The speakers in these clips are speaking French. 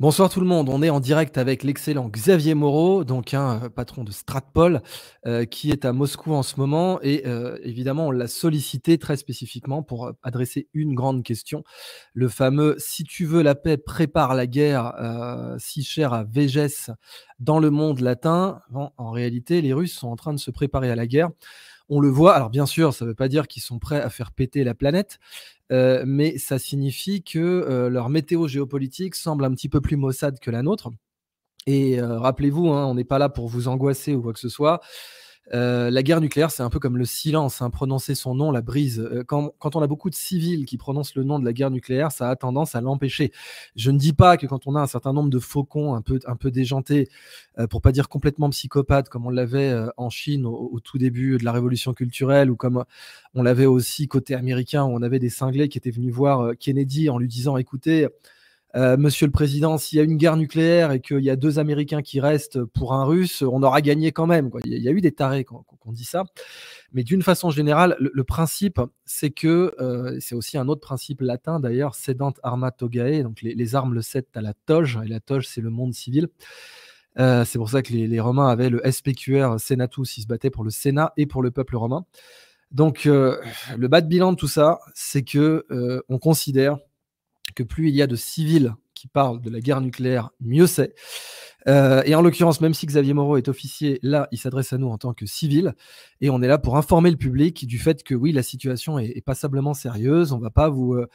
Bonsoir tout le monde, on est en direct avec l'excellent Xavier Moreau, donc un euh, patron de Stratpol, euh, qui est à Moscou en ce moment. Et euh, évidemment, on l'a sollicité très spécifiquement pour adresser une grande question, le fameux Si tu veux la paix, prépare la guerre, si cher à Végès dans le monde latin. Bon, en réalité, les Russes sont en train de se préparer à la guerre. On le voit, alors bien sûr, ça ne veut pas dire qu'ils sont prêts à faire péter la planète, euh, mais ça signifie que euh, leur météo géopolitique semble un petit peu plus maussade que la nôtre. Et euh, rappelez-vous, hein, on n'est pas là pour vous angoisser ou quoi que ce soit. Euh, la guerre nucléaire, c'est un peu comme le silence, hein, prononcer son nom la brise. Euh, quand, on a beaucoup de civils qui prononcent le nom de la guerre nucléaire, ça a tendance à l'empêcher. Je ne dis pas que quand on a un certain nombre de faucons un peu, un peu déjantés, euh, pour pas dire complètement psychopathes, comme on l'avait en Chine au, au, tout début de la révolution culturelle, ou comme on l'avait aussi côté américain, où on avait des cinglés qui étaient venus voir Kennedy en lui disant, écoutez, euh, monsieur le Président, s'il y a une guerre nucléaire et qu'il y a deux Américains qui restent pour un Russe, on aura gagné quand même. Il y a eu des tarés quand, on dit ça. Mais d'une façon générale, le, principe, c'est que, euh, c'est aussi un autre principe latin d'ailleurs, sedant arma togae, donc les, armes le cèdent à la toge, et la toge, c'est le monde civil. Euh, c'est pour ça que les, Romains avaient le SPQR Senatus, ils se battaient pour le Sénat et pour le peuple romain. Donc, le bas de bilan de tout ça, c'est que on considère que plus il y a de civils qui parlent de la guerre nucléaire, mieux c'est. Euh, et en l'occurrence, même si Xavier Moreau est officier, là, il s'adresse à nous en tant que civil. Et on est là pour informer le public du fait que oui, la situation est, passablement sérieuse. On ne va pas vous, euh,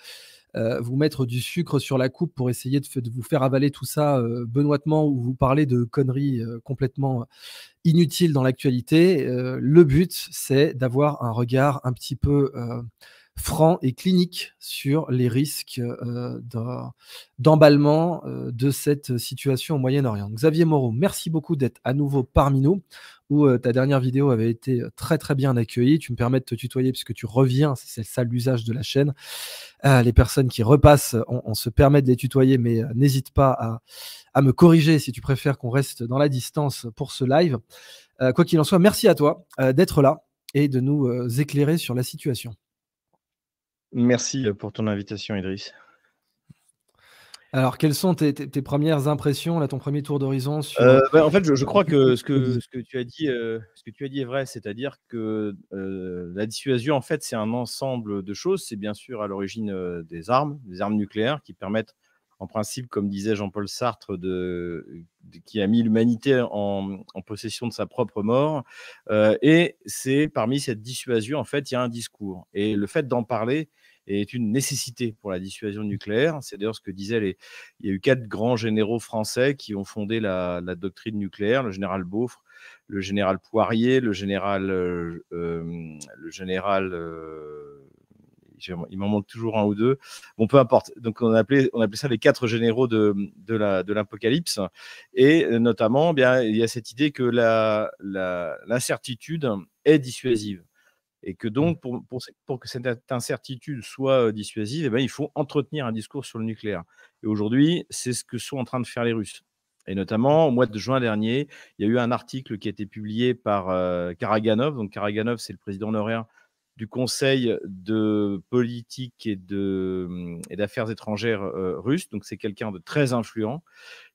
euh, vous mettre du sucre sur la coupe pour essayer de, vous faire avaler tout ça benoîtement ou vous parler de conneries complètement inutiles dans l'actualité. le but, c'est d'avoir un regard un petit peu franc et clinique sur les risques euh, d'emballement euh, de cette situation au Moyen-Orient. Xavier Moreau, merci beaucoup d'être à nouveau parmi nous, où euh, ta dernière vidéo avait été très très bien accueillie. Tu me permets de te tutoyer puisque tu reviens, c'est ça l'usage de la chaîne. les personnes qui repassent, on, se permet de les tutoyer, mais n'hésite pas à, à, me corriger si tu préfères qu'on reste dans la distance pour ce live. quoi qu'il en soit, merci à toi d'être là et de nous éclairer sur la situation. Merci euh, pour ton invitation, Idriss. Alors, quelles sont tes, premières impressions, là, ton premier tour d'horizon euh, bah, En fait, je, crois que ce, que tu as dit, euh, ce que tu as dit est vrai, c'est-à-dire que la dissuasion, en fait, c'est un ensemble de choses. C'est bien sûr à l'origine des armes, des armes nucléaires qui permettent en principe, comme disait Jean-Paul Sartre, qui a mis l'humanité en, possession de sa propre mort. Euh, et c'est parmi cette dissuasion, en fait, il y a un discours. Et le fait d'en parler est une nécessité pour la dissuasion nucléaire. C'est d'ailleurs ce que disaient les... Il y a eu quatre grands généraux français qui ont fondé la, doctrine nucléaire, le général Beaufre, le général Poirier, le général... Euh, euh, le général il m'en manque toujours un ou deux. Bon, peu importe. Donc, on appelait, on appelait ça les quatre généraux de, de l'Apocalypse. et euh, notamment, eh bien, il y a cette idée que l'incertitude la, l'incertitude est dissuasive. Et que donc, mm. pour, pour, que cette incertitude soit euh, dissuasive, et eh ben il faut entretenir un discours sur le nucléaire. Et aujourd'hui, c'est ce que sont en train de faire les Russes. Et notamment, au mois de juin dernier, il y a eu un article qui a été publié par euh, Karaganov. Donc, Karaganov, c'est le président honoraire du Conseil de politique et hum, d'affaires étrangères russes euh, russe. Donc, c'est quelqu'un de très influent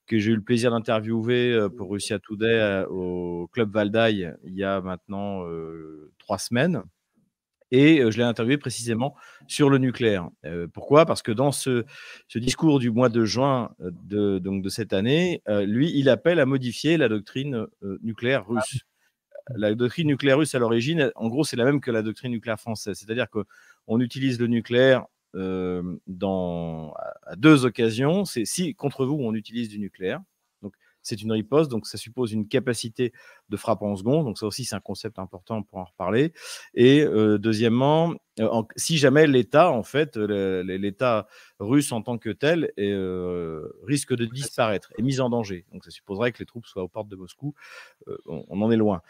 que j'ai eu le plaisir d'interviewer euh, pour Russia Today euh, au Club Valdaï il y a maintenant trois semaines. Et je l'ai interviewé précisément sur le nucléaire. pourquoi Parce que dans ce, discours du mois de juin donc de cette année, lui, il appelle à modifier la doctrine nucléaire russe la doctrine nucléaire russe à l'origine, en gros, c'est la même que la doctrine nucléaire française. C'est-à-dire qu'on utilise le nucléaire euh, dans, à deux occasions. C'est si contre vous, on utilise du nucléaire c'est une riposte, donc ça suppose une capacité de frappe en seconde. Donc ça aussi, c'est un concept important pour en reparler. Et euh, deuxièmement, euh, si jamais l'État, en fait, l'État russe en tant que tel, euh, risque de disparaître, est mis en danger. Donc ça supposerait que les troupes soient aux portes de Moscou. On, en est loin.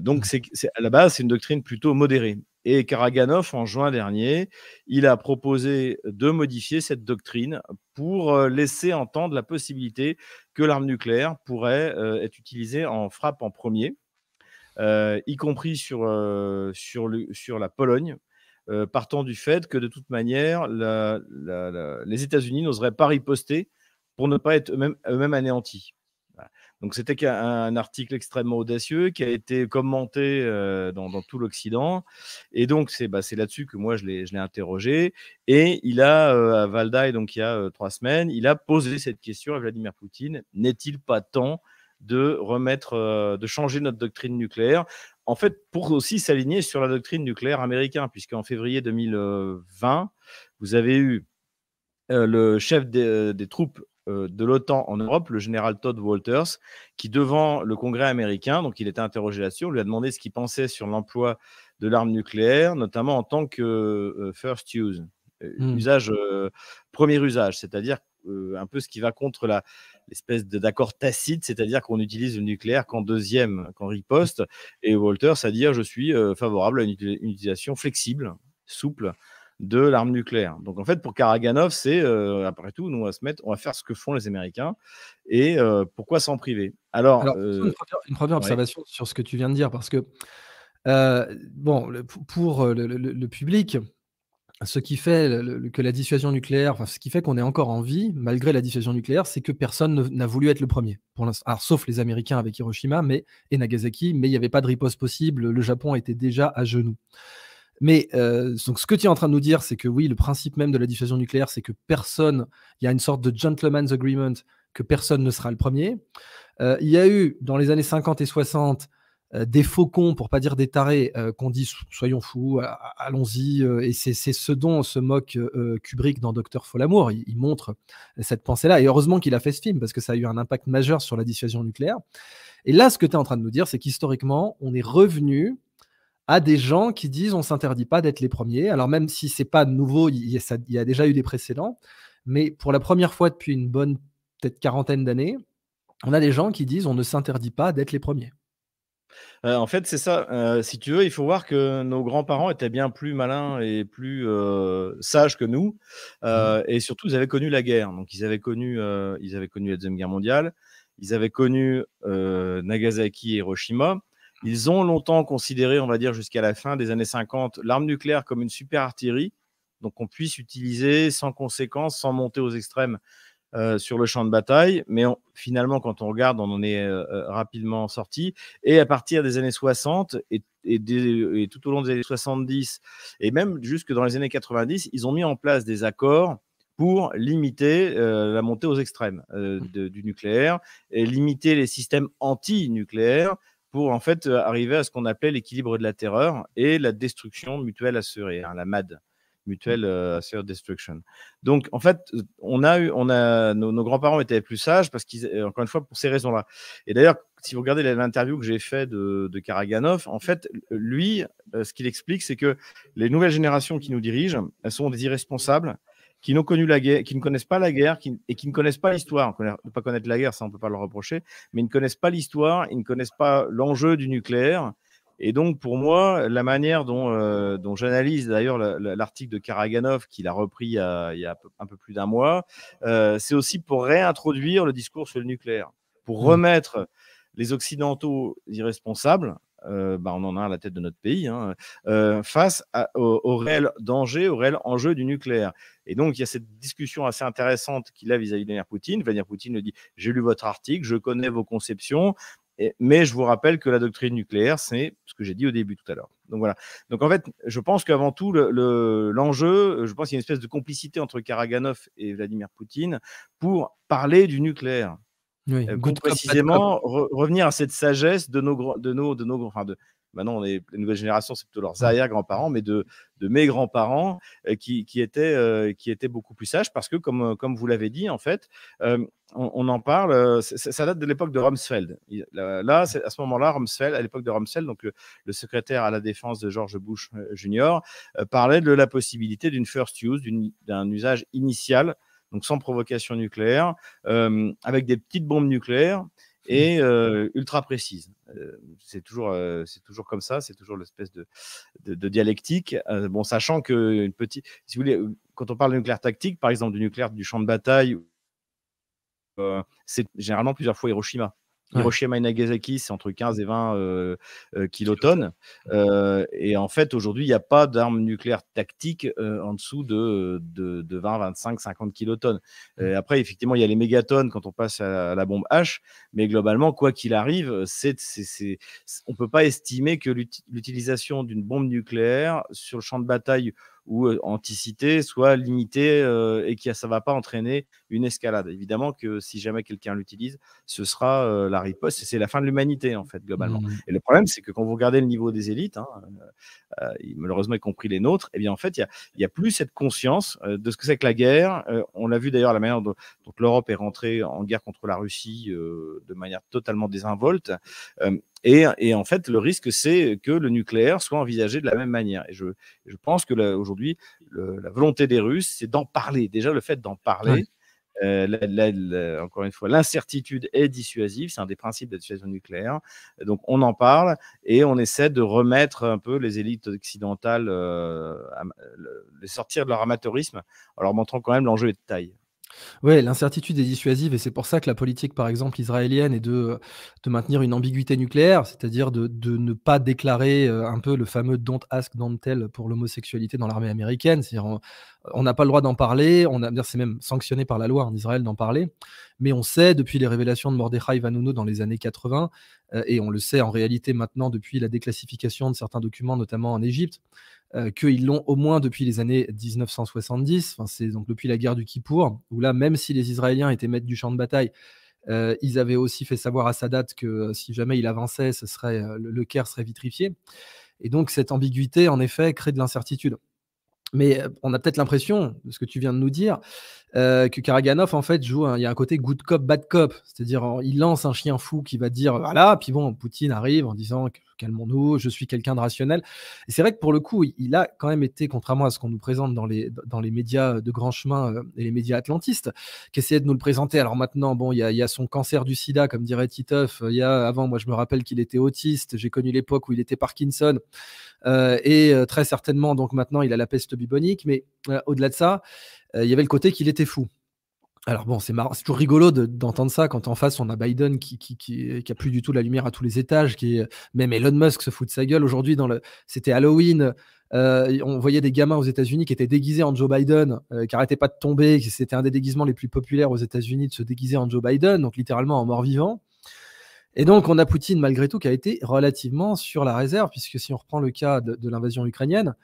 donc mmh. c'est à la base, c'est une doctrine plutôt modérée. Et Karaganov, en juin dernier, il a proposé de modifier cette doctrine pour euh, laisser entendre la possibilité que l'arme nucléaire pourrait euh, être utilisée en frappe en premier, euh, y compris sur, sur, la Pologne, partant du fait que de toute manière, les États-Unis n'oseraient pas riposter pour ne pas être eux-mêmes anéantis. Donc c'était un, article extrêmement audacieux qui a été commenté euh, dans, tout l'Occident. Et donc c'est bah, là-dessus que moi je l'ai interrogé. Et il a, euh, à Valdaï, donc il y a euh, trois semaines, il a posé cette question à Vladimir Poutine. N'est-il pas temps de remettre, de changer notre doctrine nucléaire en fait, pour aussi s'aligner sur la doctrine nucléaire américaine, puisqu'en février 2020, vous avez eu le chef des, troupes euh, de l'OTAN en Europe, le général Todd Walters, qui devant le Congrès américain, donc il était interrogé là-dessus, lui a demandé ce qu'il pensait sur l'emploi de l'arme nucléaire, notamment en tant que euh, first use, euh, hmm. usage, premier usage, c'est-à-dire un peu ce qui va contre l'espèce d'accord tacite, c'est-à-dire qu'on utilise le nucléaire qu'en deuxième, qu'en riposte. Et Walters a dit ah, « je suis favorable à une utilisation flexible, souple de l'arme nucléaire. Donc en fait, pour Karaganov, c'est euh, après tout, nous on va se mettre, on va faire ce que font les Américains et euh, pourquoi s'en priver Alors, euh, une, première, observation sur ce que tu viens de dire parce que bon, pour le, public, ce qui fait que la dissuasion nucléaire, enfin, ce qui fait qu'on est encore en vie malgré la dissuasion nucléaire, c'est que personne n'a voulu être le premier sauf les Américains avec Hiroshima, mais et Nagasaki, mais il n'y avait pas de riposte possible. Le Japon était déjà à genoux. Mais euh, donc ce que tu es en train de nous dire, c'est que oui, le principe même de la dissuasion nucléaire, c'est que personne, il y a une sorte de gentleman's agreement, que personne ne sera le premier. Euh, il y a eu dans les années 50 et 60 euh, des faucons, pour pas dire des tarés, qu'on dit soyons fous, allons-y, et c'est ce dont se moque Kubrick dans Docteur Folamour. Il, il montre cette pensée-là, et heureusement qu'il a fait ce film, parce que ça a eu un impact majeur sur la dissuasion nucléaire. Et là, ce que tu es en train de nous dire, c'est qu'historiquement, on est revenu à des gens qui disent on s'interdit pas d'être les premiers. Alors même si c'est pas nouveau, il y, a, déjà eu des précédents, mais pour la première fois depuis une bonne peut-être quarantaine d'années, on a des gens qui disent on ne s'interdit pas d'être les premiers. Euh, en fait, c'est ça. Euh, si tu veux, il faut voir que nos grands-parents étaient bien plus malins et plus euh, sages que nous. Mmh et surtout, ils avaient connu la guerre. Donc, ils avaient connu, ils avaient connu la Deuxième Guerre mondiale. Ils avaient connu Nagasaki et Hiroshima. Ils ont longtemps considéré, on va dire jusqu'à la fin des années 50, l'arme nucléaire comme une super artillerie, donc qu'on puisse utiliser sans conséquence, sans monter aux extrêmes euh, sur le champ de bataille. Mais finalement, quand on regarde, on en est euh, euh, rapidement sorti. Et à partir des années 60 et, tout au long des années 70, et même jusque dans les années 90, ils ont mis en place des accords pour limiter la montée aux extrêmes mmh. du nucléaire et limiter les systèmes anti-nucléaires pour en fait euh, arriver à ce qu'on appelait l'équilibre de la terreur et la destruction mutuelle assurée, hein, la MAD, Mutuelle mmh. euh, Assured Destruction. Donc en fait, on a eu, on a, nos, grands-parents étaient plus sages parce qu'ils, euh, encore une fois, pour ces raisons-là. Et d'ailleurs, si vous regardez l'interview que j'ai fait de, de Karaganov, en fait, lui, ce qu'il explique, c'est que les nouvelles générations qui nous dirigent, elles sont des irresponsables qui n'ont connu la guerre, qui ne connaissent pas la guerre et qui ne connaissent pas l'histoire. Ne pas connaître la guerre, ça on ne peut pas leur reprocher, mais ils ne connaissent pas l'histoire, ils ne connaissent pas l'enjeu du nucléaire. Et donc pour moi, la manière dont, euh, dont j'analyse d'ailleurs l'article de Karaganov qu'il a repris il y a, un peu plus d'un mois, euh, c'est aussi pour réintroduire le discours sur le nucléaire, pour mmh. remettre les Occidentaux irresponsables euh, bah, on en a à la tête de notre pays, hein, euh, face au, réel danger, au réel enjeu du nucléaire. Et donc, il y a cette discussion assez intéressante qu'il a vis-à-vis de Vladimir Poutine. Vladimir Poutine le dit J'ai lu votre article, je connais vos conceptions, mais je vous rappelle que la doctrine nucléaire, c'est ce que j'ai dit au début tout à l'heure. Donc voilà. Donc en fait, je pense qu'avant tout, l'enjeu, le, je pense qu'il y a une espèce de complicité entre Karaganov et Vladimir Poutine pour parler du nucléaire. Oui, euh, précisément revenir à cette sagesse de nos, de nos, de nos, enfin de, maintenant les Nouvelles Générations, c'est plutôt leurs arrière-grands-parents, mais de, de mes grands-parents euh, qui, qui, étaient, euh, qui étaient beaucoup plus sages parce que, comme, comme vous l'avez dit, en fait, on, en parle, ça date de l'époque de Rumsfeld. là, à ce moment-là, Rumsfeld, à l'époque de Rumsfeld, donc le, le, secrétaire à la défense de George Bush Jr., parlait de la possibilité d'une first use, d'un usage initial donc sans provocation nucléaire, euh, avec des petites bombes nucléaires mmh. et euh, ultra précises. Euh, c'est toujours, c'est toujours comme ça, c'est toujours l'espèce de, de dialectique. bon, sachant que une petite, si vous voulez, quand on parle de nucléaire tactique, par exemple du nucléaire du champ de bataille, c'est généralement plusieurs fois Hiroshima. Hiroshima et Nagasaki, c'est entre 15 et 20 euh, euh, kilotonnes. Euh, et en fait, aujourd'hui, il n'y a pas d'armes nucléaires tactiques en dessous de, de, 20, 25, 50 kilotonnes. Mmh. après, effectivement, il y a les mégatonnes quand on passe à la bombe H, mais globalement, quoi qu'il arrive, c'est, on ne peut pas estimer que l'utilisation d'une bombe nucléaire sur le champ de bataille ou anticité, soit limitée et que ça ne va pas entraîner une escalade. Évidemment que si jamais quelqu'un l'utilise, ce sera la riposte et c'est la fin de l'humanité en fait globalement. Mmh et le problème, c'est que quand vous regardez le niveau des élites, hein, euh, malheureusement y compris les nôtres, et eh bien en fait, il n'y a, plus cette conscience de ce que c'est que la guerre. on l'a vu d'ailleurs la manière dont, dont l'Europe est rentrée en guerre contre la Russie de manière totalement désinvolte. Et, en fait, le risque, c'est que le nucléaire soit envisagé de la même manière. Et je, pense que aujourd'hui, la volonté des Russes, c'est d'en parler. Déjà, le fait d'en parler. Euh, encore une fois, l'incertitude est dissuasive, c'est un des principes de la dissuasion nucléaire. Donc on en parle et on essaie de remettre un peu les élites occidentales, euh, les sortir de leur amateurisme en leur montrant quand même l'enjeu est de taille. Oui, l'incertitude est dissuasive et c'est pour ça que la politique, par exemple, israélienne est de, euh, de maintenir une ambiguïté nucléaire, c'est-à-dire de, de, ne pas déclarer euh, un peu le fameux don't ask, don't tell pour l'homosexualité dans l'armée américaine. C'est-à-dire, on n'a pas le droit d'en parler, on a, c'est même sanctionné par la loi en Israël d'en parler, mais on sait depuis les révélations de Mordechai Vanunu dans les années 80, euh, et on le sait en réalité maintenant depuis la déclassification de certains documents, notamment en Égypte, euh, qu'ils l'ont au moins depuis les années 1970, c'est donc depuis la guerre du Kippour, où là, même si les Israéliens étaient maîtres du champ de bataille, euh, ils avaient aussi fait savoir à date que euh, si jamais il avançait, ce serait, le Caire serait vitrifié. Et donc cette ambiguïté, en effet, crée de l'incertitude. Mais on a peut-être l'impression, de ce que tu viens de nous dire, que Karaganov, en fait, joue. il y a un côté good cop, bad cop. C'est-à-dire, il lance un chien fou qui va dire voilà, puis bon, Poutine arrive en disant calmons-nous, je suis quelqu'un de rationnel. Et c'est vrai que pour le coup, il a quand même été, contrairement à ce qu'on nous présente dans les, dans les médias de grand chemin et les médias atlantistes, qui essayaient de nous le présenter. Alors maintenant, bon, il y, a, son cancer du sida, comme dirait Titeuf. Il y a, avant, moi, je me rappelle qu'il était autiste. J'ai connu l'époque où il était Parkinson. Euh, et euh, très certainement, donc maintenant, il a la peste bubonique, mais euh, au-delà de ça, il y avait le côté qu'il était fou. Alors bon, c'est toujours rigolo d'entendre ça quand en face on a Biden qui, qui, a plus du tout la lumière à tous les étages, qui même Elon Musk se fout de sa gueule aujourd'hui dans le, c'était Halloween, on voyait des gamins aux États-Unis qui étaient déguisés en Joe Biden, qui arrêtaient pas de tomber, c'était un des déguisements les plus populaires aux États-Unis de se déguiser en Joe Biden, donc littéralement en mort vivant. Et donc, on a Poutine, malgré tout, qui a été relativement sur la réserve, puisque si on reprend le cas de, l'invasion ukrainienne,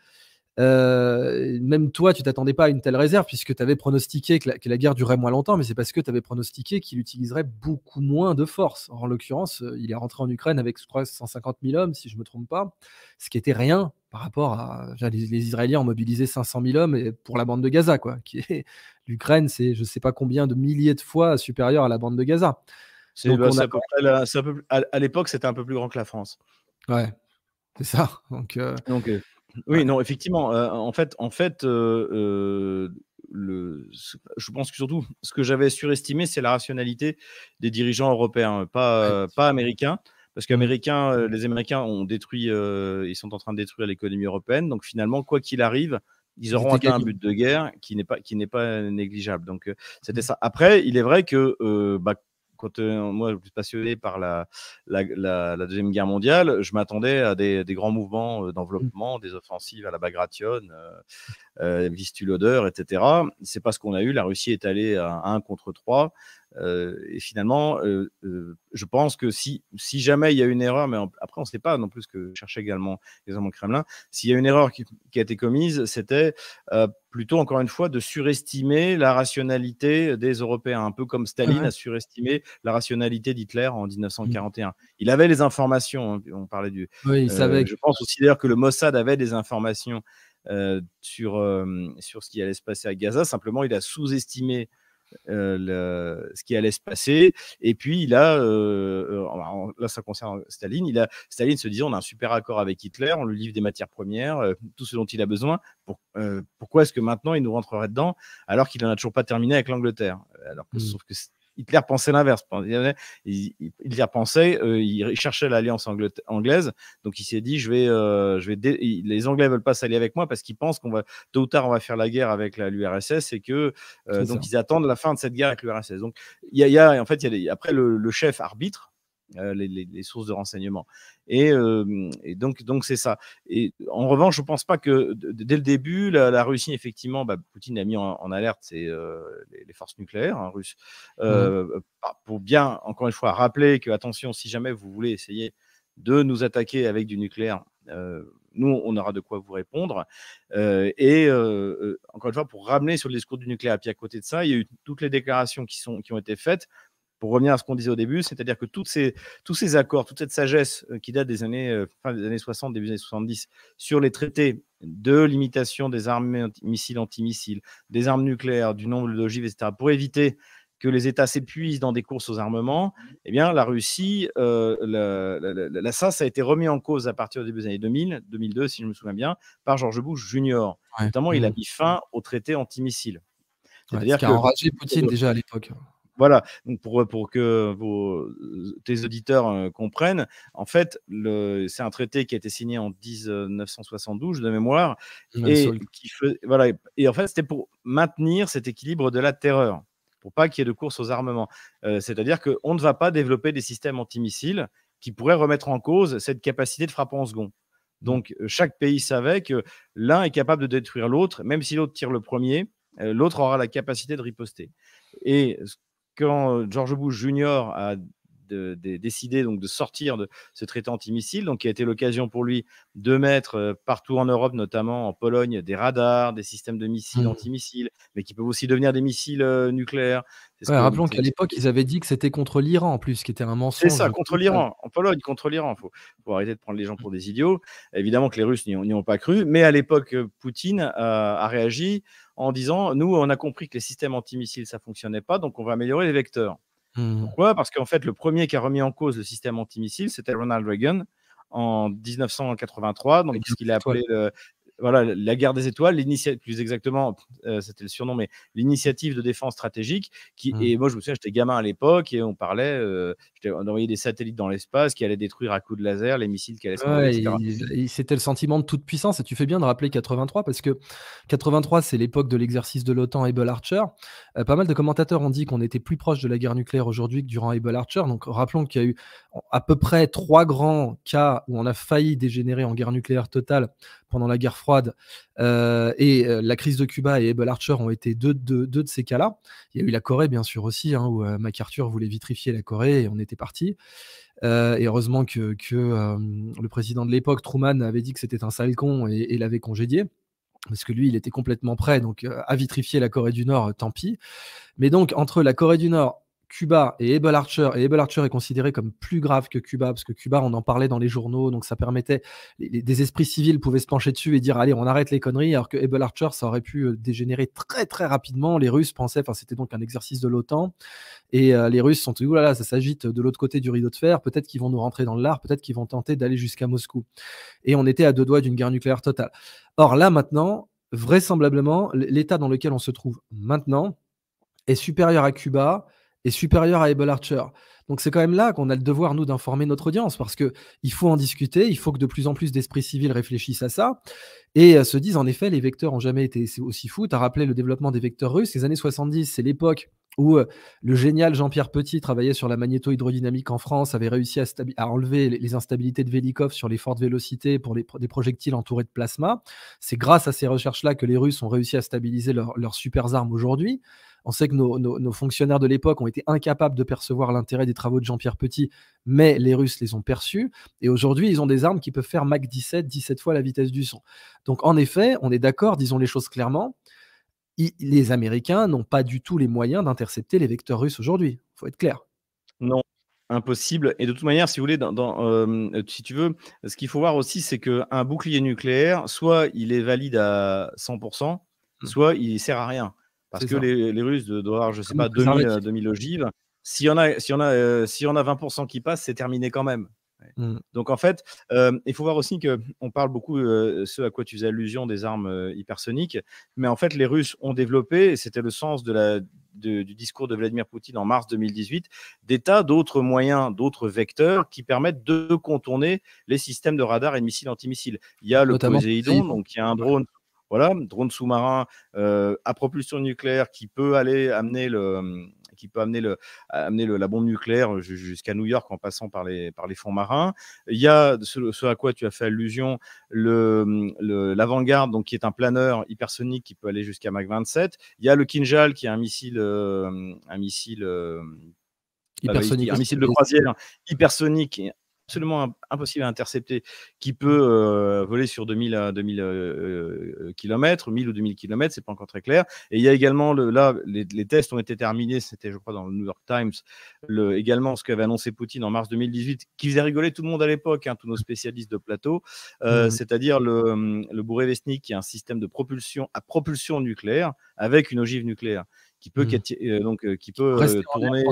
euh, même toi, tu t'attendais pas à une telle réserve, puisque tu avais pronostiqué que la, guerre durait moins longtemps, mais c'est parce que tu avais pronostiqué qu'il utiliserait beaucoup moins de force. en l'occurrence, euh, il est rentré en Ukraine avec, je crois, 150 000 hommes, si je me trompe pas, ce qui était rien par rapport à. Les, Israéliens ont mobilisé 500 000 hommes pour la bande de Gaza, quoi. L'Ukraine, c'est je sais pas combien de milliers de fois supérieur à la bande de Gaza à, l'époque, c'était un peu plus grand que la France. Ouais, c'est ça. Donc, euh, Donc euh, oui, non, effectivement. Euh, en fait, en fait le, je pense que surtout, ce que j'avais surestimé, c'est la rationalité des dirigeants européens, pas, pas américains. Parce que les Américains ont détruit, ils sont en train de détruire l'économie européenne. Donc finalement, quoi qu'il arrive, ils auront atteint un but de guerre qui n'est pas, qui n'est pas négligeable. Donc c'était mmh. ça. Après, il est vrai que bah, quand moi, le plus passionné par la, Deuxième Guerre mondiale, je m'attendais à des, grands mouvements mmh. d'enveloppement, des offensives à la Bagration, euh, Vistulodeur, etc. C'est pas ce qu'on a eu. La Russie est allée à 1 contre 3 et finalement, je pense que si, si jamais il y a une erreur, mais après on ne sait pas non plus que cherchait également les hommes au Kremlin, s'il y a une erreur qui, a été commise, c'était plutôt encore une fois de surestimer la rationalité des Européens, un peu comme Staline a surestimé la rationalité d'Hitler en 1941. Mmh. Il avait les informations, hein, on parlait du... Oui, il savait. je pense aussi d'ailleurs que le Mossad avait des informations sur, sur ce qui allait se passer à Gaza, simplement il a sous-estimé euh, le, ce qui allait se passer. Et puis, il a, euh, euh, là, ça concerne Staline, il a, Staline se disait on a un super accord avec Hitler, on lui livre des matières premières, tout ce dont il a besoin. Pour, pourquoi est-ce que maintenant il nous rentrerait dedans alors qu'il n'en a toujours pas terminé avec l'Angleterre alors que, mmh. Sauf que Hitler pensait l'inverse. Hitler pensait, euh, il cherchait l'alliance anglaise, donc il s'est dit je vais, euh, je vais les Anglais ne veulent pas s'allier avec moi parce qu'ils pensent qu'on va tôt ou tard on va faire la guerre avec l'URSS et que euh, donc ils attendent la fin de cette guerre avec l'URSS. Donc il y a, en fait il après le chef arbitre euh, les, sources de renseignement. Et, euh, donc, c'est ça. Et en revanche, je ne pense pas que dès le début, la, Russie, effectivement, bah, Poutine a mis en, alerte euh, les, forces nucléaires hein, russes mmh. pour bien, encore une fois, rappeler que, attention, si jamais vous voulez essayer de nous attaquer avec du nucléaire, nous, on aura de quoi vous répondre. et encore une fois, pour ramener sur le discours du nucléaire, puis à côté de ça, il y a eu toutes les déclarations qui ont été faites pour revenir à ce qu'on disait au début, c'est-à-dire que toutes ces, tous ces accords, toute cette sagesse euh, qui date des années, euh, fin des années 60, début des années 70, sur les traités de limitation des armes missiles antimissiles, des armes nucléaires, du nombre d'ogives, etc., pour éviter que les États s'épuisent dans des courses aux armements, eh bien, la Russie, euh, la, la, ça, a été remis en cause à partir du début des années 2000, 2002, si je me souviens bien, par Georges Bush Junior. Notamment, il mmh. a mis fin au traité antimissile. C'est-à-dire ouais, a enragé Poutine déjà à l'époque. Voilà, euh, pour, que vos, euh, tes auditeurs euh, comprennent, en fait, c'est un traité qui a été signé en 1972 de mémoire, et, qui fait, voilà, et en fait, c'était pour maintenir cet équilibre de la terreur, pour pas qu'il y ait de course aux armements. C'est-à-dire qu'on ne va pas développer des systèmes antimissiles qui pourraient remettre en cause cette capacité de frappe en second. Mmh. Donc, chaque pays savait que l'un est capable de détruire l'autre, même si l'autre tire le premier, l'autre aura la capacité de riposter. Et quand euh, George Bush Jr. a de, de, donc de sortir de ce traité antimissile, donc qui a été l'occasion pour lui de mettre euh, partout en Europe, notamment en Pologne, des radars, des systèmes de missiles anti mmh. antimissiles, mais qui peuvent aussi devenir des missiles euh, nucléaires. rappelons qu'à l'époque, ils avaient dit que c'était contre l'Iran en plus, qui était un mensonge. C'est ça, contre l'Iran, en Pologne, contre l'Iran. Il faut, arrêter de prendre les gens pour des idiots. Évidemment que les Russes n'y ont, pas cru, mais à l'époque, euh, Poutine a réagi en disant, nous, on a compris que les systèmes antimissiles, ça fonctionnait pas, donc on va améliorer les vecteurs. Mmh. Pourquoi Parce qu'en fait, le premier qui a remis en cause le système antimissile, c'était Ronald Reagan en 1983, donc ce qu'il a appelé le voilà, la guerre des étoiles, l'initiative, plus exactement, euh, c'était le surnom, mais l'initiative de défense stratégique. Qui, mmh. Et moi, je me souviens, j'étais gamin à l'époque et on parlait, euh, on envoyait des satellites dans l'espace qui allaient détruire à coups de laser les missiles qui allaient se C'était le sentiment de toute puissance. Et tu fais bien de rappeler 83 parce que 83, c'est l'époque de l'exercice de l'OTAN Able Archer. Euh, pas mal de commentateurs ont dit qu'on était plus proche de la guerre nucléaire aujourd'hui que durant Able Archer. Donc, rappelons qu'il y a eu à peu près trois grands cas où on a failli dégénérer en guerre nucléaire totale pendant la guerre froide euh, et euh, la crise de Cuba et Abel Archer ont été deux, de ces cas-là. Il y a eu la Corée, bien sûr, aussi, hein, où euh, MacArthur voulait vitrifier la Corée et on était parti. et heureusement que, le président de l'époque, Truman, avait dit que c'était un sale con et, l'avait congédié. Parce que lui, il était complètement prêt, donc à vitrifier la Corée du Nord, tant pis. Mais donc, entre la Corée du Nord, Cuba et Abel Archer. Et Abel Archer est considéré comme plus grave que Cuba, parce que Cuba, on en parlait dans les journaux, donc ça permettait, des esprits civils pouvaient se pencher dessus et dire, allez, on arrête les conneries, alors que Ebel Archer, ça aurait pu euh, dégénérer très très rapidement. Les Russes pensaient, enfin c'était donc un exercice de l'OTAN, et euh, les Russes sont, dit, là, ça s'agite de l'autre côté du rideau de fer, peut-être qu'ils vont nous rentrer dans l'art, peut-être qu'ils vont tenter d'aller jusqu'à Moscou. Et on était à deux doigts d'une guerre nucléaire totale. Or là maintenant, vraisemblablement, l'état dans lequel on se trouve maintenant est supérieur à Cuba, est supérieur à Abel Archer. Donc c'est quand même là qu'on a le devoir, nous, d'informer notre audience, parce que il faut en discuter, il faut que de plus en plus d'esprits civils réfléchissent à ça et euh, se disent, en effet, les vecteurs ont jamais été aussi fous. Tu as rappelé le développement des vecteurs russes, les années 70, c'est l'époque où euh, le génial Jean-Pierre Petit travaillait sur la magnéto-hydrodynamique en France, avait réussi à, enlever les, instabilités de Velikov sur les fortes vélocités pour les des projectiles entourés de plasma. C'est grâce à ces recherches-là que les Russes ont réussi à stabiliser leurs super armes aujourd'hui. On sait que nos, fonctionnaires de l'époque ont été incapables de percevoir l'intérêt des travaux de Jean-Pierre Petit, mais les Russes les ont perçus. Et aujourd'hui, ils ont des armes qui peuvent faire Mach 17, 17 fois la vitesse du son. Donc en effet, on est d'accord, disons les choses clairement, les Américains n'ont pas du tout les moyens d'intercepter les vecteurs russes aujourd'hui. Il faut être clair. Non, impossible. Et de toute manière, si vous voulez, euh, si tu veux, ce qu'il faut voir aussi, c'est qu'un bouclier nucléaire, soit il est valide à 100%, hmm. soit il sert à rien. Parce que les, Russes doivent, avoir, je sais pas, 2000, euh, ogives. S'il y en a, si on a, euh, si on a 20% qui passent, c'est terminé quand même. Mmh. Donc en fait, euh, il faut voir aussi que on parle beaucoup ce à quoi tu fais allusion des armes hypersoniques, mais en fait les Russes ont développé, et c'était le sens de la, du discours de Vladimir Poutine en mars 2018, des tas d'autres moyens, d'autres vecteurs qui permettent de contourner les systèmes de radars et de missiles antimissiles. Il y a le Poséidon, donc il y a un drone voilà, drone sous-marin à euh, propulsion nucléaire qui peut aller amener le mmh, qui peut amener, le, amener le, la bombe nucléaire jusqu'à New York en passant par les, par les fonds marins. Il y a ce, à quoi tu as fait allusion, mmh, l'avant-garde, qui est un planeur hypersonique qui peut aller jusqu'à Mach 27. Il y a le Kinjal qui est un missile, euh, un missile euh, Un missile de croisière hypersonique absolument impossible à intercepter, qui peut voler sur 2000, 2000 km, 1000 ou 2000 km, c'est pas encore très clair. Et il y a également, là, les, tests ont été terminés, c'était, je crois, dans le New York Times, le, également ce qu'avait annoncé Poutine en mars 2018, qui faisait rigoler tout le monde à l'époque, hein, tous nos spécialistes de plateau, mmh c'est-à-dire le, mmh, le Bourré-Vesnik, qui est un système de propulsion à propulsion nucléaire avec une ogive nucléaire qui peut, mmh. euh, donc, euh, qui peut euh, tourner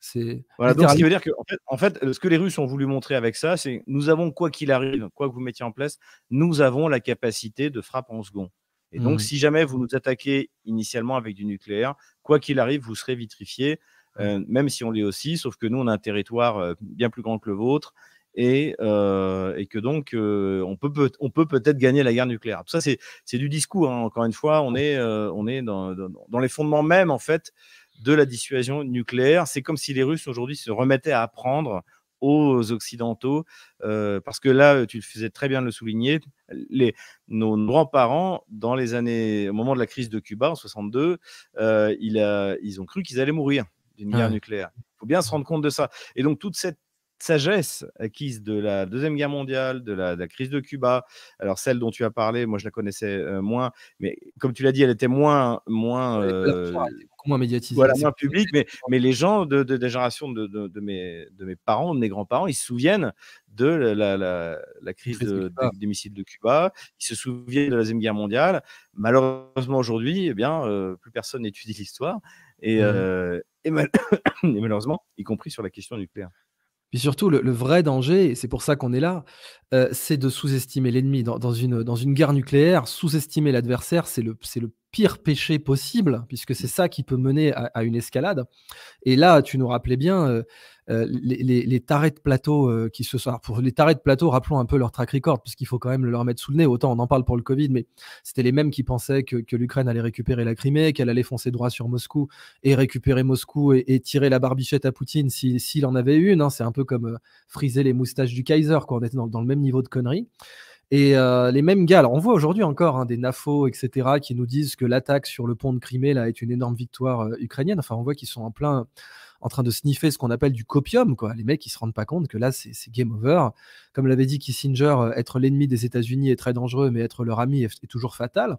ce qui veut dire que en fait, ce que les Russes ont voulu montrer avec ça, c'est nous avons quoi qu'il arrive, quoi que vous mettiez en place, nous avons la capacité de frappe en second. Et donc, mmh. si jamais vous nous attaquez initialement avec du nucléaire, quoi qu'il arrive, vous serez vitrifié, mmh. même si on l'est aussi, sauf que nous, on a un territoire bien plus grand que le vôtre, et, euh, et que donc euh, on peut, peut on peut peut-être gagner la guerre nucléaire. Tout ça, c'est du discours. Hein. Encore une fois, on est, euh, on est dans, dans, les fondements même en fait de la dissuasion nucléaire. C'est comme si les Russes aujourd'hui se remettaient à apprendre aux Occidentaux, parce que là, tu faisais très bien de le souligner, les, nos grands-parents, dans les années, au moment de la crise de Cuba en 62, ils ont cru qu'ils allaient mourir d'une ah guerre nucléaire. Il faut bien se rendre compte de ça. Et donc toute cette sagesse acquise de la Deuxième Guerre mondiale, de la, crise de Cuba. Alors, celle dont tu as parlé, moi, je la connaissais euh, moins, mais comme tu l'as dit, elle était moins. moins euh, moins médiatisée. Voilà, moins mais, mais les gens de, de, des générations de, mes, de mes parents, de mes grands-parents, ils se souviennent de la, crise, des missiles de Cuba, ils se souviennent de la Deuxième Guerre mondiale. Malheureusement, aujourd'hui, eh bien, euh, plus personne n'étudie l'histoire, mmh et, malheureusement, y compris sur la question nucléaire. Puis surtout, le, vrai danger, et c'est pour ça qu'on est là, euh, c'est de sous-estimer l'ennemi. Dans, une, dans une guerre nucléaire, sous-estimer l'adversaire, c'est le, le pire péché possible, puisque c'est ça qui peut mener à, une escalade. Et là, tu nous rappelais bien euh, euh, les, les, tarés de plateau euh, qui se sont. pour les tarés de plateau, rappelons un peu leur track record, puisqu'il faut quand même leur mettre sous le nez. Autant on en parle pour le Covid, mais c'était les mêmes qui pensaient que, l'Ukraine allait récupérer la Crimée, qu'elle allait foncer droit sur Moscou et récupérer Moscou et, tirer la barbichette à Poutine s'il en avait une. Hein. C'est un peu comme friser les moustaches du Kaiser, quoi. On était dans, dans le même niveau de conneries. Et euh, les mêmes gars, alors on voit aujourd'hui encore hein, des NAFO, etc., qui nous disent que l'attaque sur le pont de Crimée là, est une énorme victoire euh, ukrainienne. Enfin, on voit qu'ils sont en plein en train de sniffer ce qu'on appelle du copium. Quoi. Les mecs, ils se rendent pas compte que là, c'est game over. Comme l'avait dit Kissinger, euh, être l'ennemi des États-Unis est très dangereux, mais être leur ami est, toujours fatal.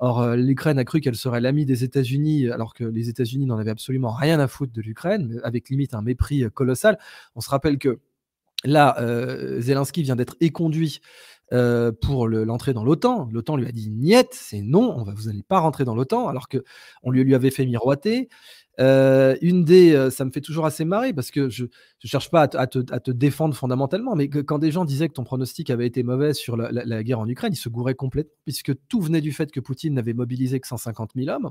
Or, l'Ukraine a cru qu'elle serait l'ami des États-Unis, alors que les États-Unis n'en avaient absolument rien à foutre de l'Ukraine, avec limite un mépris colossal. On se rappelle que là, Zelensky vient d'être éconduit euh, pour l'entrée dans l'OTAN. L'OTAN lui a dit niette, c'est non, on va, vous n'allez pas rentrer dans l'OTAN, alors qu'on lui, lui avait fait miroiter euh, une des, euh, ça me fait toujours assez marrer parce que je ne cherche pas à, te, défendre fondamentalement, mais quand des gens disaient que ton pronostic avait été mauvais sur la, guerre en Ukraine, ils se gouraient complètement puisque tout venait du fait que Poutine n'avait mobilisé que 150 000 hommes.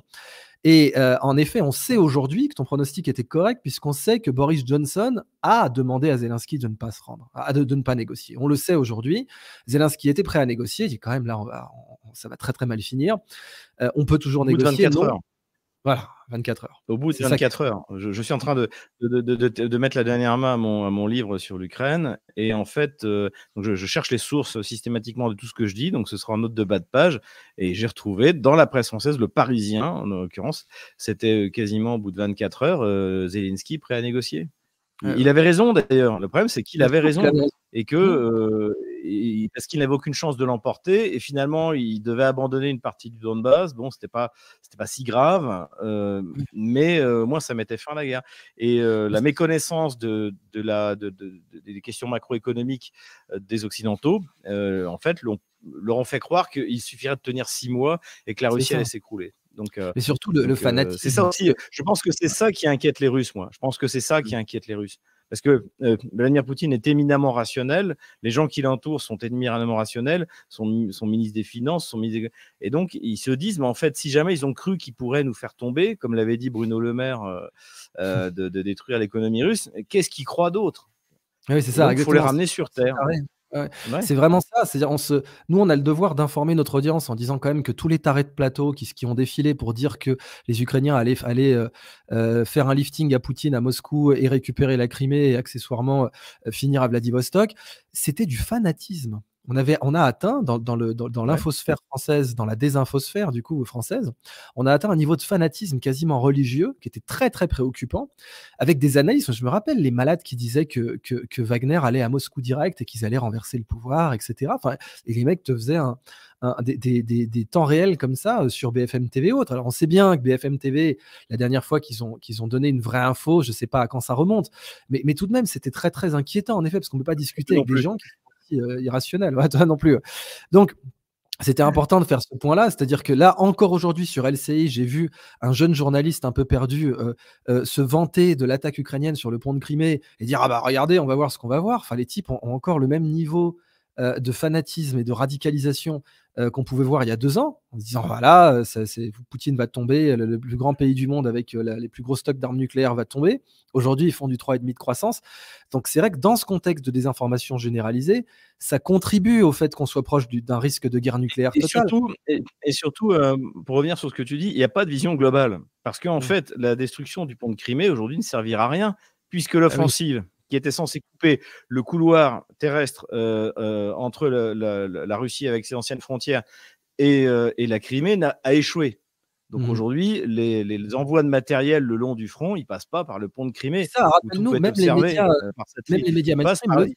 Et euh, en effet, on sait aujourd'hui que ton pronostic était correct puisqu'on sait que Boris Johnson a demandé à Zelensky de ne pas se rendre, de, ne pas négocier. On le sait aujourd'hui. Zelensky était prêt à négocier. Il dit quand même là, ça va très très mal finir. on peut toujours négocier. Voilà, 24 heures. Au bout de 24 heures. Je, suis en train de, de, mettre la dernière main à mon, livre sur l'Ukraine. Et en fait, euh, donc je, cherche les sources systématiquement de tout ce que je dis. Donc ce sera en note de bas de page. Et j'ai retrouvé dans la presse française, le Parisien en l'occurrence, c'était euh, quasiment au bout de 24 heures, euh, Zelensky prêt à négocier. Ah Il avait raison d'ailleurs. Le problème, c'est qu'il avait raison et que parce qu'il n'avait aucune chance de l'emporter. Et finalement, il devait abandonner une partie du Donbass. Bon, c'était pas, c'était pas si grave, euh, mmh. mais euh, moi, ça mettait fin à la guerre. Et euh, la méconnaissance de, la, des questions macroéconomiques des Occidentaux, en fait, leur ont fait croire qu'il suffirait de tenir six mois et que la Russie allait s'écrouler. Donc, mais surtout le, fanatisme. c'est ça aussi. Je pense que c'est ça qui inquiète les Russes, moi. Je pense que c'est ça mmh. qui inquiète les Russes. Parce que euh, Vladimir Poutine est éminemment rationnel, les gens qui l'entourent sont éminemment rationnels, son, son ministre des Finances, sont Et donc, ils se disent, mais en fait, si jamais ils ont cru qu'ils pourraient nous faire tomber, comme l'avait dit Bruno Le Maire, euh, euh, de, détruire l'économie russe, qu'est-ce qu'ils croient d'autre oui, c'est ça. Il faut les ramener sur Terre. C'est vraiment ça. cest dire nous, on a le devoir d'informer notre audience en disant quand même que tous les tarés de plateau qui, ont défilé pour dire que les Ukrainiens allaient, euh, euh, faire un lifting à Poutine à Moscou et récupérer la Crimée et accessoirement euh, finir à Vladivostok, c'était du fanatisme on, avait, on a atteint dans, dans l'infosphère française, dans la désinfosphère du coup française, on a atteint un niveau de fanatisme quasiment religieux qui était très très préoccupant, avec des analyses, je me rappelle les malades qui disaient que, Wagner allait à Moscou direct et qu'ils allaient renverser le pouvoir, etc. Enfin, et les mecs te faisaient des, temps réels comme ça euh, sur BFM TV et autres. Alors on sait bien que BFM TV, la dernière fois qu'ils ont, donné une vraie info, je ne sais pas à quand ça remonte, mais, tout de même c'était très très inquiétant en effet, parce qu'on ne peut pas discuter avec des gens euh, irrationnel, hein, toi non plus. Donc, c'était important de faire ce point-là, c'est-à-dire que là, encore aujourd'hui sur LCI, j'ai vu un jeune journaliste un peu perdu euh, euh, se vanter de l'attaque ukrainienne sur le pont de Crimée et dire Ah bah regardez, on va voir ce qu'on va voir. Enfin, les types ont, encore le même niveau de fanatisme et de radicalisation euh, qu'on pouvait voir il y a deux ans, en se disant voilà, euh, Poutine va tomber, le, plus grand pays du monde avec euh, les plus gros stocks d'armes nucléaires va tomber. Aujourd'hui, ils font du 3,5 de croissance. Donc c'est vrai que dans ce contexte de désinformation généralisée, ça contribue au fait qu'on soit proche d'un risque de guerre nucléaire et Surtout, et, surtout, pour revenir sur ce que tu dis, il n'y a pas de vision globale. Parce qu'en mmh. fait, la destruction du pont de Crimée aujourd'hui ne servira à rien, puisque ah l'offensive qui était censé couper le couloir terrestre euh, euh, entre la, Russie avec ses anciennes frontières et, euh, la Crimée, a, échoué. Donc mmh. aujourd'hui, les, envois de matériel le long du front, ils passent pas par le pont de Crimée. Ça, rappelle-nous, même, les médias, même les médias ils passent, par, les,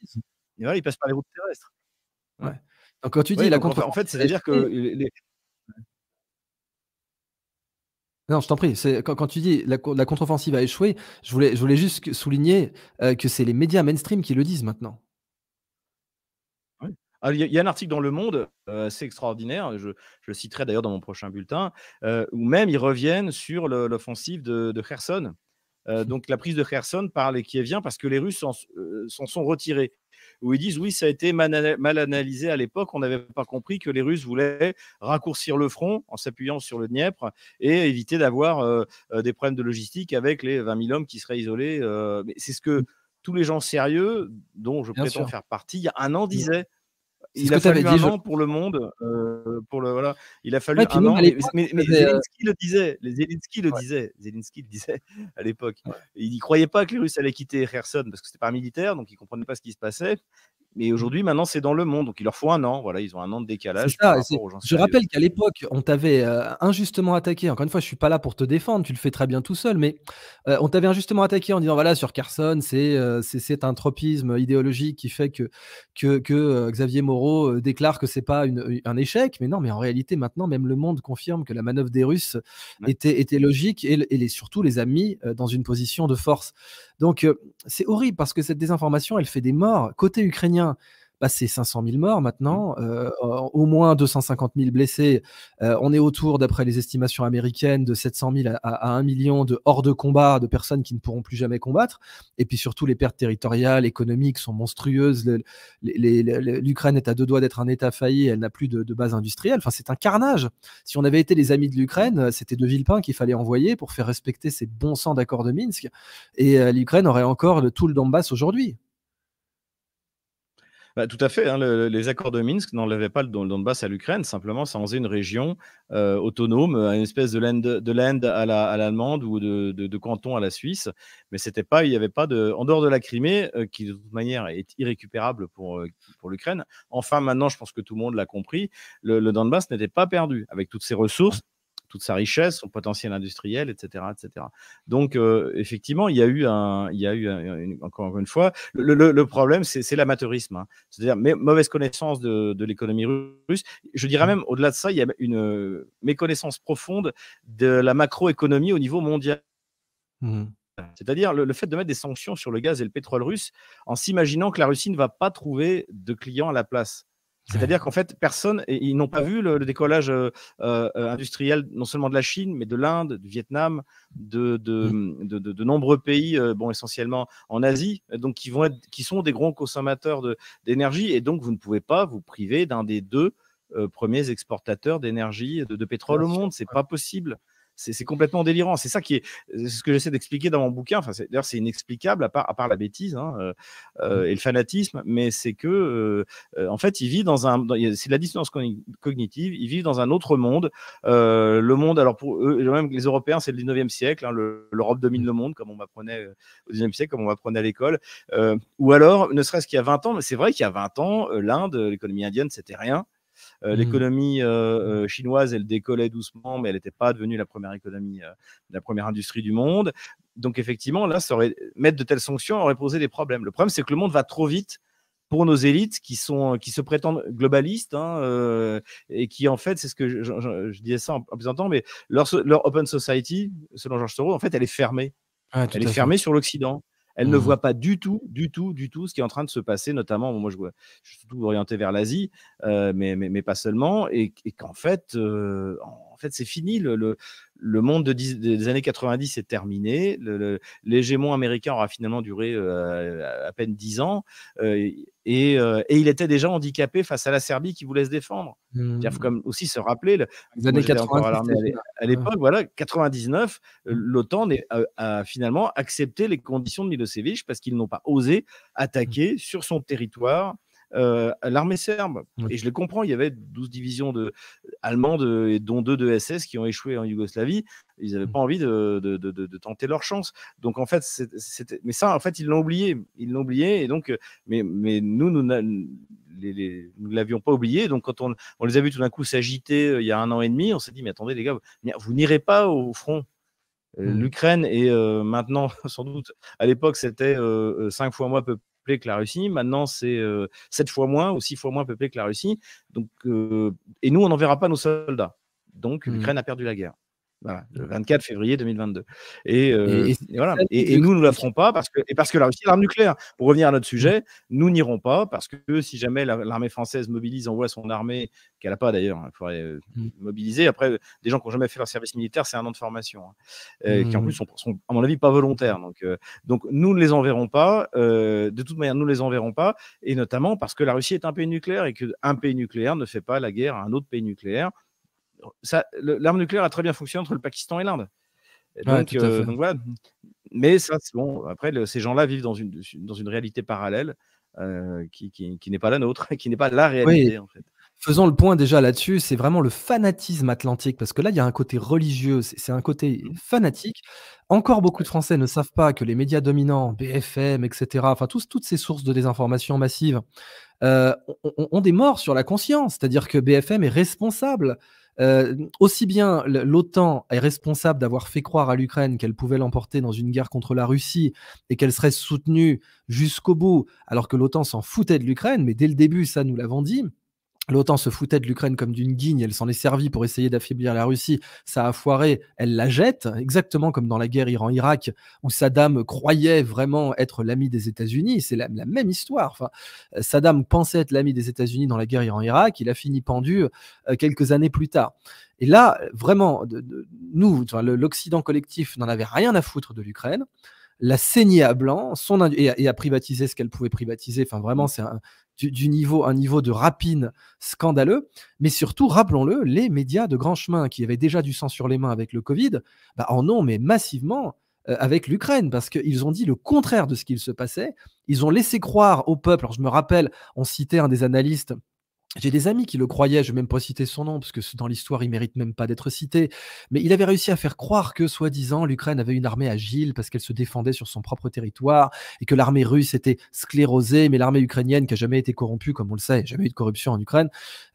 ils passent par les routes terrestres. Donc quand tu dis la en fait, c'est-à-dire que les, non, je t'en prie. Quand, quand, tu dis la, la contre-offensive a échoué, je voulais, juste souligner euh, que c'est les médias mainstream qui le disent maintenant. Ah, il y, a un article dans Le Monde, c'est euh, assez extraordinaire, je, le citerai d'ailleurs dans mon prochain bulletin, euh, où même ils reviennent sur l'offensive de, de, Kherson. Mmh donc la prise de Kherson par les vient parce que les Russes s'en sont retirés où ils disent oui, ça a été mal analysé à l'époque, on n'avait pas compris que les Russes voulaient raccourcir le front en s'appuyant sur le Dniepr et éviter d'avoir euh, euh, des problèmes de logistique avec les 20 000 hommes qui seraient isolés. Euh, mais c'est ce que mmh. tous les gens sérieux, dont je prétends faire partie, il y a un an mmh. disaient il a fallu un an pour le monde, euh, pour le voilà, il a fallu un an. Mais, Zelensky le disait, Zelensky le disait, Zelensky le disait à l'époque. Il n'y croyait pas que les Russes allaient quitter Kherson parce que c'était pas militaire, donc il comprenait pas ce qui se passait. Mais aujourd'hui, maintenant, c'est dans le monde. Donc, il leur faut un an. Voilà, ils ont un an de décalage. je rappelle qu'à l'époque, on t'avait euh, injustement attaqué. Encore une fois, je suis pas là pour te défendre. Tu le fais très bien tout seul. Mais euh, on t'avait injustement attaqué en disant voilà, sur Carson, c'est euh, c'est un tropisme idéologique qui fait que, que, Xavier Moreau déclare que c'est pas un échec. Mais non, mais en réalité, maintenant, même le monde confirme que la manœuvre des Russes était, était logique et, et les, surtout les a mis dans une position de force. Donc, c'est horrible parce que cette désinformation, elle fait des morts. Côté ukrainien, Passé bah, c'est 500 000 morts maintenant, mmh. euh, au moins 250 000 blessés. Euh, on est autour, d'après les estimations américaines, de 700 000 à, 1 million de hors de combat, de personnes qui ne pourront plus jamais combattre. Et puis surtout, les pertes territoriales, économiques sont monstrueuses. L'Ukraine est à deux doigts d'être un État failli, elle n'a plus de, base industrielle. Enfin, c'est un carnage. Si on avait été les amis de l'Ukraine, c'était de Villepin qu'il fallait envoyer pour faire respecter ces bons sens d'accord de Minsk. Et euh, l'Ukraine aurait encore le, tout le Donbass aujourd'hui. Bah, tout à fait. Hein, les accords de Minsk n'enlevaient pas le Donbass à l'Ukraine. Simplement, ça une région euh, autonome, euh, une espèce de land, de land à l'allemande ou de, canton à la Suisse. Mais c'était pas, il n'y avait pas de. En dehors de la Crimée, euh, qui de toute manière est irrécupérable pour, pour l'Ukraine, enfin maintenant, je pense que tout le monde l'a compris, le Donbass n'était pas perdu. Avec toutes ses ressources, toute sa richesse, son potentiel industriel, etc. etc. Donc, euh, effectivement, il y a eu, un, il y a eu encore une fois, le, problème, c'est l'amateurisme. Hein. C'est-à-dire mauvaise connaissance de, l'économie russe. Je dirais mmh. même, au-delà de ça, il y a une euh, méconnaissance profonde de la macroéconomie au niveau mondial. Mmh. C'est-à-dire le, fait de mettre des sanctions sur le gaz et le pétrole russe en s'imaginant que la Russie ne va pas trouver de clients à la place. C'est-à-dire qu'en fait, personne, ils n'ont pas vu le, décollage euh, euh, industriel non seulement de la Chine, mais de l'Inde, du Vietnam, de de, mm. nombreux pays, euh, bon, essentiellement en Asie, donc qui, vont être, qui sont des grands consommateurs d'énergie. Et donc, vous ne pouvez pas vous priver d'un des deux premiers exportateurs d'énergie, de, pétrole au monde. C'est pas possible. C'est complètement délirant. C'est ça qui est, ce que j'essaie d'expliquer dans mon bouquin. Enfin, D'ailleurs, c'est inexplicable à part, à part la bêtise hein, euh, euh, mmh. et le fanatisme, mais c'est que, euh, en fait, ils vivent dans un. C'est la dissonance cognitive, ils vivent dans un autre monde. le monde, alors pour eux, même les Européens, c'est le 19e siècle. Hein, L'Europe domine le monde, comme on m'apprenait au 19e siècle, comme on m'apprenait à l'école. ou alors, ne serait-ce qu'il y a 20 ans, mais c'est vrai qu'il y a 20 ans, l'Inde, l'économie indienne, c'était rien. Euh, mmh. L'économie euh, euh, chinoise, elle décollait doucement, mais elle n'était pas devenue la première économie, la première industrie du monde. Donc effectivement, là, ça mettre de telles sanctions aurait posé des problèmes. Le problème, c'est que le monde va trop vite pour nos élites qui, sont, qui se prétendent globalistes hein, et qui, en fait, c'est ce que je, je, disais ça en, en temps, mais leur, leur, open society, selon Georges Soros, en fait, elle est fermée. Ah, elle est fermée sur l'Occident. Elle ne mmh voit pas du tout, du tout, du tout ce qui est en train de se passer, notamment, moi je, suis surtout orienté vers l'Asie, euh, mais, pas seulement, et, qu'en fait, euh, en fait, c'est fini. Le, le, monde des années 90 est terminé. L'hégémon américain aura finalement duré euh, à peine 10 ans. Euh, euh, et, il était déjà handicapé face à la Serbie qui voulait se défendre. Mmh. Il faut comme aussi se rappeler les années 90 à l'époque, voilà, 99, mmh. l'OTAN a, finalement accepté les conditions de Milosevic parce qu'ils n'ont pas osé attaquer sur son territoire l'armée serbe. Et je les comprends, il y avait 12 divisions de... allemandes, et dont deux de SS qui ont échoué en Yougoslavie. Ils n'avaient mmh. pas envie de, tenter leur chance. Donc en fait, c'était... Mais ça, en fait, ils l'ont oublié. Ils l'ont oublié. Et donc, mais, mais nous, nous, nous ne l'avions pas oublié. Donc, quand on, les a vus tout d'un coup s'agiter il y a un an et demi, on s'est dit, mais attendez, les gars, vous, n'irez pas au front. Mmh. L'Ukraine et maintenant, sans doute, à l'époque, c'était cinq fois moins peu que la Russie. Maintenant, c'est 7 euh, fois moins ou 6 fois moins peuplé que la Russie. Donc, euh, et nous, on n'enverra pas nos soldats. Donc, mmh l'Ukraine a perdu la guerre le 24 février 2022. Euh, et, nous, nous, ne la ferons pas parce que, et parce que la l'arme nucléaire. Pour revenir à notre mmh. sujet, nous n'irons pas parce que si jamais l'armée française mobilise, envoie son armée, qu'elle n'a pas d'ailleurs, il hein, faudrait euh, mmh. mobiliser. Après, des gens qui n'ont jamais fait leur service militaire, c'est un an de formation, hein, euh, qui en mmh. plus sont, sont, à mon avis, pas volontaires. Donc, donc nous ne les enverrons pas. de toute manière, nous ne les enverrons pas. Et notamment parce que la Russie est un pays nucléaire et qu'un pays nucléaire ne fait pas la guerre à un autre pays nucléaire l'arme nucléaire a très bien fonctionné entre le Pakistan et l'Inde. Euh, Mais ça, bon. Après, ces gens-là vivent dans une, dans une réalité parallèle euh, qui, qui, n'est pas la nôtre, qui n'est pas la réalité Faisons le point déjà là-dessus, c'est vraiment le fanatisme atlantique, parce que là, il y a un côté religieux, c'est un côté mm. fanatique. Encore beaucoup de Français ne savent pas que les médias dominants, BFM, etc., enfin tous, toutes ces sources de désinformation massive, euh, ont, des morts sur la conscience, c'est-à-dire que BFM est responsable euh, aussi bien l'OTAN est responsable d'avoir fait croire à l'Ukraine qu'elle pouvait l'emporter dans une guerre contre la Russie et qu'elle serait soutenue jusqu'au bout, alors que l'OTAN s'en foutait de l'Ukraine, mais dès le début, ça nous l'avons dit. L'OTAN se foutait de l'Ukraine comme d'une guigne, elle s'en est servie pour essayer d'affaiblir la Russie, ça a foiré, elle la jette, exactement comme dans la guerre Iran-Irak, où Saddam croyait vraiment être l'ami des États-Unis, c'est la, même histoire. Enfin, euh, Saddam pensait être l'ami des États-Unis dans la guerre Iran-Irak, il a fini pendu euh, quelques années plus tard. Et là, vraiment, nous, l'Occident collectif n'en avait rien à foutre de l'Ukraine l'a saignée à blanc son et, a, et privatisé ce qu'elle pouvait privatiser. Enfin, vraiment, mmh. c'est un, du, niveau, un niveau de rapine scandaleux. Mais surtout, rappelons-le, les médias de grand chemin qui avaient déjà du sang sur les mains avec le Covid bah, en ont, mais massivement euh, avec l'Ukraine, parce qu'ils ont dit le contraire de ce qu'il se passait. Ils ont laissé croire au peuple. Alors, je me rappelle, on citait un des analystes j'ai des amis qui le croyaient, je ne vais même pas citer son nom, parce que dans l'histoire, il mérite même pas d'être cité, mais il avait réussi à faire croire que, soi-disant, l'Ukraine avait une armée agile parce qu'elle se défendait sur son propre territoire et que l'armée russe était sclérosée, mais l'armée ukrainienne, qui n'a jamais été corrompue, comme on le sait, jamais eu de corruption en Ukraine,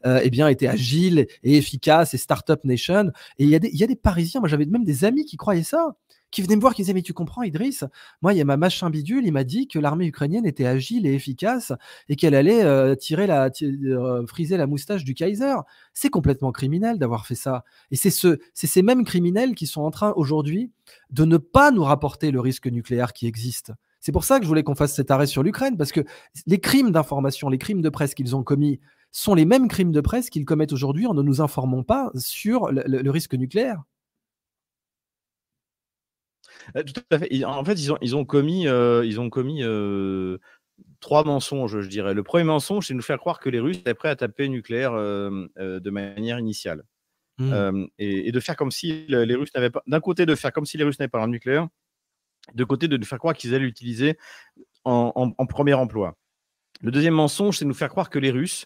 euh, eh bien, était agile et efficace et start-up nation. Et il y, y a des Parisiens, moi j'avais même des amis qui croyaient ça qui venaient me voir, qui disaient Mais tu comprends, Idriss Moi, il y a ma machin bidule, il m'a dit que l'armée ukrainienne était agile et efficace et qu'elle allait euh, tirer la, euh, friser la moustache du Kaiser. C'est complètement criminel d'avoir fait ça. Et c'est ce, ces mêmes criminels qui sont en train aujourd'hui de ne pas nous rapporter le risque nucléaire qui existe. C'est pour ça que je voulais qu'on fasse cet arrêt sur l'Ukraine, parce que les crimes d'information, les crimes de presse qu'ils ont commis, sont les mêmes crimes de presse qu'ils commettent aujourd'hui en ne nous informant pas sur le risque nucléaire. Euh, fait. En fait, ils ont, commis, euh, euh, trois mensonges, je dirais. Le premier mensonge, c'est de nous faire croire que les Russes étaient prêts à taper nucléaire de manière initiale. Mmh. Et, de faire comme si les Russes n'avaient pas. D'un côté, de faire comme si les Russes n'avaient pas leur nucléaire. De côté, de nous faire croire qu'ils allaient l'utiliser en, en, premier emploi. Le deuxième mensonge, c'est de nous faire croire que les Russes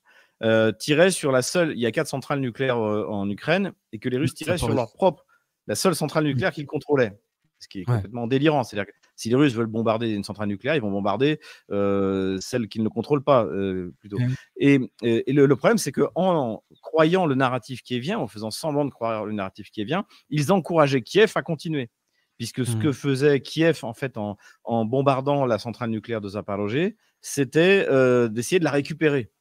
tiraient sur la seule. Il y a quatre centrales nucléaires en Ukraine et que les Russes mmh, tiraient sur leur propre la seule centrale mmh. nucléaire qu'ils contrôlaient ce qui est complètement délirant. C'est-à-dire que si les Russes veulent bombarder une centrale nucléaire, ils vont bombarder euh, celle qu'ils ne contrôlent pas, euh, plutôt. Eh et, le, problème, c'est qu'en croyant le narratif qui est en faisant semblant de croire le narratif qui est bien, ils encourageaient Kiev à continuer. Puisque ce que mmh. faisait Kiev, en fait, en, bombardant la centrale nucléaire de Zaporogé, c'était euh, d'essayer de la récupérer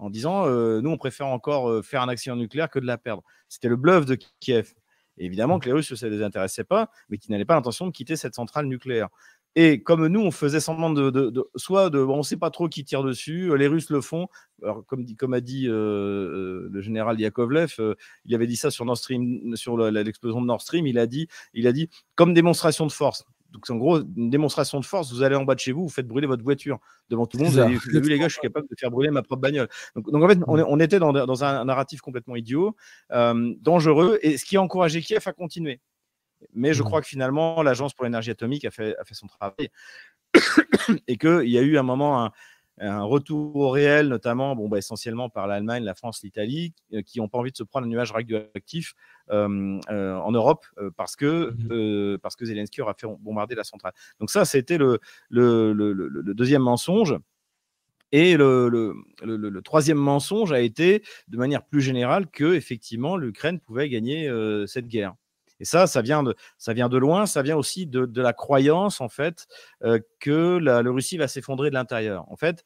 en disant nous, on préfère encore faire un accident nucléaire que de la perdre. C'était le bluff de Kiev évidemment mmh. que les Russes, ne se désintéressaient pas, mais qu'ils n'avaient pas l'intention de quitter cette centrale nucléaire. Et comme nous, on faisait semblant de, soit on ne sait pas trop qui tire dessus, euh, les Russes le font. Alors, comme, dit, a dit euh, euh, le général Yakovlev, il avait dit ça sur Nord sur l'explosion de Nord Stream. Il a dit, il a dit, comme démonstration de force. Donc, c'est en gros une démonstration de force. Vous allez en bas de chez vous, vous faites brûler votre voiture devant tout le monde. Vous avez vu, les gars, je suis capable de faire brûler ma propre bagnole. Donc, en fait, on, on était dans, un narratif complètement idiot, euh, dangereux, et ce qui a encouragé Kiev à continuer. Mais je mmh. crois que finalement, l'Agence pour l'énergie atomique a fait, a fait son travail et qu'il y a eu un moment un, un retour au réel, notamment bon, bah, essentiellement par l'Allemagne, la France, l'Italie, euh, qui n'ont pas envie de se prendre un nuage radioactif euh, en Europe euh, parce, que, mmh parce que Zelensky aura fait bombarder la centrale. Donc ça, c'était le, le, le, deuxième mensonge. Et le, le, le, troisième mensonge a été, de manière plus générale, que effectivement l'Ukraine pouvait gagner cette guerre. Et ça, ça vient de, ça vient de loin, ça vient aussi de, la croyance, en fait, que la, Russie va s'effondrer de l'intérieur. En fait,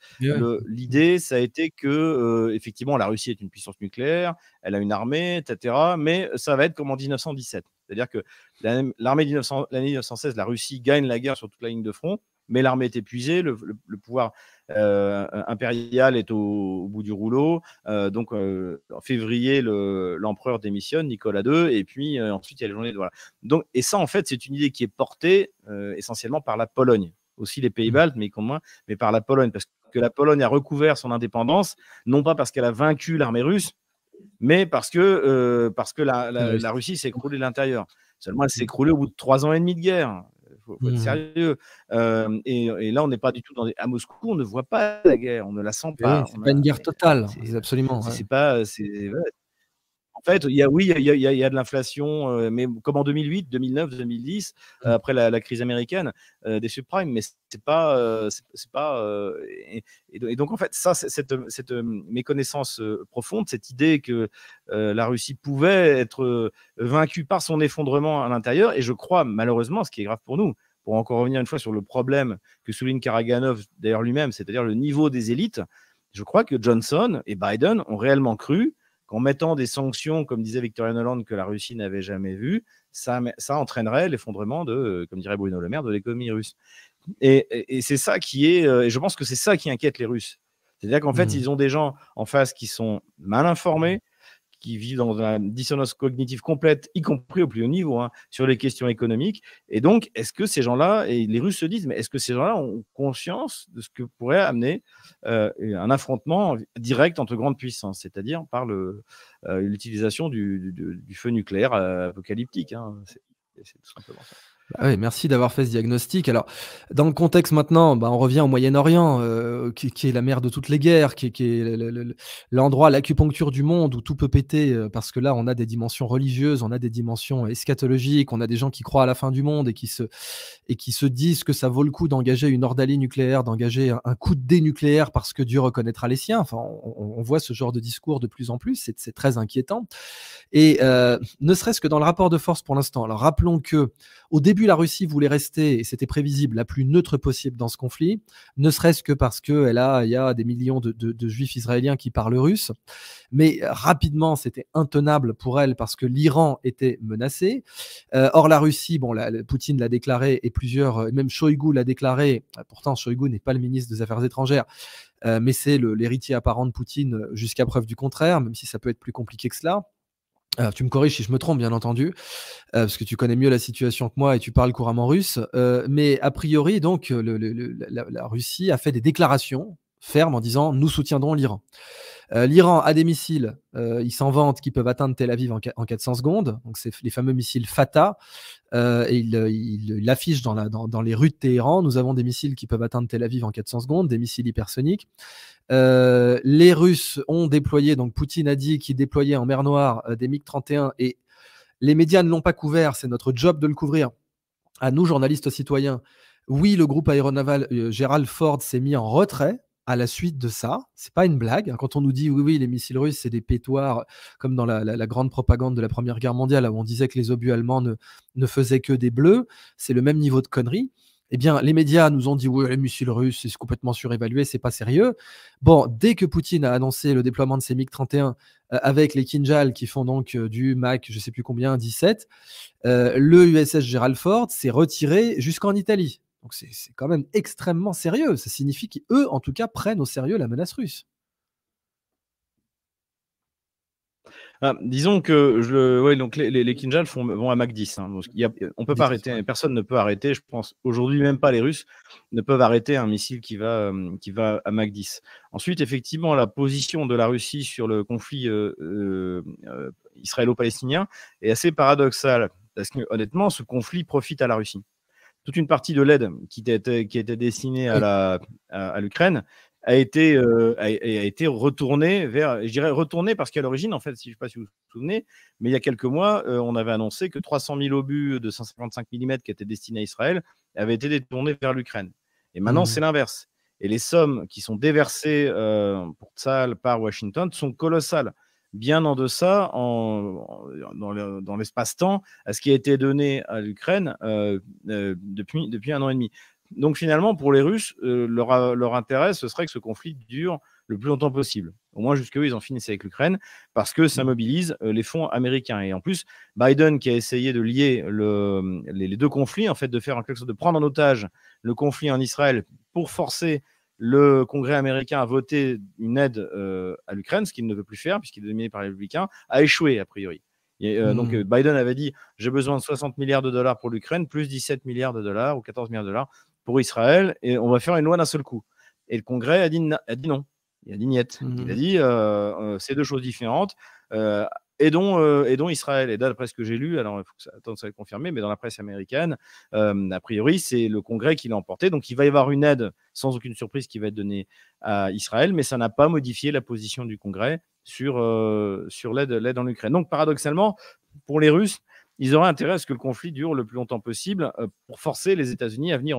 l'idée, ça a été que, effectivement, la Russie est une puissance nucléaire, elle a une armée, etc. Mais ça va être comme en 1917. C'est-à-dire que l'année 1916, la Russie gagne la guerre sur toute la ligne de front mais l'armée est épuisée, le, pouvoir euh, impérial est au, bout du rouleau. Euh, donc, euh, en février, l'empereur démissionne, Nicolas II, et puis ensuite, il y a les journées de. Voilà. Donc, et ça, en fait, c'est une idée qui est portée essentiellement par la Pologne, aussi les Pays-Baltes, mmh. mais, moins, mais par la Pologne, parce que la Pologne a recouvert son indépendance, non pas parce qu'elle a vaincu l'armée russe, mais parce que, parce que la, la Russie s'est écroulée de l'intérieur. Seulement, elle s'est mmh. écroulée au bout de trois ans et demi de guerre faut être mmh. sérieux. et, là, on n'est pas du tout dans des... à Moscou, on ne voit pas la guerre, on ne la sent pas. c'est pas une guerre totale, absolument. C'est pas, c'est en fait, il y a, oui, il y a, il y a, il y a de l'inflation, euh, mais comme en 2008, 2009, 2010, après la, crise américaine euh, des subprimes, mais c'est pas, euh, c'est pas. Et, et, donc en fait, ça, cette, cette méconnaissance profonde, cette idée que la Russie pouvait être vaincue par son effondrement à l'intérieur, et je crois malheureusement, ce qui est grave pour nous, pour encore revenir une fois sur le problème que souligne Karaganov d'ailleurs lui-même, c'est-à-dire le niveau des élites, je crois que Johnson et Biden ont réellement cru qu'en mettant des sanctions, comme disait Victoria Hollande, que la Russie n'avait jamais vues, ça, entraînerait l'effondrement de, euh, comme dirait Bruno Le Maire, de l'économie russe. Et, c'est ça qui est, euh, et je pense que c'est ça qui inquiète les Russes. C'est-à-dire qu'en fait, mmh. ils ont des gens en face qui sont mal informés, qui vivent dans une dissonance cognitive complète, y compris au plus haut niveau, hein, sur les questions économiques. Et donc, est-ce que ces gens-là, et les Russes se disent, mais est-ce que ces gens-là ont conscience de ce que pourrait amener euh, un affrontement direct entre grandes puissances, c'est-à-dire par euh, l'utilisation du, feu nucléaire euh, apocalyptique hein, C'est tout simplement ça. Bah merci d'avoir fait ce diagnostic. Alors, dans le contexte maintenant, bah, on revient au Moyen-Orient, euh, qui, est la mère de toutes les guerres, qui, est l'endroit, l'acupuncture du monde où tout peut péter, euh, parce que là, on a des dimensions religieuses, on a des dimensions eschatologiques, on a des gens qui croient à la fin du monde et qui se, et qui se disent que ça vaut le coup d'engager une ordalie nucléaire, d'engager un, coup de dé nucléaire parce que Dieu reconnaîtra les siens. Enfin, on, voit ce genre de discours de plus en plus, c'est très inquiétant. Et euh, ne serait-ce que dans le rapport de force pour l'instant. Alors, rappelons que au début la Russie voulait rester, et c'était prévisible, la plus neutre possible dans ce conflit, ne serait-ce que parce qu'elle a, il y a des millions de, juifs israéliens qui parlent russe. Mais rapidement, c'était intenable pour elle parce que l'Iran était menacé. Euh, or, la Russie, bon, Poutine l'a déclaré, et plusieurs, euh, même Shoigu l'a déclaré, euh, pourtant Shoigu n'est pas le ministre des Affaires étrangères, mais c'est l'héritier apparent de Poutine jusqu'à preuve du contraire, même si ça peut être plus compliqué que cela tu me corriges si je me trompe, bien entendu, euh, parce que tu connais mieux la situation que moi et tu parles couramment russe. Euh, mais a priori, donc, la, Russie a fait des déclarations ferme en disant nous soutiendrons l'Iran. Euh, L'Iran a des missiles, euh, ils s'en vantent, qui peuvent atteindre Tel Aviv en, 400 secondes. Donc, c'est les fameux missiles Fatah. Euh, et il, l'affiche dans, dans, dans, les rues de Téhéran nous avons des missiles qui peuvent atteindre Tel Aviv en 400 secondes, des missiles hypersoniques. les Russes ont déployé, donc Poutine a dit qu'il déployait en mer Noire des MiG-31 et les médias ne l'ont pas couvert, c'est notre job de le couvrir. À nous, journalistes citoyens, oui, le groupe aéronaval Gérald Ford s'est mis en retrait à la suite de ça. C'est pas une blague. Hein. Quand on nous dit oui, oui, les missiles russes, c'est des pétoirs, comme dans la, grande propagande de la Première Guerre mondiale, où on disait que les obus allemands ne, faisaient que des bleus, c'est le même niveau de connerie. Eh bien, les médias nous ont dit oui, les missiles russes, c'est complètement surévalué, c'est pas sérieux. Bon, dès que Poutine a annoncé le déploiement de ses MiG-31 euh, avec les Kinjal qui font donc euh, du Mac, je sais plus combien, 17, euh, le USS Gerald Ford s'est retiré jusqu'en Italie. Donc c'est quand même extrêmement sérieux. Ça signifie qu'eux, en tout cas, prennent au sérieux la menace russe. Ah, disons que je, donc les, les, vont à Mac 10. Hein, donc peut pas arrêter, personne ne peut arrêter. Je pense aujourd'hui même pas les Russes ne peuvent arrêter un missile qui va, euh, qui va à Mac 10. Ensuite, effectivement, la position de la Russie sur le conflit euh, euh, israélo-palestinien est assez paradoxale parce que honnêtement, ce conflit profite à la Russie toute une partie de l'aide qui, qui était destinée à la à, l'Ukraine a été euh, a, été retournée vers je dirais retournée parce qu'à l'origine en fait si je sais pas si vous vous souvenez mais il y a quelques mois euh, on avait annoncé que 300 000 obus de 155 mm qui étaient destinés à Israël avaient été détournés vers l'Ukraine et maintenant mmh. c'est l'inverse et les sommes qui sont déversées euh, pour ça par Washington sont colossales bien en deçà en, dans l'espace-temps à ce qui a été donné à l'Ukraine euh, euh, depuis, depuis un an et demi. Donc finalement, pour les Russes, euh, leur, intérêt, ce serait que ce conflit dure le plus longtemps possible. Au moins jusqu'à ils en finissent avec l'Ukraine, parce que ça mmh. mobilise les fonds américains. Et en plus, Biden, qui a essayé de lier les, deux conflits, en fait, de faire en quelque sorte de prendre en otage le conflit en Israël pour forcer le Congrès américain a voté une aide euh, à l'Ukraine, ce qu'il ne veut plus faire puisqu'il est dominé par les républicains, a échoué a priori. Euh, hmm. Donc euh, Biden avait dit j'ai besoin de 60 milliards de dollars pour l'Ukraine, plus 17 milliards de dollars ou 14 milliards de dollars pour Israël, et on va faire une loi d'un seul coup. Et le Congrès a dit, non, il a dit niet. Hmm. Il a dit c'est deux choses différentes. Euh, et dont, Israël. Et d'après ce que j'ai lu, alors il faut que ça, ça soit confirmé, mais dans la presse américaine, euh, a priori, c'est le Congrès qui l'a emporté. Donc il va y avoir une aide, sans aucune surprise, qui va être donnée à Israël, mais ça n'a pas modifié la position du Congrès sur, euh, sur l'aide en Ukraine. Donc paradoxalement, pour les Russes, ils auraient intérêt à ce que le conflit dure le plus longtemps possible pour forcer les États-Unis à venir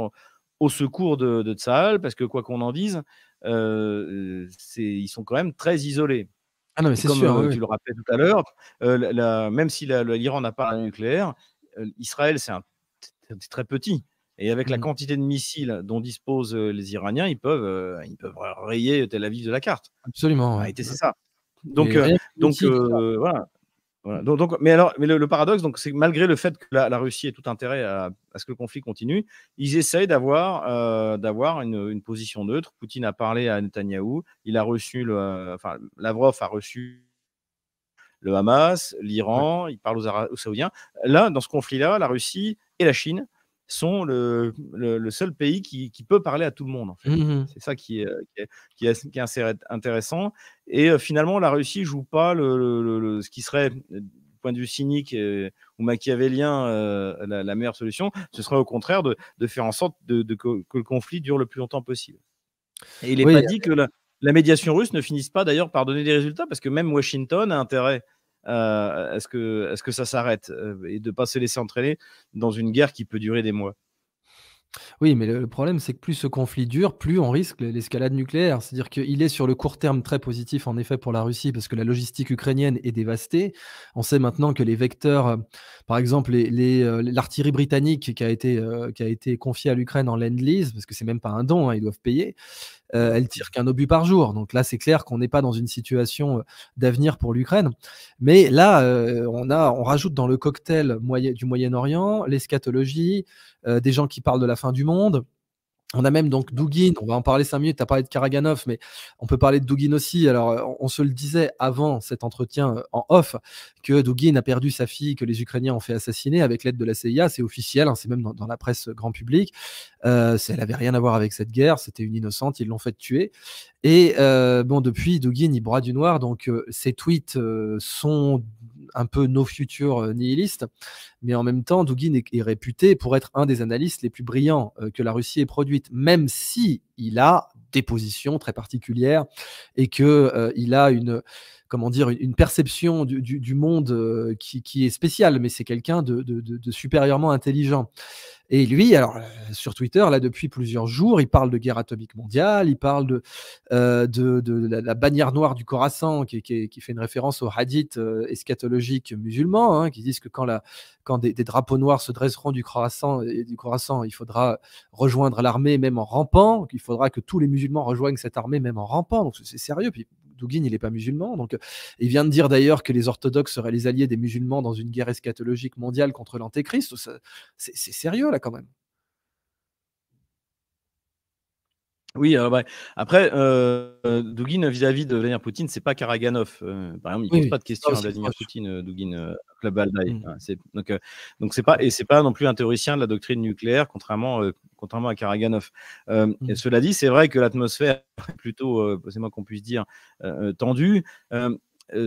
au, secours de, de parce que quoi qu'on en dise, ils sont quand même très isolés. Ah euh, Tu le rappelais tout à l'heure, euh, même si l'Iran n'a pas un nucléaire, euh, Israël, c'est très petit. Et avec la mmh. quantité de missiles dont disposent les Iraniens, ils peuvent, ils peuvent rayer Tel Aviv de la carte. Absolument. c'est ça. donc voilà mais alors, le, paradoxe, donc, c'est que malgré le fait que la, Russie ait tout intérêt à, ce que le conflit continue, ils essayent d'avoir, euh, d'avoir une, position neutre. Poutine a parlé à Netanyahou, il a reçu le, enfin, Lavrov a reçu le Hamas, l'Iran, il parle aux, aux Saoudiens. Là, dans ce conflit-là, la Russie et la Chine sont le, seul pays qui, peut parler à tout le monde. Mmh C'est ça qui est, euh, qui, est, qui intéressant. Et euh, finalement, la Russie joue pas le, ce qui serait euh, point de vue cynique ou machiavélien la, meilleure solution, ce serait au contraire de, faire en sorte de, que, le conflit dure le plus longtemps possible. Et il n'est pas dit que la, médiation russe ne finisse pas d'ailleurs par donner des résultats, parce que même Washington a intérêt euh, est-ce que, est que ça s'arrête euh, Et de ne pas se laisser entraîner dans une guerre qui peut durer des mois. Oui, mais le problème, c'est que plus ce conflit dure, plus on risque l'escalade nucléaire. C'est-à-dire qu'il est sur le court terme très positif, en effet, pour la Russie, parce que la logistique ukrainienne est dévastée. On sait maintenant que les vecteurs, euh, par exemple, l'artillerie les, britannique qui a été, qui a été confiée à l'Ukraine en lend-lease, parce que c'est même pas un don, hein, ils doivent payer, euh, elle tire qu'un obus par jour. Donc là, c'est clair qu'on n'est pas dans une situation euh, d'avenir pour l'Ukraine. Mais là, euh, on, a, on rajoute dans le cocktail moyen, du Moyen-Orient l'escatologie, des gens qui parlent de la fin du monde. On a même donc Dougin, on va en parler cinq minutes, tu as parlé de Karaganov, mais on peut parler de Dougin aussi. Alors, on, se le disait avant cet entretien euh, en off, que Dougin a perdu sa fille, que les Ukrainiens ont fait assassiner avec l'aide de la CIA, c'est officiel, hein, c'est même dans, la presse euh, grand public. elle euh, n'avait rien à voir avec cette guerre, c'était une innocente, ils l'ont fait tuer. Et bon, depuis, Dougin, il broie du noir, donc ses tweets sont un peu nos futurs euh, nihilistes, mais en même temps, Dugin est, réputé pour être un des analystes les plus brillants euh, que la Russie ait produite, même si il a des positions très particulières et que euh, il a une comment dire, une, perception du, monde euh, qui, est spéciale, mais c'est quelqu'un de, supérieurement intelligent. Et lui, alors euh, sur Twitter, là depuis plusieurs jours, il parle de guerre atomique mondiale, il parle de, euh, de, la, bannière noire du Khorasan, qui, fait une référence aux hadiths euh, eschatologiques musulmans, hein, qui disent que quand, la, quand des, drapeaux noirs se dresseront du Khorasan, et du Khorasan il faudra rejoindre l'armée même en rampant, qu'il faudra que tous les musulmans rejoignent cette armée même en rampant. Donc c'est sérieux. Puis Douguin, il n'est pas musulman. Donc, euh, il vient de dire d'ailleurs que les orthodoxes seraient les alliés des musulmans dans une guerre eschatologique mondiale contre l'antéchrist. C'est sérieux, là, quand même. Oui, euh, après, euh, euh vis-à-vis de Vladimir Poutine, c'est pas Karaganov. Euh, par exemple, il ne pose pas de questions à Vladimir Poutine, Dugin, Club Baldaï. Mmh. donc, c'est pas et c'est pas non plus un théoricien de la doctrine nucléaire, contrairement, contrairement à Karaganov. Et mmh. cela dit, c'est vrai que l'atmosphère est plutôt, c'est moi qu'on puisse dire, tendue.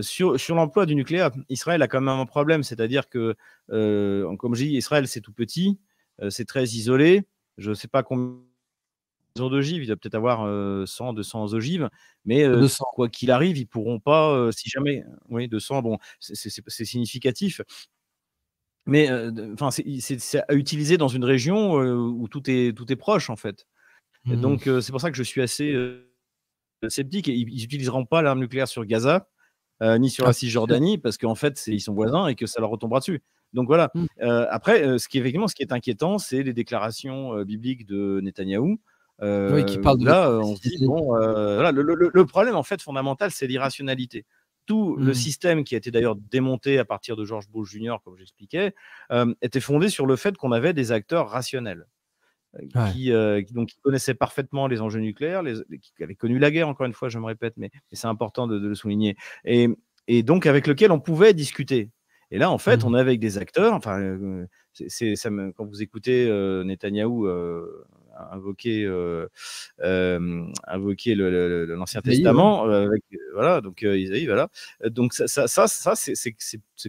sur, sur l'emploi du nucléaire, Israël a quand même un problème, c'est-à-dire que, comme je dis, Israël c'est tout petit, c'est très isolé. Je ne sais pas combien d'ogives, il doit peut-être avoir 100, 200 ogives, mais quoi qu'il arrive, ils pourront pas, si jamais, oui, 200, bon, c'est significatif. Mais enfin, c'est à utiliser dans une région où tout est, tout est proche, en fait. Mmh. Donc, c'est pour ça que je suis assez sceptique. ils n'utiliseront pas l'arme nucléaire sur Gaza, ni sur la ah, Cisjordanie, parce qu'en fait, ils sont voisins et que ça leur retombera dessus. Donc voilà. Mmh. après, ce qui ce qui est inquiétant, c'est les déclarations bibliques de Netanyahou, euh, là, on se dit, bon, euh, voilà, le, problème en fait fondamental, c'est l'irrationalité tout le mmh. système qui a été d'ailleurs démonté à partir de George Bush Junior, comme j'expliquais, euh, était fondé sur le fait qu'on avait des acteurs rationnels. qui, donc, connaissaient parfaitement les enjeux nucléaires, qui avaient connu la guerre, encore une fois, je me répète, mais, c'est important de, le souligner, et, et, donc avec lequel on pouvait discuter. Et là, en fait, mmh. on est avec des acteurs, enfin, ça quand vous écoutez Netanyahou invoquer, invoquer l'Ancien Testament. voilà, donc euh, Isaïe, voilà. Euh, donc ça, ça, ça, c'est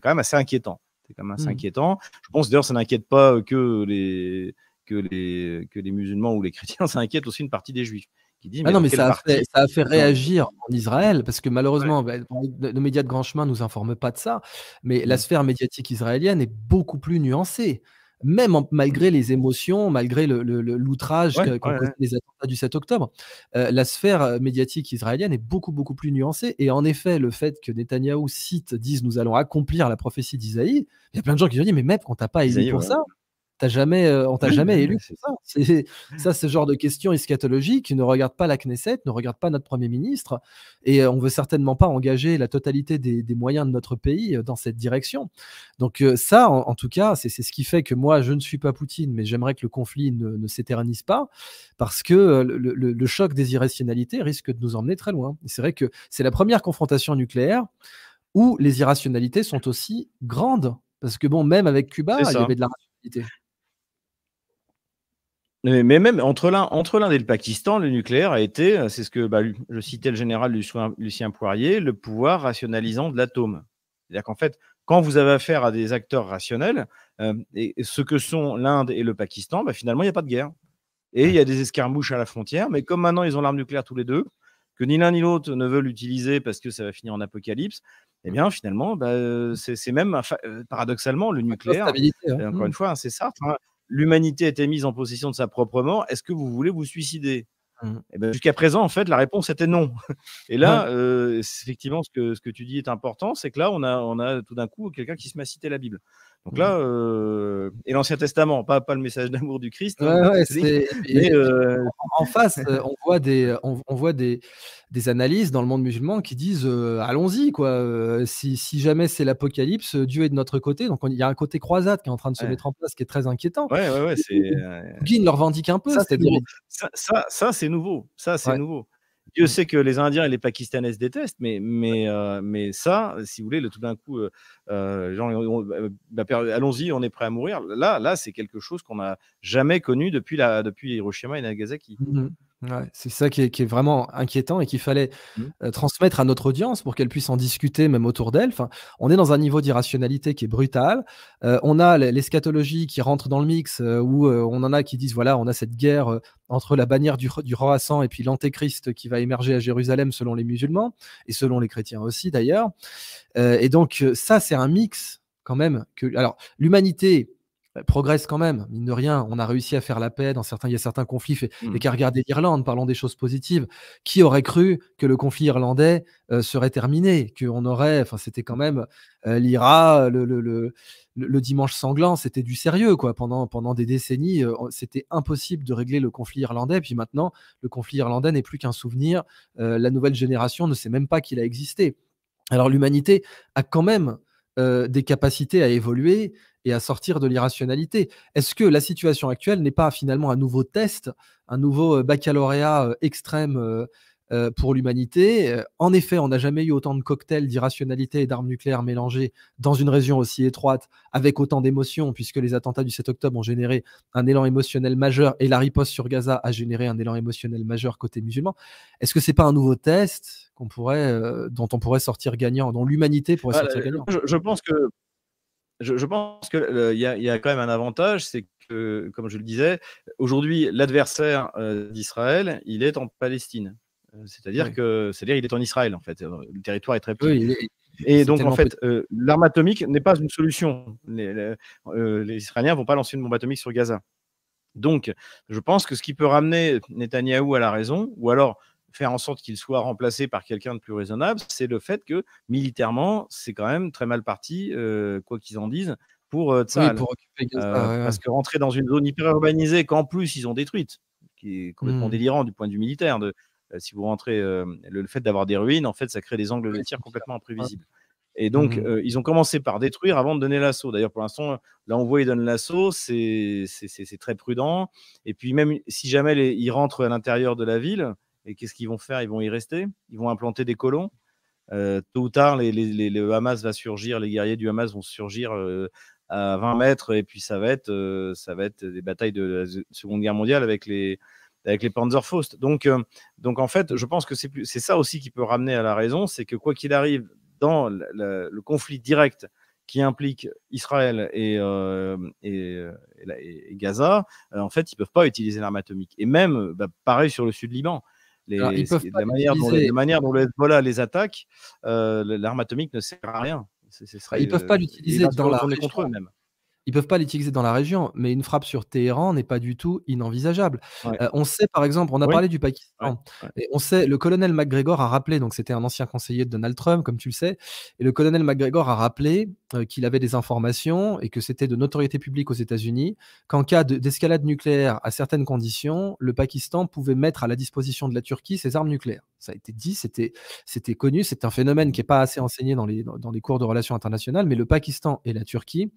quand même assez inquiétant. C'est quand même assez mmh. inquiétant. Je pense d'ailleurs ça n'inquiète pas euh, que les, que, les, que les musulmans ou les chrétiens, ça inquiète aussi une partie des juifs. Qui dit, ah mais ah non, mais ça a, fait, ça a, fait, réagir en Israël, parce que malheureusement, nos bah, médias de grand chemin ne nous informent pas de ça, mais la mmh. sphère médiatique israélienne est beaucoup plus nuancée même malgré les émotions, malgré l'outrage le, qu'ont les attentats du 7 octobre, euh, la sphère euh, médiatique israélienne est beaucoup, beaucoup plus nuancée. Et en effet, le fait que Netanyahou cite, dise nous allons accomplir la prophétie d'Isaïe, il y a plein de gens qui ont dit mais mec, on t'a pas Isaïe pour ça jamais, euh, on t'a jamais élu. Ça, ça, ce genre de questions eschatologiques ne regarde pas la Knesset, ne regarde pas notre Premier ministre, et euh, on veut certainement pas engager la totalité des, moyens de notre pays euh, dans cette direction. Donc ça, en, tout cas, c'est ce qui fait que moi, je ne suis pas Poutine, mais j'aimerais que le conflit ne, s'éternise pas, parce que le, le choc des irrationalités risque de nous emmener très loin. C'est vrai que c'est la première confrontation nucléaire où les irrationalités sont aussi grandes. Parce que bon, même avec Cuba, il y avait de la rationalité. Mais même entre l'Inde et le Pakistan, le nucléaire a été, euh, c'est ce que bah, je citais le général Lucien Poirier, le pouvoir rationalisant de l'atome. C'est-à-dire qu'en fait, quand vous avez affaire à des acteurs rationnels, euh, et ce que sont l'Inde et le Pakistan, bah, finalement, il n'y a pas de guerre. Et il y a des escarmouches à la frontière, mais comme maintenant ils ont l'arme nucléaire tous les deux, que ni l'un ni l'autre ne veulent l'utiliser parce que ça va finir en apocalypse, eh bien, finalement, bah, euh, c'est même paradoxalement le nucléaire. Hein. Encore mmh. une fois, hein, c'est ça l'humanité était mise en possession de sa propre mort, est-ce que vous voulez vous suicider mmh. eh ben, Jusqu'à présent, en fait, la réponse était non. Et là, euh, effectivement, ce que, tu dis est important, c'est que là, on a, on a tout d'un coup quelqu'un qui se met à citer la Bible. Donc là, mmh. euh, et l'Ancien Testament, pas, pas le message d'amour du Christ. Hein, euh, en, face, on voit, des, on, voit des, analyses dans le monde musulman qui disent euh, allons-y, quoi. Si, jamais c'est l'apocalypse, Dieu est de notre côté. Donc il y a un côté croisade qui est en train de se mettre en place qui est très inquiétant. Ouais, ouais, leur revendique un peu. Ça, c'est nouveau. ça c'est nouveau. Dieu mmh. sait que les Indiens et les Pakistanais se détestent, mais, mais, euh, mais ça, si vous voulez, le, tout d'un coup, euh, euh, bah, allons-y, on est prêt à mourir. Là, là c'est quelque chose qu'on n'a jamais connu depuis, la, depuis Hiroshima et Nagasaki. Mmh c'est ça qui est, vraiment inquiétant et qu'il fallait mmh. transmettre à notre audience pour qu'elle puisse en discuter même autour d'elle. on est dans un niveau d'irrationalité qui est brutal. on a l'escatologie qui rentre dans le mix où on en a qui disent voilà, on a cette guerre entre la bannière du, du roi et puis l'antéchrist qui va émerger à Jérusalem selon les musulmans et selon les chrétiens aussi d'ailleurs. et donc ça, c'est un mix quand même que alors l'humanité bah, progresse quand même, mine de rien. On a réussi à faire la paix dans certains, il y a certains conflits. Mmh. Et qu'à regarder l'Irlande, parlons des choses positives. Qui aurait cru que le conflit irlandais euh, serait terminé, on aurait, enfin, c'était quand même euh, l'IRA, le, le, dimanche sanglant, c'était du sérieux, quoi. Pendant, pendant des décennies, euh, c'était impossible de régler le conflit irlandais. Puis maintenant, le conflit irlandais n'est plus qu'un souvenir. la nouvelle génération ne sait même pas qu'il a existé. Alors l'humanité a quand même des capacités à évoluer et à sortir de l'irrationalité. Est-ce que la situation actuelle n'est pas finalement un nouveau test, un nouveau euh, baccalauréat euh, extrême euh, pour l'humanité. En effet, on n'a jamais eu autant de cocktails d'irrationalité et d'armes nucléaires mélangées dans une région aussi étroite, avec autant d'émotions, puisque les attentats du 7 octobre ont généré un élan émotionnel majeur et la riposte sur Gaza a généré un élan émotionnel majeur côté musulman. Est-ce que c'est pas un nouveau test pourrait, dont on pourrait sortir gagnant, dont l'humanité pourrait ah, sortir gagnant je, je pense que je, pense qu'il euh, y, a, quand même un avantage, c'est que, comme je le disais, aujourd'hui, l'adversaire euh, d'Israël, il est en Palestine. Euh, c'est-à-dire que, c'est-à-dire, il est en Israël en fait. Le territoire est très peu. Et donc en fait, l'arme atomique n'est pas une solution. Les, Israéliens ne Israéliens vont pas lancer une bombe atomique sur Gaza. Donc, je pense que ce qui peut ramener Netanyahou à la raison, ou alors faire en sorte qu'il soit remplacé par quelqu'un de plus raisonnable, c'est le fait que militairement, c'est quand même très mal parti, euh, quoi qu'ils en disent, pour ça, euh, Oui, pour occuper euh, Parce que rentrer dans une zone hyper urbanisée qu'en plus ils ont détruite, qui est complètement mmh. délirant du point de vue militaire, de, si vous rentrez, le, fait d'avoir des ruines, en fait, ça crée des angles de tir complètement imprévisibles. Et donc, mmh ils ont commencé par détruire avant de donner l'assaut. D'ailleurs, pour l'instant, là, on voit ils donnent l'assaut, c'est très prudent. Et puis, même si jamais ils rentrent à l'intérieur de la ville, et qu'est-ce qu'ils vont faire Ils vont y rester Ils vont implanter des colons euh, Tôt ou tard, les, le Hamas va surgir, les guerriers du Hamas vont surgir euh, à 20 mètres, et puis ça va être, euh, ça va être des batailles de la Seconde Guerre mondiale avec les, avec les Panzerfaust. Donc, donc en fait, je pense que c'est ça aussi qui peut ramener à la raison, c'est que quoi qu'il arrive, dans le, conflit direct qui implique Israël et, et, Gaza, en fait, ils ne peuvent pas utiliser l'arme atomique. Et même, bah, pareil sur le sud Liban, les, la, manière dont, la, manière euh, le Hezbollah les attaque, l'arme atomique ne sert à rien. Ce, ils ne peuvent pas euh, l'utiliser dans la contre eux même ils peuvent pas l'utiliser dans la région, mais une frappe sur Téhéran n'est pas du tout inenvisageable. Euh, on sait par exemple, on a parlé du Pakistan, et on sait, le colonel McGregor a rappelé, donc c'était un ancien conseiller de Donald Trump, comme tu le sais, et le colonel McGregor a rappelé euh, qu'il avait des informations et que c'était de notoriété publique aux États-Unis qu'en cas d'escalade nucléaire à certaines conditions, le Pakistan pouvait mettre à la disposition de la Turquie ses armes nucléaires. Ça a été dit, c'était connu, c'est un phénomène qui n'est pas assez enseigné dans les, dans, dans les cours de relations internationales, mais le Pakistan et la Turquie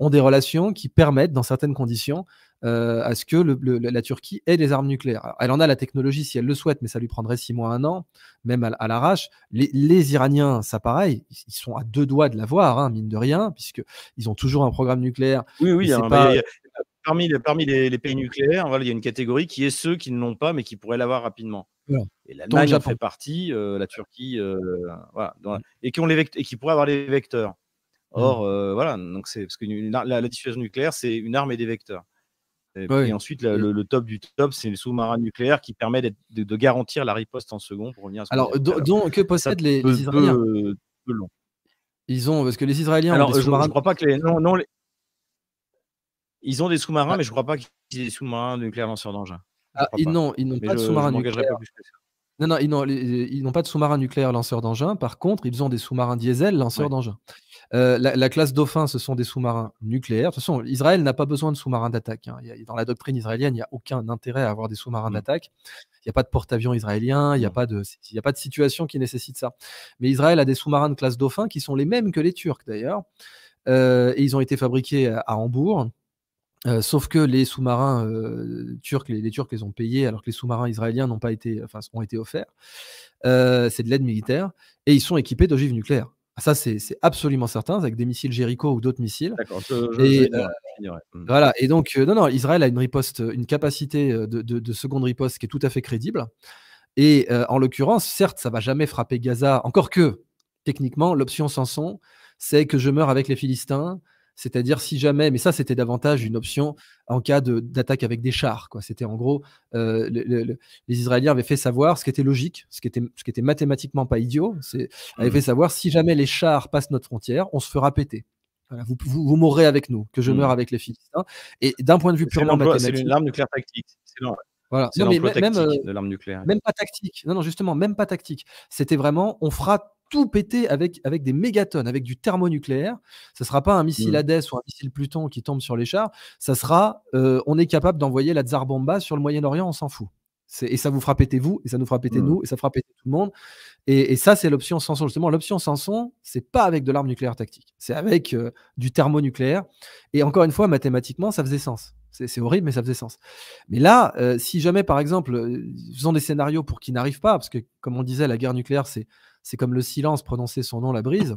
ont des relations qui permettent, dans certaines conditions, euh, à ce que la Turquie ait des armes nucléaires. elle en a la technologie si elle le souhaite, mais ça lui prendrait six mois, un an, même à, l'arrache. Les, Iraniens, ça pareil, ils sont à deux doigts de l'avoir, hein, mine de rien, puisque ils ont toujours un programme nucléaire. Oui, oui, hein, parmi, les, parmi les, pays nucléaires, il y a une catégorie qui est ceux qui ne l'ont pas, mais qui pourraient l'avoir rapidement. Et Et l'Allemagne fait partie, euh, la Turquie, euh, voilà, mm. et, qui ont les et qui pourraient avoir les vecteurs. Mmh. Or, voilà, donc c'est parce que la, dissuasion nucléaire, c'est une arme et des vecteurs. Et, ensuite, le, top du top, c'est le sous-marin nucléaire qui permet de, garantir la riposte en second pour revenir ce Alors, que possèdent les, Israéliens Ils ont, parce que les Israéliens. ont des je ne crois pas que Non, Ils ont des sous-marins, ah. mais je ne crois pas qu'ils aient des sous-marins nucléaires lanceurs d'engins. Ah, ils n'ont ils pas de sous-marins nucléaires. Non, non, ils n'ont, pas de sous-marins nucléaires lanceurs d'engins. Par contre, ils ont des sous-marins diesel lanceurs d'engins. Euh, la, classe Dauphin, ce sont des sous-marins nucléaires. De toute façon, Israël n'a pas besoin de sous-marins d'attaque. Hein. Dans la doctrine israélienne, il n'y a aucun intérêt à avoir des sous-marins mmh. d'attaque. Il n'y a pas de porte-avions israéliens il n'y mmh. a, pas de, situation qui nécessite ça. Mais Israël a des sous-marins de classe Dauphin qui sont les mêmes que les Turcs d'ailleurs. Euh, et ils ont été fabriqués à, Hambourg. Euh, sauf que les sous-marins turcs, les, Turcs les ont payés, alors que les sous-marins israéliens n'ont pas été, enfin, ont été offerts. c'est de l'aide militaire et ils sont équipés d'ogives nucléaires. Ah, ça, c'est absolument certain, avec des missiles Jericho ou d'autres missiles. D'accord, et, mmh. voilà. Et donc, euh, non, non, Israël a une riposte, une capacité euh, de, de, seconde riposte qui est tout à fait crédible. Et euh, en l'occurrence, certes, ça va jamais frapper Gaza, encore que, techniquement, l'option son, c'est que je meurs avec les Philistins, c'est-à-dire si jamais, mais ça c'était davantage une option en cas d'attaque avec des chars. C'était en gros, euh, les Israéliens avaient fait savoir ce qui était logique, ce qui était, mathématiquement pas idiot, c'est avaient hmm. fait savoir si jamais les chars passent notre frontière, on se fera péter. vous, mourrez avec nous, que je meurs hmm. meure avec les Philistins. Et d'un point de vue purement mathématique. C'est une arme nucléaire tactique. C'est voilà. Non, euh, l'arme nucléaire. Même pas tactique. Non, non, justement, même pas tactique. C'était vraiment, on fera tout péter avec, avec des mégatonnes, avec du thermonucléaire. Ça sera pas un missile mmh. Hades ou un missile Pluton qui tombe sur les chars. Ça sera, euh, on est capable d'envoyer la Tsar Bomba sur le Moyen-Orient, on s'en fout. Et ça vous fera péter vous, et ça nous fera péter mmh. nous, et ça fera péter tout le monde. Et, ça, c'est l'option Sanson. Justement, l'option Sanson, c'est pas avec de l'arme nucléaire tactique, c'est avec euh, du thermonucléaire. Et encore une fois, mathématiquement, ça faisait sens. C'est horrible, mais ça faisait sens. Mais là, euh, si jamais, par exemple, euh, faisons des scénarios pour qu'ils n'arrivent pas, parce que, comme on disait, la guerre nucléaire, c'est comme le silence, prononcer son nom, la brise.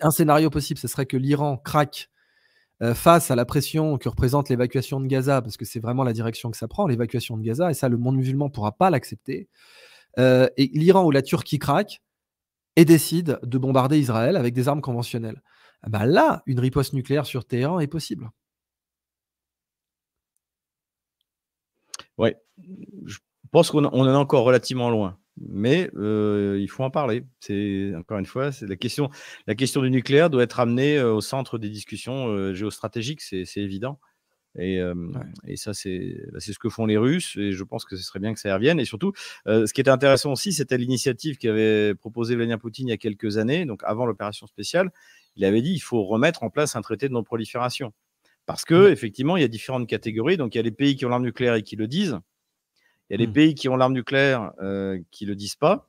Un scénario possible, ce serait que l'Iran craque euh, face à la pression que représente l'évacuation de Gaza, parce que c'est vraiment la direction que ça prend, l'évacuation de Gaza, et ça, le monde musulman ne pourra pas l'accepter. et l'Iran ou la Turquie craque et décide de bombarder Israël avec des armes conventionnelles. Ah bah là, une riposte nucléaire sur Téhéran est possible. je pense qu'on en est encore relativement loin. Mais euh, il faut en parler. C'est encore une fois, la question. La question du nucléaire doit être amenée euh, au centre des discussions euh, géostratégiques. C'est évident. Et, ça, bah, c'est ce que font les Russes, et je pense que ce serait bien que ça y revienne. Et surtout, ce qui était intéressant aussi, c'était l'initiative qu'avait proposée Vladimir Poutine il y a quelques années, donc avant l'opération spéciale. Il avait dit il faut remettre en place un traité de non-prolifération. Parce que, effectivement, il y a différentes catégories. Donc, il y a les pays qui ont l'arme nucléaire et qui le disent. Il y a les mmh. pays qui ont l'arme nucléaire euh, qui ne le disent pas.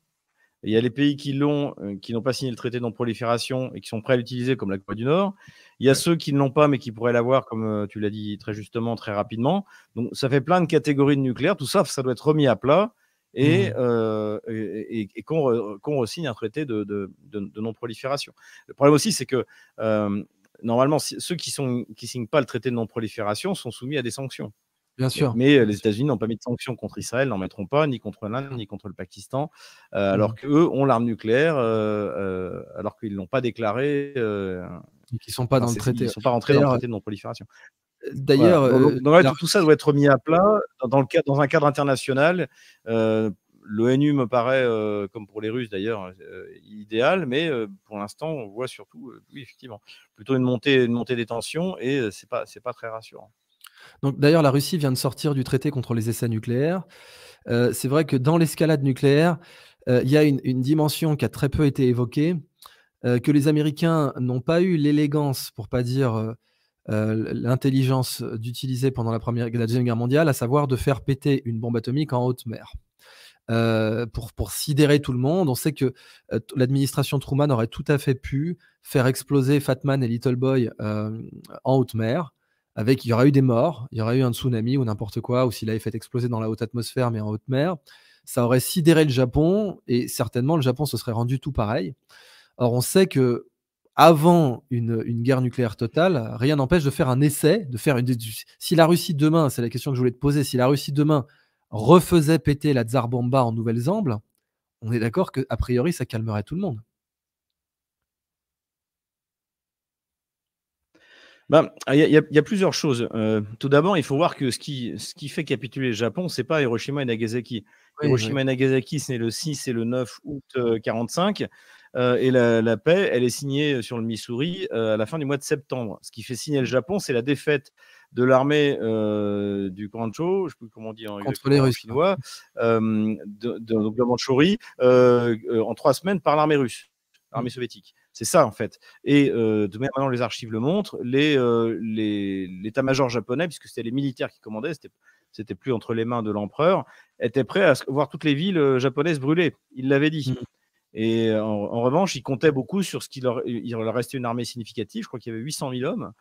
Il y a les pays qui l'ont, euh, qui n'ont pas signé le traité de non-prolifération et qui sont prêts à l'utiliser, comme la Corée du Nord. Il y a ceux qui ne l'ont pas, mais qui pourraient l'avoir, comme euh, tu l'as dit très justement, très rapidement. Donc, ça fait plein de catégories de nucléaire. Tout ça, ça doit être remis à plat et, mmh. qu'on re, signe un traité de, non-prolifération. Le problème aussi, c'est que normalement, ceux qui ne qui signent pas le traité de non-prolifération sont soumis à des sanctions. Bien sûr. Mais les États-Unis n'ont pas mis de sanctions contre Israël, n'en mettront pas, ni contre l'Inde, ni contre le Pakistan, mmh alors qu'eux ont l'arme nucléaire, alors qu'ils ne l'ont pas déclaré. Ils ne sont pas dans le traité. sont pas rentrés dans le traité de non-prolifération. D'ailleurs. tout, ça doit être mis à plat dans, le dans un cadre international. L'ONU me paraît, comme pour les Russes d'ailleurs, idéal, mais pour l'instant, on voit surtout, oui, effectivement, plutôt une montée, une montée des tensions et c'est ce n'est pas très rassurant d'ailleurs, la Russie vient de sortir du traité contre les essais nucléaires. Euh, c'est vrai que dans l'escalade nucléaire, euh, il y a une, dimension qui a très peu été évoquée, euh, que les Américains n'ont pas eu l'élégance, pour pas dire l'intelligence d'utiliser pendant la, première, Deuxième Guerre mondiale, à savoir de faire péter une bombe atomique en haute mer. pour, sidérer tout le monde. On sait que l'administration Truman aurait tout à fait pu faire exploser Fatman et Little Boy en haute mer avec il y aurait eu des morts, il y aurait eu un tsunami ou n'importe quoi, ou s'il avait fait exploser dans la haute atmosphère mais en haute mer, ça aurait sidéré le Japon et certainement le Japon se serait rendu tout pareil. Or on sait que avant une, guerre nucléaire totale, rien n'empêche de faire un essai, de faire une. Si la Russie demain, c'est la question que je voulais te poser, si la Russie demain refaisait péter la Tsar Bomba en nouvelle zemble on est d'accord que a priori ça calmerait tout le monde. Bah, il, y a, plusieurs choses. Euh, tout d'abord, il faut voir que ce qui, fait capituler le Japon, c'est pas Hiroshima et Nagasaki. Hiroshima et Nagasaki, c'est le 6 euh, euh, et le 9 août 1945. et la, paix, elle est signée sur le Missouri à la fin du mois de septembre. Ce qui fait signer le Japon, c'est la défaite de l'armée du Kancho, je sais plus comment dire, dit en, contre les Russes, chinois, de, donc en trois semaines par l'armée russe armée mm. soviétique. C'est ça, en fait. Et euh, de même, maintenant, les archives le montrent, euh, l'état-major japonais, puisque c'était les militaires qui commandaient, c'était c'était plus entre les mains de l'empereur, était prêt à voir toutes les villes euh, japonaises brûler Il l'avait dit. Mm. Et en, revanche, il comptait beaucoup sur ce qu'il leur, il leur restait une armée significative. Je crois qu'il y avait 800 000 hommes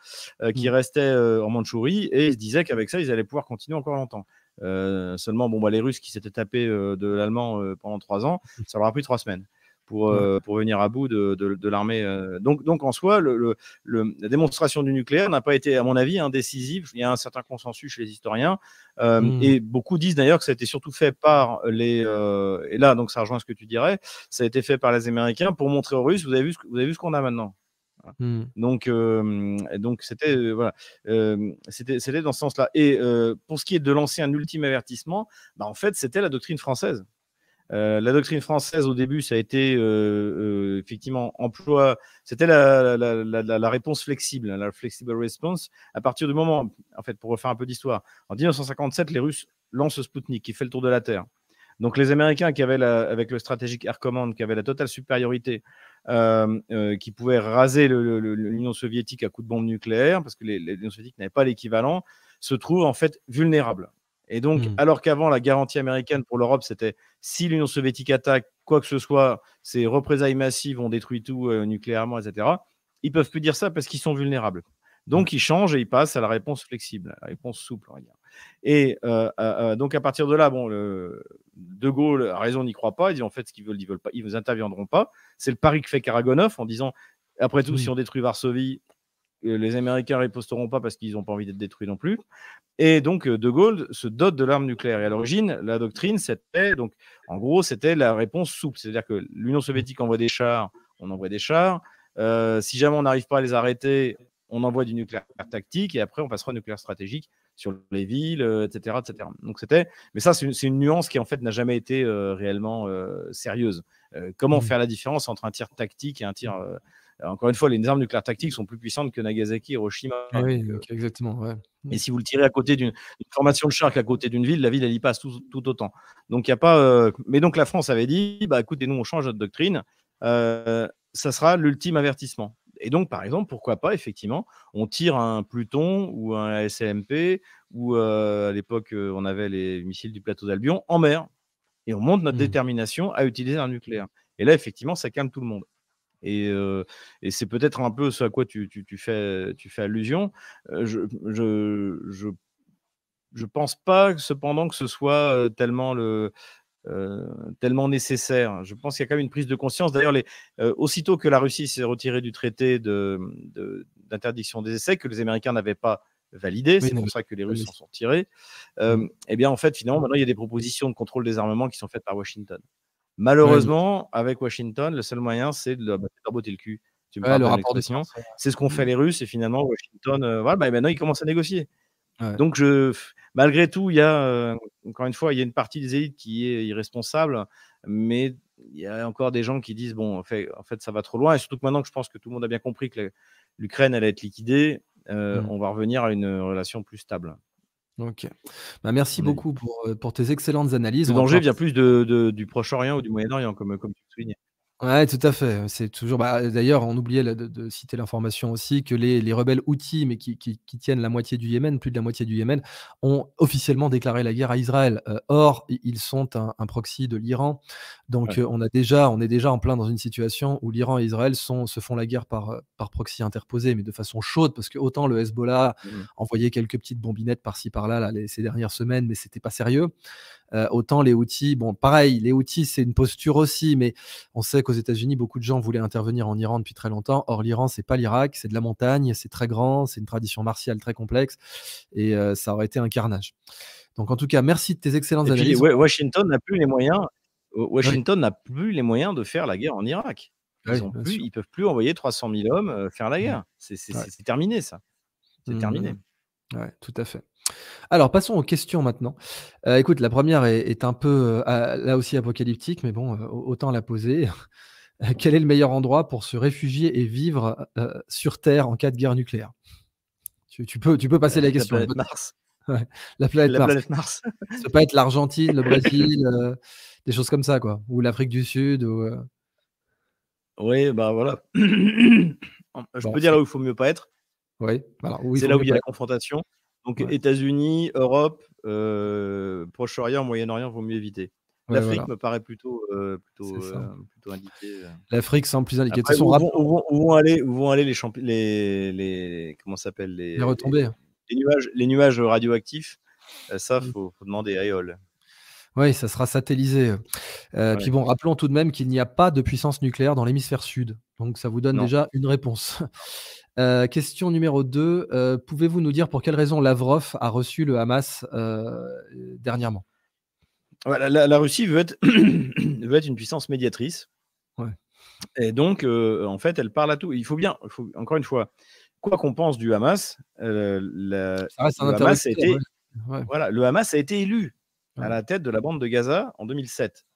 qui mm. restaient en Mandchourie et il se disaient qu'avec ça, ils allaient pouvoir continuer encore longtemps. seulement, bon, bah, les Russes qui s'étaient tapés de l'allemand pendant trois ans, ça leur a pris trois semaines pour, euh, pour venir à bout de, de, de l'armée. Euh. Donc, donc en soi, le, la démonstration du nucléaire n'a pas été, à mon avis, indécisive. Il y a un certain consensus chez les historiens. Euh, mmh. Et beaucoup disent d'ailleurs que ça a été surtout fait par les. Euh, et là, donc ça rejoint ce que tu dirais. Ça a été fait par les Américains pour montrer aux Russes, vous avez vu ce, vous avez vu ce qu'on a maintenant. Hein. Mmh. Donc, donc c'était voilà, euh, c'était dans ce sens-là. Et pour ce qui est de lancer un ultime avertissement, bah, en fait, c'était la doctrine française. Euh, la doctrine française, au début, ça a été euh, euh, effectivement emploi. C'était la, réponse flexible, hein, la flexible response. À partir du moment, en fait, pour refaire un peu d'histoire, en 1957, les Russes lancent Sputnik qui fait le tour de la Terre. Donc les Américains qui avaient avec le stratégique Air Command, qui avait la totale supériorité, qui pouvaient raser l'Union soviétique à coups de bombes nucléaires, parce que l'Union soviétique n'avait pas l'équivalent, se trouvent en fait vulnérables. Et donc, mmh. alors qu'avant, la garantie américaine pour l'Europe, c'était si l'Union soviétique attaque quoi que ce soit, ces représailles massives, on détruit tout euh, nucléairement, etc. Ils peuvent plus dire ça parce qu'ils sont vulnérables. Donc, mmh. ils changent et ils passent à la réponse flexible, à la réponse souple, Et euh, euh, donc, à partir de là, bon, le... De Gaulle a raison, n'y croit pas. Ils disent en fait ce qu'ils veulent, ils veulent pas, ils ne interviendront pas. C'est le pari que fait Karagonov en disant après tout, si mmh. on détruit Varsovie, les Américains ne riposteront pas parce qu'ils n'ont pas envie d'être détruits non plus. Et donc, euh, De Gaulle se dote de l'arme nucléaire. Et à l'origine, la doctrine, c'était donc, en gros, c'était la réponse souple. C'est-à-dire que l'Union soviétique envoie des chars, on envoie des chars. Euh, si jamais on n'arrive pas à les arrêter, on envoie du nucléaire tactique et après on passera au nucléaire stratégique sur les villes, etc., euh, etc. Donc c'était, mais ça c'est une, nuance qui en fait n'a jamais été réellement sérieuse. comment mmh. faire la différence entre un tir tactique et un tir encore une fois, les armes nucléaires tactiques sont plus puissantes que Nagasaki, Hiroshima. Ah oui, exactement. Et si vous le tirez à côté d'une formation de chars, à côté d'une ville, la ville, elle y passe tout, autant. Donc, il a pas. Euh, mais donc, la France avait dit bah, écoutez, nous, on change notre doctrine. Euh, ça sera l'ultime avertissement. Et donc, par exemple, pourquoi pas, effectivement, on tire un Pluton ou un SLMP, ou euh, à l'époque, on avait les missiles du plateau d'Albion, en mer. Et on montre notre mmh. détermination à utiliser un nucléaire. Et là, effectivement, ça calme tout le monde. Et, c'est peut-être un peu ce à quoi tu, fais, tu fais allusion. je, je, pense pas, cependant, que ce soit tellement le. tellement nécessaire. Je pense qu'il y a quand même une prise de conscience. D'ailleurs, aussitôt que la Russie s'est retirée du traité d'interdiction de, des essais, que les Américains n'avaient pas validé, c'est pour ça que les Russes s'en sont tirés, mmh. eh bien, en fait, finalement, mmh. maintenant, il y a des propositions de contrôle des armements qui sont faites par Washington. Malheureusement, avec Washington, le seul moyen, c'est de, bah, leur botter le cul. rapport de science, C'est ce qu'ont fait mmh. les Russes et finalement, Washington, euh, voilà, bah, maintenant, ils commencent à négocier. Donc, je, malgré tout, il y a, euh, encore une fois, il y a une partie des élites qui est irresponsable, mais il y a encore des gens qui disent, bon, en fait, ça va trop loin. Et surtout que maintenant que je pense que tout le monde a bien compris que l'Ukraine allait être liquidée, euh, mmh. on va revenir à une relation plus stable. Ok. Bah, merci beaucoup euh, pour, tes excellentes analyses. Le danger vient plus de, du Proche-Orient ou du Moyen-Orient, comme, comme tu le soulignais. Ouais, tout à fait. C'est toujours. Bah, d'ailleurs, on oubliait de, citer l'information aussi que les, rebelles outils, mais qui, tiennent la moitié du Yémen, plus de la moitié du Yémen, ont officiellement déclaré la guerre à Israël. Euh, or, ils sont un, proxy de l'Iran. Donc, euh, on a déjà, on est déjà en plein dans une situation où l'Iran et Israël se font la guerre euh, par, proxy interposé, mais de façon chaude, parce que autant le Hezbollah mmh envoyait quelques petites bombinettes par-ci par-là ces dernières semaines, mais c'était pas sérieux. Euh, autant les outils, bon, pareil, les outils, c'est une posture aussi, mais on sait qu'aux États-Unis, beaucoup de gens voulaient intervenir en Iran depuis très longtemps. Or, l'Iran, c'est pas l'Irak, c'est de la montagne, c'est très grand, c'est une tradition martiale très complexe, et euh, ça aurait été un carnage. Donc, en tout cas, merci de tes excellentes et Washington n'a plus les moyens. Washington n'a plus les moyens de faire la guerre en Irak. Ils ne peuvent plus envoyer 300 000 hommes euh, faire la mmh. guerre. C'est terminé, ça. C'est mmh. terminé. Ouais, tout à fait. Alors, passons aux questions maintenant. Euh, écoute, la première est, un peu euh, là aussi apocalyptique, mais bon, euh, autant la poser. Quel est le meilleur endroit pour se réfugier et vivre sur Terre en cas de guerre nucléaire tu, peux, tu peux passer la, la question. Planète Mars. la planète Mars. ne ça peut être l'Argentine, le Brésil, des choses comme ça, quoi. Ou l'Afrique du Sud. Ou, Oui, bah voilà. Je peux dire là où il faut mieux pas être. C'est là où il y a la confrontation. Donc, États-Unis, Europe, euh, Proche-Orient, Moyen-Orient, vaut mieux éviter. L'Afrique me paraît plutôt, euh, plutôt, euh, indiquée. L'Afrique semble plus indiquée. où, vont, aller, vont aller les, les, comment s'appelle les, retombées les, nuages, les nuages radioactifs Ça, il mmh. faut, demander à EOL. Oui, ça sera satellisé. Puis bon, rappelons tout de même qu'il n'y a pas de puissance nucléaire dans l'hémisphère sud. Donc ça vous donne déjà une réponse. Euh, question numéro 2. Euh, pouvez-vous nous dire pour quelle raison Lavrov a reçu le Hamas euh, dernièrement la, Russie veut être, une puissance médiatrice. Et donc, en fait, elle parle à tout. Il faut bien, encore une fois, quoi qu'on pense du Hamas, le Hamas a été élu à la tête de la bande de Gaza en 2007.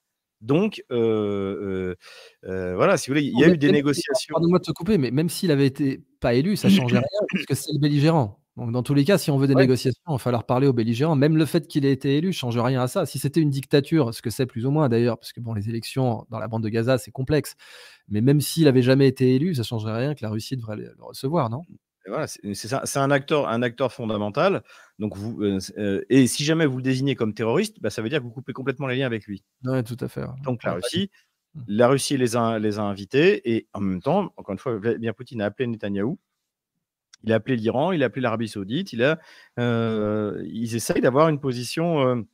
Donc, voilà, si vous voulez, il y a eu des négociations. Pardonne-moi de te couper, mais même s'il avait été pas élu, ça ne changeait rien, parce que c'est le belligérant. Donc, dans tous les cas, si on veut des négociations, il va falloir parler aux belligérants. Même le fait qu'il ait été élu ne change rien à ça. Si c'était une dictature, ce que c'est plus ou moins d'ailleurs, parce que bon, les élections dans la bande de Gaza, c'est complexe. Mais même s'il avait jamais été élu, ça ne changerait rien que la Russie devrait le recevoir, non c'est un acteur, un acteur fondamental. Donc vous, euh, euh, et si jamais vous le désignez comme terroriste, bah, ça veut dire que vous coupez complètement les liens avec lui. Oui, tout à fait. Donc la ah, Russie, la Russie les a, les a invités et en même temps, encore une fois, Vladimir Poutine a appelé Netanyahou, il a appelé l'Iran, il a appelé l'Arabie Saoudite, il a, euh, ils essayent d'avoir une position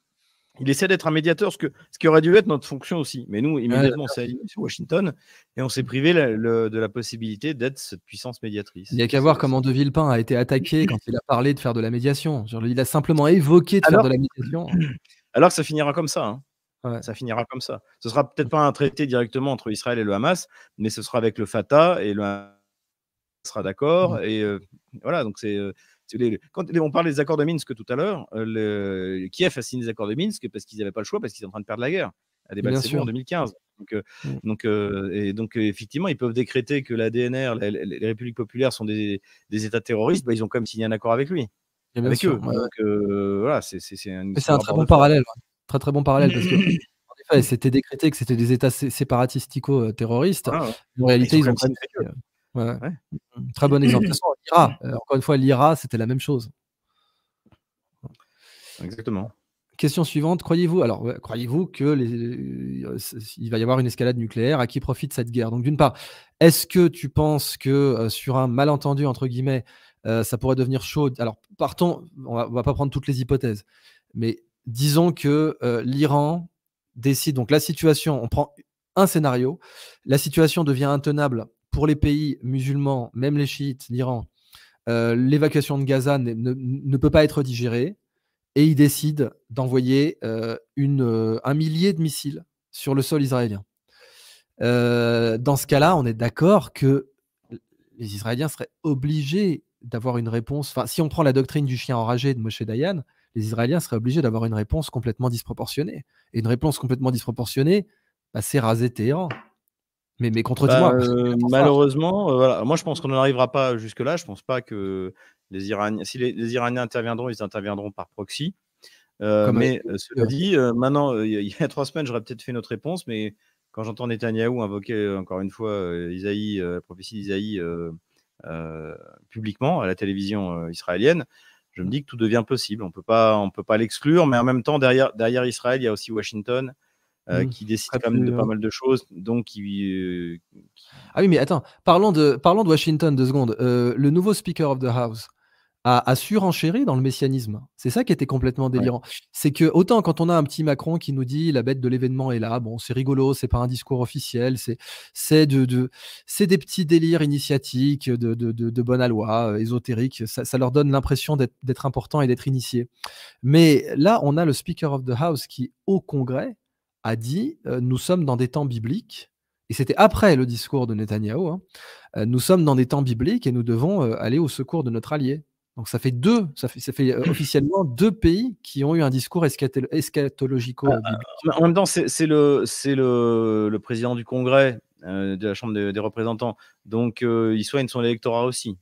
il essaie d'être un médiateur, ce, que, ce qui aurait dû être notre fonction aussi. Mais nous, immédiatement, s'est allé sur Washington et on s'est privé de la possibilité d'être cette puissance médiatrice. Il n'y a qu'à voir comment De Villepin a été attaqué quand il a parlé de faire de la médiation. Genre, il a simplement évoqué de faire de la médiation. Alors ça finira comme ça. Hein. Ça finira comme ça. Ce sera peut-être pas un traité directement entre Israël et le Hamas, mais ce sera avec le Fatah et le Hamas sera d'accord. Et euh, voilà, donc c'est. Euh, quand on parle des accords de Minsk tout à l'heure, euh, Kiev a signé les accords de Minsk parce qu'ils n'avaient pas le choix, parce qu'ils sont en train de perdre la guerre à des balles en 2015. Euh, mm. euh, donc, effectivement, ils peuvent décréter que la DNR, les républiques populaires sont des, États terroristes, bah, ils ont quand même signé un accord avec lui. c'est, un très bon parallèle. Très, très bon parallèle c'était décrété que c'était des États séparatistico-terroristes. Ah, en réalité, ils, ont, Très bon exemple. Mm. Euh, encore une fois, l'IRA, c'était la même chose. Exactement. Question suivante, croyez-vous alors croyez-vous que euh, euh, il va y avoir une escalade nucléaire À qui profite cette guerre Donc d'une part, est-ce que tu penses que sur un malentendu entre guillemets, ça pourrait devenir chaud Alors partons, on ne on va pas prendre toutes les hypothèses, mais disons que l'Iran décide donc la situation. On prend un scénario, la situation devient intenable pour les pays musulmans, même les chiites, l'Iran, euh, l'évacuation de Gaza ne, peut pas être digérée et ils décident d'envoyer euh, euh, un millier de missiles sur le sol israélien. dans ce cas-là, on est d'accord que les Israéliens seraient obligés d'avoir une réponse. Enfin, si on prend la doctrine du chien enragé de Moshe Dayan, les Israéliens seraient obligés d'avoir une réponse complètement disproportionnée. Et une réponse complètement disproportionnée, bah, c'est raser Téhéran. Mais, mais contredis bah, euh, malheureusement, euh, voilà. moi je pense qu'on n'arrivera pas jusque-là. Je pense pas que les Iraniens, si les, Iraniens interviendront, ils interviendront par proxy. Euh, mais cela dit, maintenant, il y a trois semaines, j'aurais peut-être fait notre réponse, mais quand j'entends Netanyahou invoquer encore une fois Isaïe, la prophétie d'Isaïe publiquement à la télévision israélienne, je me dis que tout devient possible. On peut pas, on peut pas l'exclure, mais en même temps, derrière, derrière Israël, il y a aussi Washington, euh, mmh. qui décide quand même de pas mal de choses. Donc, euh, qui, Ah oui, mais attends, parlons de, parlons de Washington deux secondes. Euh, le nouveau Speaker of the House a, a enchéri dans le messianisme. C'est ça qui était complètement délirant. C'est que autant quand on a un petit Macron qui nous dit la bête de l'événement est là, bon, c'est rigolo, c'est pas un discours officiel, c'est c'est de, de c'est des petits délires initiatiques, de, de, de, de bonne loi, ésotériques, ça, ça leur donne l'impression d'être important et d'être initié. Mais là, on a le Speaker of the House qui, au Congrès, a dit euh, Nous sommes dans des temps bibliques, et c'était après le discours de Netanyahu hein, euh, Nous sommes dans des temps bibliques et nous devons euh, aller au secours de notre allié. Donc ça fait deux, ça fait, ça fait officiellement deux pays qui ont eu un discours eschatologico. Ah, ah, en même temps, c'est le, le président du Congrès, de la Chambre des, représentants. Donc, il soigne son électorat aussi.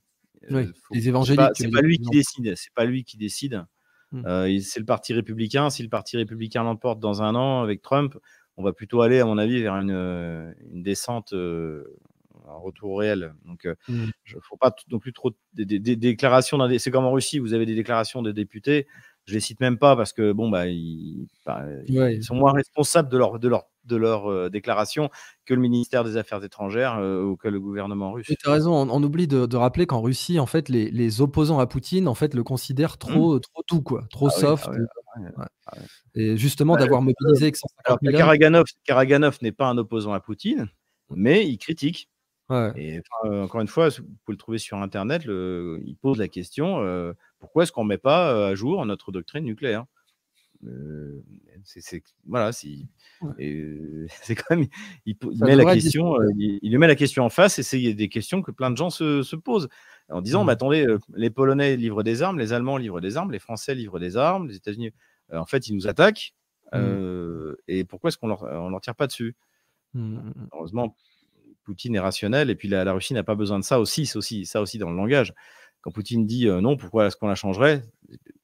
Oui, les évangéliques. C'est lui qui décide. C'est pas lui qui décide. Mmh. c'est le parti républicain. Si le parti républicain l'emporte dans un an avec Trump, on va plutôt aller, à mon avis, vers une, descente, un retour réel. Donc, il ne mmh. faut pas non plus trop des, déclarations. C'est comme en Russie, vous avez des déclarations des députés. Je les cite même pas parce que bon bah ils, bah, sont moins responsables de leur de leur de leur euh, déclaration que le ministère des Affaires étrangères euh, ou que le gouvernement russe. Tu as raison, on, oublie de, rappeler qu'en Russie, en fait, les, opposants à Poutine, en fait, le considèrent mmh. trop, trop tout, quoi, trop soft. et justement, bah, d'avoir mobilisé Karaganov, Karaganov n'est pas un opposant à Poutine, mais il critique. Et euh, encore une fois, vous pouvez le trouver sur Internet, il pose la question pourquoi est-ce qu'on ne met pas à jour notre doctrine nucléaire euh, c'est voilà, euh, c'est quand même, il, met la question, euh, il, lui met la question en face et c'est des questions que plein de gens se, posent en disant, mmh «Bah, attendez, les Polonais livrent des armes, les Allemands livrent des armes, les Français livrent des armes, les États-Unis, en fait, ils nous attaquent. Mmh. et pourquoi est-ce qu'on ne leur tire pas dessus mmh, Heureusement, Poutine est rationnel et puis la, Russie n'a pas besoin de ça aussi, aussi, ça aussi dans le langage. Quand Poutine dit euh, non, pourquoi est-ce qu'on la changerait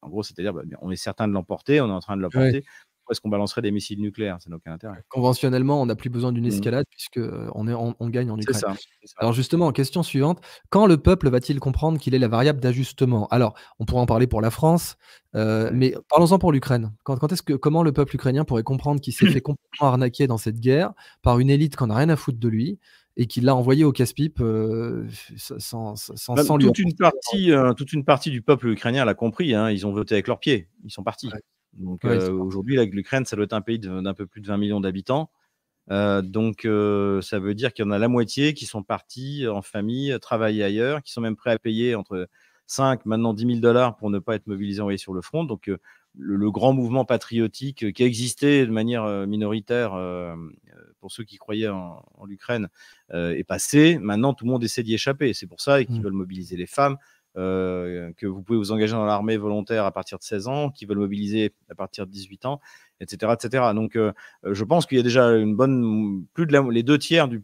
En gros, c'est-à-dire, bah, on est certain de l'emporter, on est en train de l'emporter. Pourquoi est-ce qu'on balancerait des missiles nucléaires Ça n'a aucun intérêt. Conventionnellement, on n'a plus besoin d'une mmh. escalade puisqu'on puisque euh, on, gagne en Ukraine. Alors justement, question suivante quand le peuple va-t-il comprendre qu'il est la variable d'ajustement Alors, on pourrait en parler pour la France, euh, mais parlons-en pour l'Ukraine. Quand, est-ce que comment le peuple ukrainien pourrait comprendre qu'il s'est fait complètement arnaquer dans cette guerre par une élite qu'on n'a rien à foutre de lui et qui l'a envoyé au casse-pipe euh, sans, sans, bah, toute Une partie, euh, toute une partie du peuple ukrainien l'a compris, hein, ils ont voté avec leurs pieds, ils sont partis. Donc euh, aujourd'hui, l'Ukraine, ça doit être un pays d'un peu plus de 20 millions d'habitants. donc ça veut dire qu'il y en a la moitié qui sont partis en famille, travailler ailleurs, qui sont même prêts à payer entre 5, maintenant 10 000 dollars pour ne pas être mobilisés, envoyés sur le front. Donc le, grand mouvement patriotique qui existait de manière euh, minoritaire euh, euh, pour ceux qui croyaient en, l'Ukraine est passé. Maintenant, tout le monde essaie d'y échapper. C'est pour ça qu'ils mmh. veulent mobiliser les femmes, que vous pouvez vous engager dans l'armée volontaire à partir de 16 ans, qu'ils veulent mobiliser à partir de 18 ans, etc. etc. Donc, je pense qu'il y a déjà une bonne, plus de les deux tiers de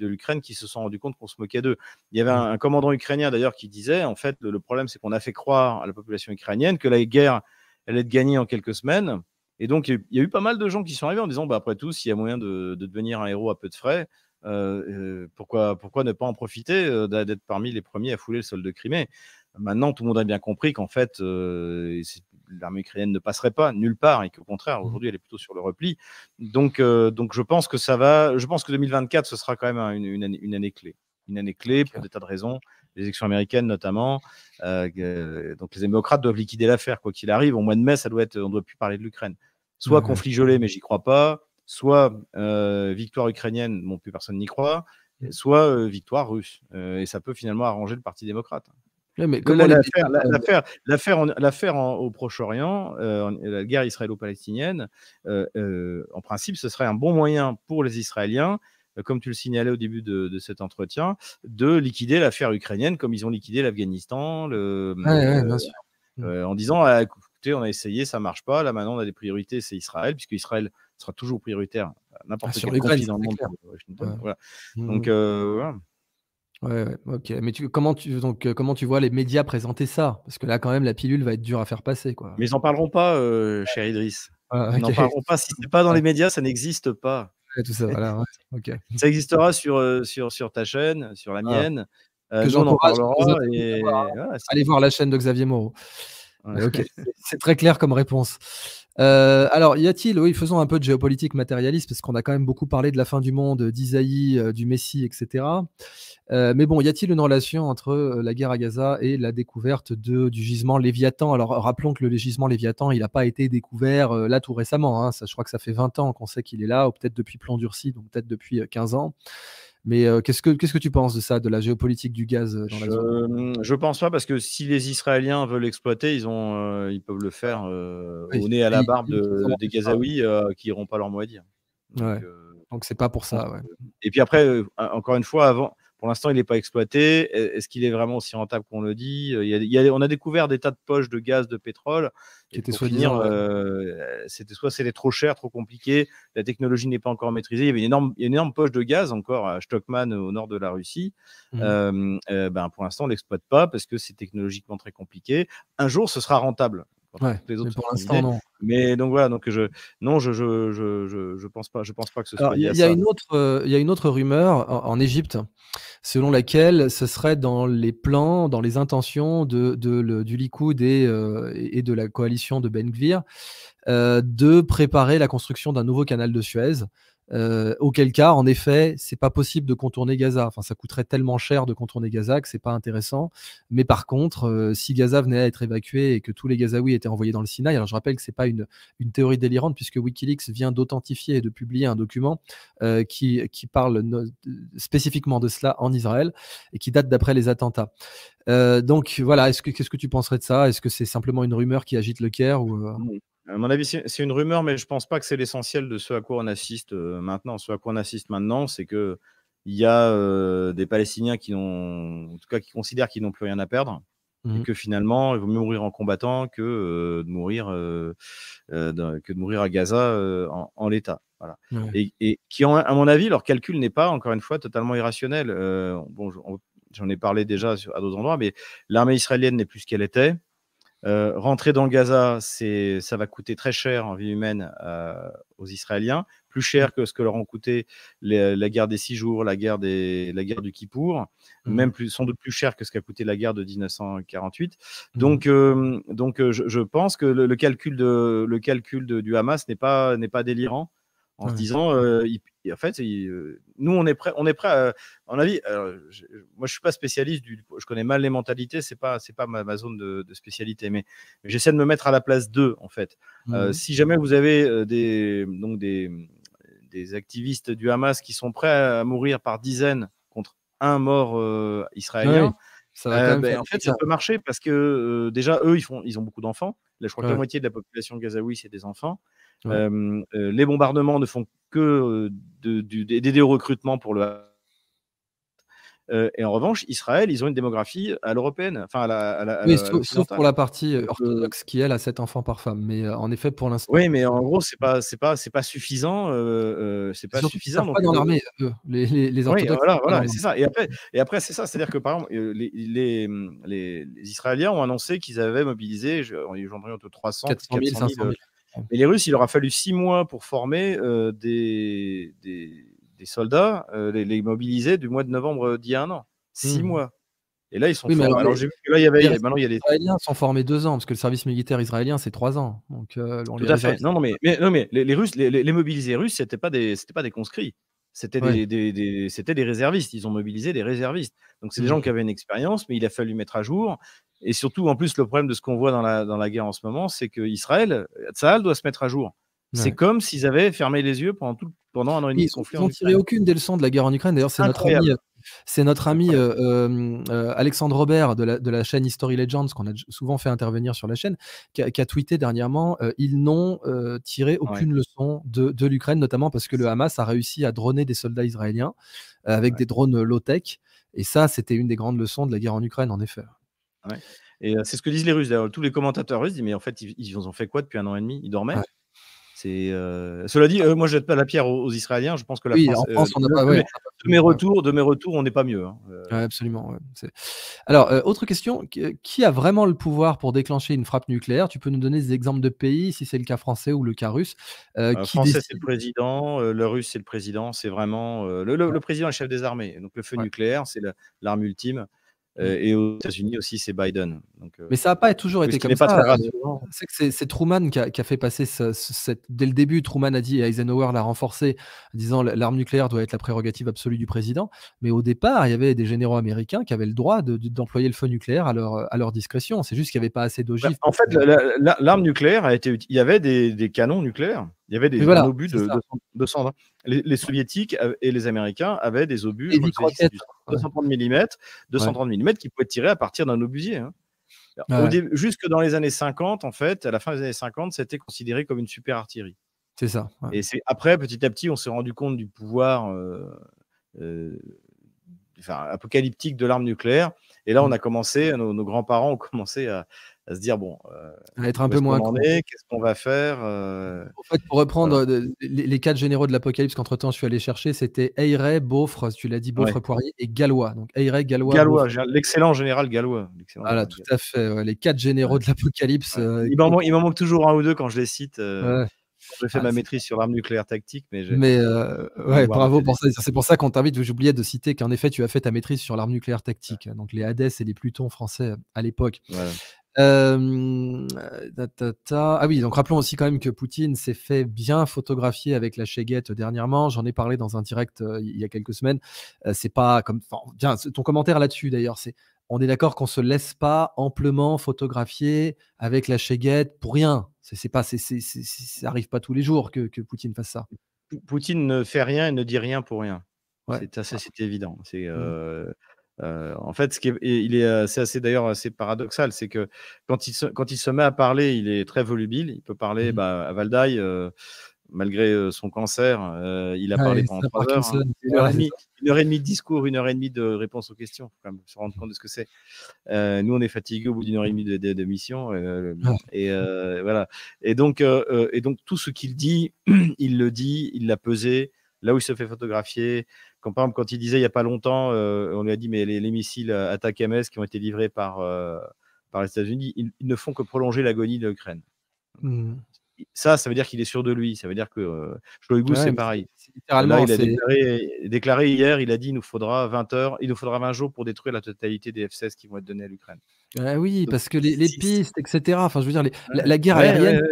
l'Ukraine qui se sont rendus compte qu'on se moquait d'eux. Il y avait mmh. un, commandant ukrainien d'ailleurs qui disait, en fait, le, le problème c'est qu'on a fait croire à la population ukrainienne que la guerre elle est gagnée en quelques semaines. Et donc, il y a eu pas mal de gens qui sont arrivés en disant, bah, après tout, s'il y a moyen de, devenir un héros à peu de frais, euh, euh, pourquoi, pourquoi ne pas en profiter euh, d'être parmi les premiers à fouler le sol de Crimée Maintenant, tout le monde a bien compris qu'en fait, l'armée ukrainienne ne passerait pas nulle part et qu'au contraire, mmh. aujourd'hui, elle est plutôt sur le repli. Donc, donc, je pense que ça va. Je pense que 2024, ce sera quand même une année, clé, une année clé pour des tas de raisons les élections américaines notamment. Euh, euh, donc les démocrates doivent liquider l'affaire, quoi qu'il arrive. Au mois de mai, ça doit être, on ne doit plus parler de l'Ukraine. Soit mhm. conflit gelé, mais j'y crois pas. Soit euh, victoire ukrainienne, bon, plus personne n'y croit. Mhm. Soit victoire russe. et ça peut finalement arranger le Parti démocrate. mais l'affaire, au Proche-Orient, la guerre israélo-palestinienne, en principe, ce serait un bon moyen pour les Israéliens euh, comme tu le signalais au début de, cet entretien, de liquider l'affaire ukrainienne comme ils ont liquidé l'Afghanistan, le, euh, mm. euh, en disant ah, écoutez, on a essayé, ça marche pas. Là maintenant, on a des priorités, c'est Israël, puisque Israël sera toujours prioritaire ah, n'importe quel dans le monde. Mm, donc mm. Ouais, ouais, ok. Mais comment, tu, donc, comment tu vois les médias présenter ça Parce que là, quand même, la pilule va être dure à faire passer. Quoi. Mais ils n'en parleront pas, cher Idriss. Ah, ils n'en parleront pas. Si ce n'est pas dans les médias, ça n'existe pas. ça, existera sur, sur, sur ta chaîne, sur la ah. mienne. Hein. Allez voir la chaîne de Xavier Moreau. c'est très clair comme réponse. Euh, alors, y a-t-il, oui, faisons un peu de géopolitique matérialiste, parce qu'on a quand même beaucoup parlé de la fin du monde, d'Isaïe, euh, du Messie, etc. Euh, mais bon, y a-t-il une relation entre la guerre à Gaza et la découverte du gisement Léviathan Alors, rappelons que le gisement Léviathan, il n'a pas été découvert là tout récemment. Hein. ça, je crois que ça fait 20 ans qu'on sait qu'il est là, ou peut-être depuis Plan Durci, donc peut-être depuis 15 ans. Mais euh, qu'est-ce que qu'est-ce que tu penses de ça, de la géopolitique du gaz euh, dans la zone Je pense pas parce que si les Israéliens veulent l'exploiter, ils ont, euh, ils peuvent le faire au nez à la barbe des Gazaouis qui n'iront pas leur mot dire. Donc, c'est pas pour ça. Et puis après, encore une fois, avant, pour l'instant, il n'est pas exploité. E, est-ce qu'il est vraiment aussi rentable qu'on le dit euh, On a découvert des tas de poches de gaz, de pétrole. Qui étaient soit euh, c'était soit c'était trop cher, trop compliqué, la technologie n'est pas encore maîtrisée. Il y avait une énorme, énorme poche de gaz encore à Stockman au nord de la Russie. Mmh. Euh, ben, pour l'instant, on l'exploite pas parce que c'est technologiquement très compliqué. Un jour, ce sera rentable mais pour l'instant, non. Mais donc voilà, donc je, non, je, je, pense pas, je pense pas que ce soit. Il y, a une autre, euh, il y a une autre rumeur en Égypte, selon laquelle ce serait dans les plans, dans les intentions de, du Likoud euh, et, et, de la coalition de Ben Gvir euh, de préparer la construction d'un nouveau canal de Suez euh, auquel cas, en effet, c'est pas possible de contourner Gaza. Enfin, ça coûterait tellement cher de contourner Gaza que c'est pas intéressant. Mais par contre, euh, si Gaza venait à être évacué et que tous les Gazaouis étaient envoyés dans le Sinaï, alors je rappelle que c'est pas une, théorie délirante puisque WikiLeaks vient d'authentifier et de publier un document euh, qui, qui parle spécifiquement de cela en Israël et qui date d'après les attentats. donc voilà, qu'est-ce que tu penserais de ça Est-ce que c'est simplement une rumeur qui agite le Caire ou à mon avis, c'est une rumeur, mais je pense pas que c'est l'essentiel de ce à quoi on assiste euh, maintenant. Ce à quoi on assiste maintenant, c'est que il y a euh, des Palestiniens qui ont, en tout cas, qui considèrent qu'ils n'ont plus rien à perdre. Et mmh que finalement, il vaut mieux mourir en combattant que, euh, de, mourir, que de mourir à Gaza en, l'état. Voilà. Et, et, qui, ont, à mon avis, leur calcul n'est pas, encore une fois, totalement irrationnel. bon, j'en ai parlé déjà à d'autres endroits, mais l'armée israélienne n'est plus ce qu'elle était. Euh, rentrer dans le Gaza, ça va coûter très cher en vie humaine euh, aux Israéliens, plus mmh. cher que ce que leur ont coûté la guerre des six jours, la guerre, des, la guerre du Kippour, mmh. même plus, sans doute plus cher que ce qu'a coûté la guerre de 1948. Mmh. Donc, euh, donc je, pense que le, calcul, du Hamas n'est pas délirant en se disant, euh, en fait, euh, nous, on est prêt, on est prêt. À, avis, je, moi, je suis pas spécialiste du, je connais mal les mentalités, c'est pas, c'est pas ma, zone de, spécialité, mais, j'essaie de me mettre à la place d'eux, en fait. Mmh euh, si jamais vous avez des, donc des, des activistes du Hamas qui sont prêts à mourir par dizaines contre un mort israélien. Ça va ben, en fait, ça peut marcher parce que déjà, eux, ils, font, ils ont beaucoup d'enfants. je crois que la moitié de la population gazaoui, c'est des enfants les bombardements ne font que de, d'aider au recrutement pour le et en revanche, Israël, ils ont une démographie à l'européenne, enfin à la. sauf, pour la partie orthodoxe qui elle a 7 enfants par femme, mais en effet pour l'instant. Oui, mais en gros c'est pas c'est pas c'est pas suffisant, euh, c'est pas suffisant. Ils sont pas dans eux, les, les, orthodoxes. voilà, voilà, c'est ça. Et après, et après c'est ça, c'est-à-dire que par exemple, les, les, les Israéliens ont annoncé qu'ils avaient mobilisé, j'en prie, entre 300 400 400 000 500 000 mais les Russes, il leur a fallu six mois pour former euh, des, des, soldats, euh, les, mobiliser du mois de novembre euh, d'il y a un an. Six mmh. mois. Et là, ils sont formés. Alors, j'ai vu que là, il y avait. Les il y a des... Israéliens sont formés deux ans, parce que le service militaire israélien, c'est trois ans. Donc, Tout à fait. Non, non, mais, mais, non, mais les, Russes, les, mobilisés russes, c'était pas pas des conscrits. C'était des, réservistes. Ils ont mobilisé des réservistes. Donc, c'est des mmh. gens qui avaient une expérience, mais il a fallu mettre à jour. Et surtout, en plus, le problème de ce qu'on voit dans la, dans la guerre en ce moment, c'est que Israël, elle doit se mettre à jour. C'est comme s'ils avaient fermé les yeux pendant, tout, pendant un an et demi Ils n'ont tiré aucune des leçons de la guerre en Ukraine. D'ailleurs, c'est notre ami, c'est notre ami euh, euh, euh, Alexandre Robert de la, de la, chaîne History Legends, qu'on a souvent fait intervenir sur la chaîne, qui a, tweeté dernièrement ils n'ont tiré aucune leçon de, l'Ukraine, notamment parce que le Hamas a réussi à droner des soldats israéliens avec des drones low-tech. Et ça, c'était une des grandes leçons de la guerre en Ukraine, en effet. Et euh, c'est ce que disent les Russes. D'ailleurs, tous les commentateurs russes disent Mais en fait, ils, ont fait quoi depuis un an et demi Ils dormaient euh, Cela dit, euh, moi je jette pas la pierre aux, Israéliens. Je pense que la oui, France, de, mes retours, de mes retours, on n'est pas mieux. Hein. absolument. Alors, autre question qui a vraiment le pouvoir pour déclencher une frappe nucléaire Tu peux nous donner des exemples de pays, si c'est le cas français ou le cas russe qui Français, c'est le président. le russe, c'est le président. C'est vraiment le, président, est le chef des armées. Donc le feu nucléaire, c'est l'arme ultime. Euh, mm. et aux États-Unis aussi, c'est Biden. Euh, mais ça n'a pas toujours été comme ça. Pas c'est que c'est Truman qui a, fait passer cette... dès le début. Truman a dit et Eisenhower l'a renforcé, disant l'arme nucléaire doit être la prérogative absolue du président. Mais au départ, il y avait des généraux américains qui avaient le droit d'employer le feu nucléaire à leur, discrétion. C'est juste qu'il n'y avait pas assez d'ogives. Bah, en fait, l'arme nucléaire a été. Il y avait des canons nucléaires. Il y avait des obus de de Les, soviétiques et les américains avaient des obus de 230 mm, 230 mm qui pouvaient tirer à partir d'un obusier. Hein. jusque dans les années 50, en fait, à la fin des années 50, c'était considéré comme une super artillerie. C'est ça. Et c'est après, petit à petit, on s'est rendu compte du pouvoir euh, euh, apocalyptique de l'arme nucléaire. Et là, on mmh. a commencé, nos grands-parents ont commencé à, à se dire bon, euh, être un peu moins qu'est-ce qu'on va faire euh, en fait, Pour reprendre euh, les, quatre généraux de l'Apocalypse qu'entre temps je suis allé chercher, c'était Eyre, Beaufre, tu l'as dit, Beaufre, Poirier et Galois Donc Eyre, Galois Galois, l'excellent général Galois. Voilà, tout à fait. Les quatre généraux de l'Apocalypse. il m'en manque toujours un ou deux quand je les cite je fais ah, ma maîtrise sur l'arme nucléaire tactique, mais. Mais euh, bravo pour ça. C'est pour ça qu'on t'invite. J'oubliais de citer qu'en effet, tu as fait ta maîtrise sur l'arme nucléaire tactique, hein, donc les Hades et les Plutons français euh, à l'époque. Euh, ah oui, donc rappelons aussi quand même que Poutine s'est fait bien photographier avec la Cheguette dernièrement. J'en ai parlé dans un direct il y a quelques semaines. c'est pas comme. ton commentaire là-dessus d'ailleurs, c'est on est d'accord qu'on ne se laisse pas amplement photographier avec la Cheguette pour rien. C'est pas, c'est, ça arrive pas tous les jours que, Poutine fasse ça. Poutine ne fait rien et ne dit rien pour rien. C'est assez, évident. C'est mmh euh, euh, en fait, ce qui est, il est, euh, c'est assez d'ailleurs assez paradoxal, c'est que quand il, se, quand il se met à parler, il est très volubile. Il peut parler mmh bah, à Valdaï, malgré euh, son cancer, euh, il a parlé pendant trois heures. Hein. Une, heure et demie, de discours, une heure et demie de réponse aux questions. Il faut quand même se rendre compte de ce que c'est. Euh, nous, on est fatigués au bout d'une heure et demie de, mission. et voilà. Et donc, et donc, tout ce qu'il dit, il le dit, il l'a pesé. Là où il se fait photographier, quand, il disait il n'y a pas longtemps, on lui a dit mais les, missiles attaque MS qui ont été livrés par, par les États-Unis, ils, ne font que prolonger l'agonie de l'Ukraine. Mmh ça, ça veut dire qu'il est sûr de lui. Ça veut dire que euh, c'est pareil. Là, il a déclaré, hier, il a dit qu'il nous faudra 20 heures, il nous faudra 20 jours pour détruire la totalité des F-16 qui vont être donnés à l'Ukraine. Bah oui, parce que les, pistes, etc. Enfin, je veux dire, la, guerre aérienne,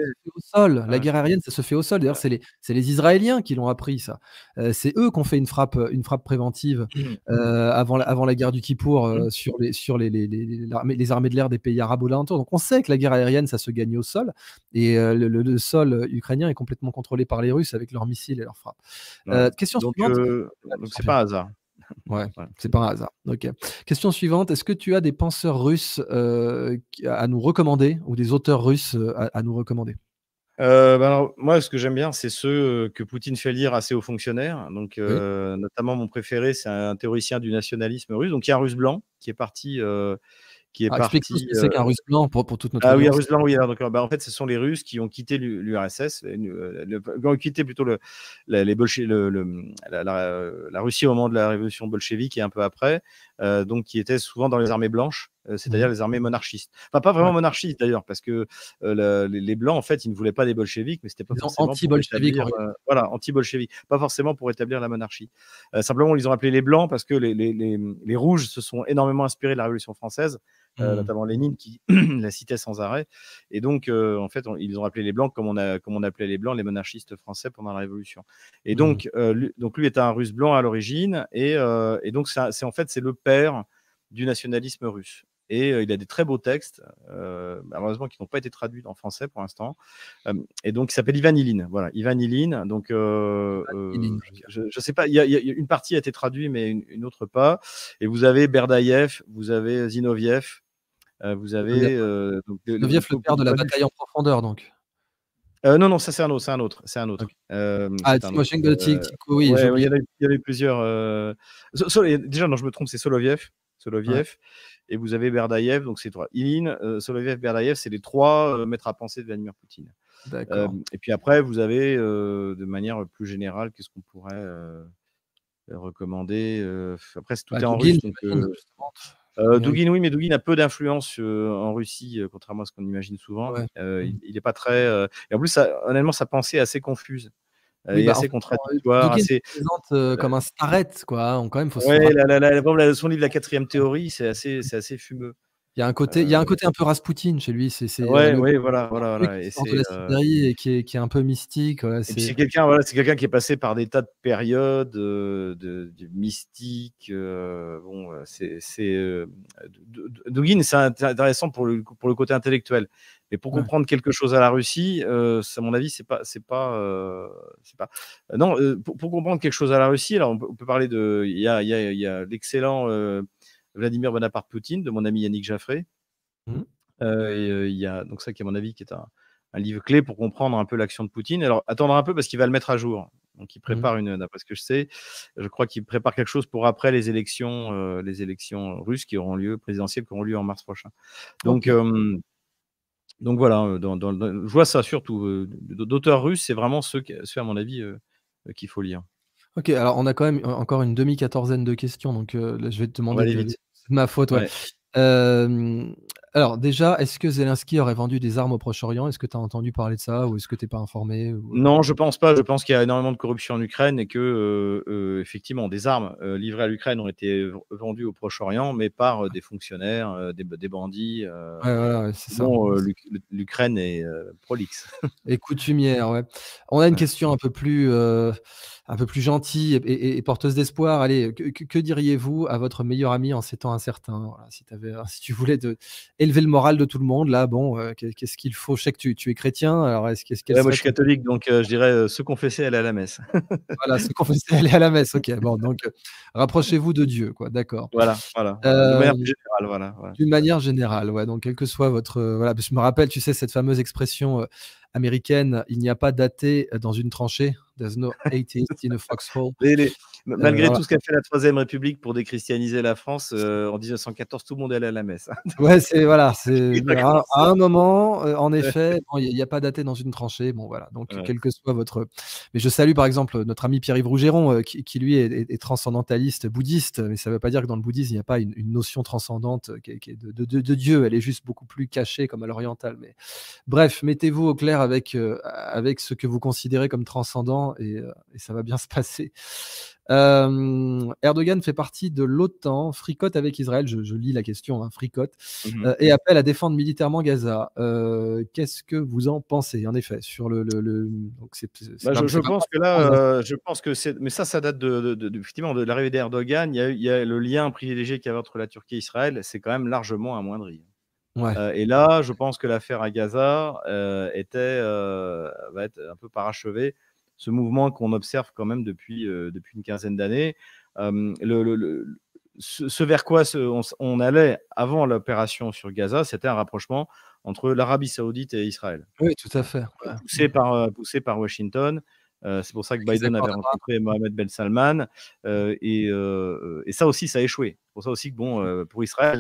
sol. La guerre aérienne, ça se fait au sol. D'ailleurs, c'est les, les, Israéliens qui l'ont appris, ça. Euh, c'est eux qui ont fait une frappe, une frappe préventive mmh. euh, avant, la, avant la guerre du Kippour euh, mmh. sur, les, armées, les, armées de l'air des pays arabes autour. Donc, on sait que la guerre aérienne, ça se gagne au sol. Et le, sol ukrainien est complètement contrôlé par les Russes avec leurs missiles et leurs frappes. question suivante. donc, c'est pas un hasard. Ouais, c'est pas un hasard. Question suivante est-ce que tu as des penseurs russes euh, à nous recommander ou des auteurs russes euh, à, nous recommander euh, bah moi, ce que j'aime bien, c'est ceux que Poutine fait lire assez aux fonctionnaires. Donc, notamment mon préféré, c'est un théoricien du nationalisme russe, donc il y a un russe blanc qui est parti qui est ah, ce que c'est euh, qu'un russe blanc pour, pour toute notre. Ah oui, un russe blanc, oui. donc, euh, bah, en fait, ce sont les Russes qui ont quitté l'URSS, euh, qui ont quitté plutôt le, la, les le, la, Russie au moment de la révolution bolchevique et un peu après, donc qui étaient souvent dans les armées blanches c'est-à-dire mmh. les armées monarchistes. Enfin, pas vraiment monarchistes d'ailleurs, parce que les, Blancs, en fait, ils ne voulaient pas des bolcheviques, mais c'était pas forcément anti-bolcheviques. voilà, anti-bolcheviques, pas forcément pour établir la monarchie. simplement, ils ont appelé les Blancs parce que les, les, les, Rouges se sont énormément inspirés de la Révolution française euh, mmh. notamment Lénine, qui la citait sans arrêt. Et donc, euh, en fait, ils ont appelé les Blancs comme on, a, comme on appelait les Blancs, les monarchistes français pendant la Révolution. Et mmh. donc, euh, lui, donc lui était un Russe blanc à l'origine, et, et, donc, c'est en fait, c'est le père du nationalisme russe. Et il a des très beaux textes, malheureusement qui n'ont pas été traduits en français pour l'instant. et donc, il s'appelle Ivan Ilin. Voilà, Ivan Ilin. Donc, je ne sais pas, il y a, une partie a été traduite, mais une, une, autre pas. Et vous avez Berdaïev, vous avez Zinoviev, euh, vous avez. Euh, le père de la bataille en profondeur, donc. Euh, non, non, ça c'est un autre, c'est un autre, c'est un autre. ah, oui. il, y avait, plusieurs. déjà, non, je me trompe, c'est Soloviev, Soloviev, et vous avez Berdaïev, donc c'est trois. Ilin, Soloviev, Berdaïev, c'est les trois maîtres à penser de Vladimir Poutine. D'accord. et puis après, vous avez, de manière plus générale, qu'est-ce qu'on pourrait recommander Après, tout bah, est en russe. Euh, oui, mais Dugin a peu d'influence euh, en Russie, euh, contrairement à ce qu'on imagine souvent. Euh, mmh. il n'est pas très. Et en plus, honnêtement, sa pensée est assez confuse. Oui, bah, assez contradictoire. Il présente comme un starrette, quoi. Hein, On, quand même, faut son livre, La quatrième théorie, c'est assez, assez fumeux. Il y a un côté, il y a un euh. côté un peu Rasputin chez lui. C'est, c'est voilà, voilà, voilà. et, c'est, euh qui, est, qui est, un peu mystique. c'est... quelqu'un, voilà, c'est quelqu'un qui est passé par des tas de périodes euh, mystiques. de, mystique. bon, c'est, Dugin, c'est intéressant pour le pour le côté intellectuel, mais pour comprendre quelque chose à la Russie, à mon avis, c'est pas, c'est pas, pas. non, pour, comprendre quelque chose à la Russie, alors on peut, parler de, il y a, y a, y a l'excellent Vladimir Bonaparte Poutine de mon ami Yannick Jaffré. Mmh. Euh, euh, il y a donc ça qui, à mon avis, qui est un, livre clé pour comprendre un peu l'action de Poutine. Alors, attendre un peu parce qu'il va le mettre à jour. Donc, il mmh. prépare une, d'après ce que je sais, je crois qu'il prépare quelque chose pour après les élections, euh, les élections russes qui auront lieu, présidentielles qui auront lieu en mars prochain. Donc, donc voilà, je vois ça surtout. D'auteurs russes, c'est vraiment ceux, à mon avis, qu'il faut lire. Ok, alors on a quand même encore une demi-quatorzaine de questions, donc je vais te demander ma faute, ouais. alors déjà, est-ce que Zelensky aurait vendu des armes au Proche-Orient Est-ce que tu as entendu parler de ça ou est-ce que tu n'es pas informé euh? Non, je pense pas. Je pense qu'il y a énormément de corruption en Ukraine et que euh, euh, effectivement des armes livrées à l'Ukraine ont été vendues au Proche-Orient, mais par des fonctionnaires, des, bandits. Ouais, l'Ukraine est prolixe et coutumière. Ouais. On a une question un peu plus un peu plus gentil et, porteuse d'espoir. Allez, que, diriez-vous à votre meilleur ami en ces temps incertains si, avais, si, tu voulais de, élever le moral de tout le monde, là, bon, euh, qu'est-ce qu'il faut Je sais que tu, es chrétien. Alors, est-ce, est ouais, moi, je suis catholique, donc euh, je dirais euh, se confesser, aller à la messe. voilà, se confesser, aller à la messe. Ok, bon, donc rapprochez-vous de Dieu, quoi. D'accord. Voilà, voilà. D'une manière générale, voilà. D'une manière générale, ouais. Donc, quel que soit votre. voilà, je me rappelle, tu sais, cette fameuse expression américaine, il n'y a pas d'athée euh, dans une tranchée. There's no in a euh, malgré tout ce qu'a fait la Troisième République pour déchristianiser la France, euh, en 1914, tout le monde allait à la messe. Hein. ouais, c'est voilà. C'est, à, un moment, en effet, il n'y a, pas d'athée dans une tranchée. Bon, voilà. Donc, quel que soit votre. Mais je salue par exemple notre ami Pierre-Yves Rougeron, qui, lui est, transcendantaliste bouddhiste, mais ça ne veut pas dire que dans le bouddhisme, il n'y a pas une, notion transcendante qui est, de, de, de Dieu. Elle est juste beaucoup plus cachée comme à l'oriental. Mais bref, mettez-vous au clair avec, euh, avec ce que vous considérez comme transcendant et, euh, ça va bien se passer. Euh, Erdogan fait partie de l'OTAN, fricote avec Israël, je, lis la question, hein, fricote, mhm. et appelle à défendre militairement Gaza. Qu'est-ce que vous en pensez, en effet, sur le, bah, je, pense que là, je pense que c'est, mais ça, ça date de, effectivement de l'arrivée d'Erdogan. Il il y a le lien privilégié qu'il y avait entre la Turquie et Israël, c'est quand même largement amoindri et là, je pense que l'affaire à Gaza était, va être un peu parachevée. Ce mouvement qu'on observe quand même depuis, depuis une quinzaine d'années. ce, vers quoi on, allait avant l'opération sur Gaza, c'était un rapprochement entre l'Arabie saoudite et Israël. Oui, tout à fait. par, poussé par Washington, euh, c'est pour ça que Biden avait rencontré Mohamed Ben Salman. Mmh. Euh, euh, et, ça aussi, ça a échoué. C'est pour ça aussi que, bon, pour Israël,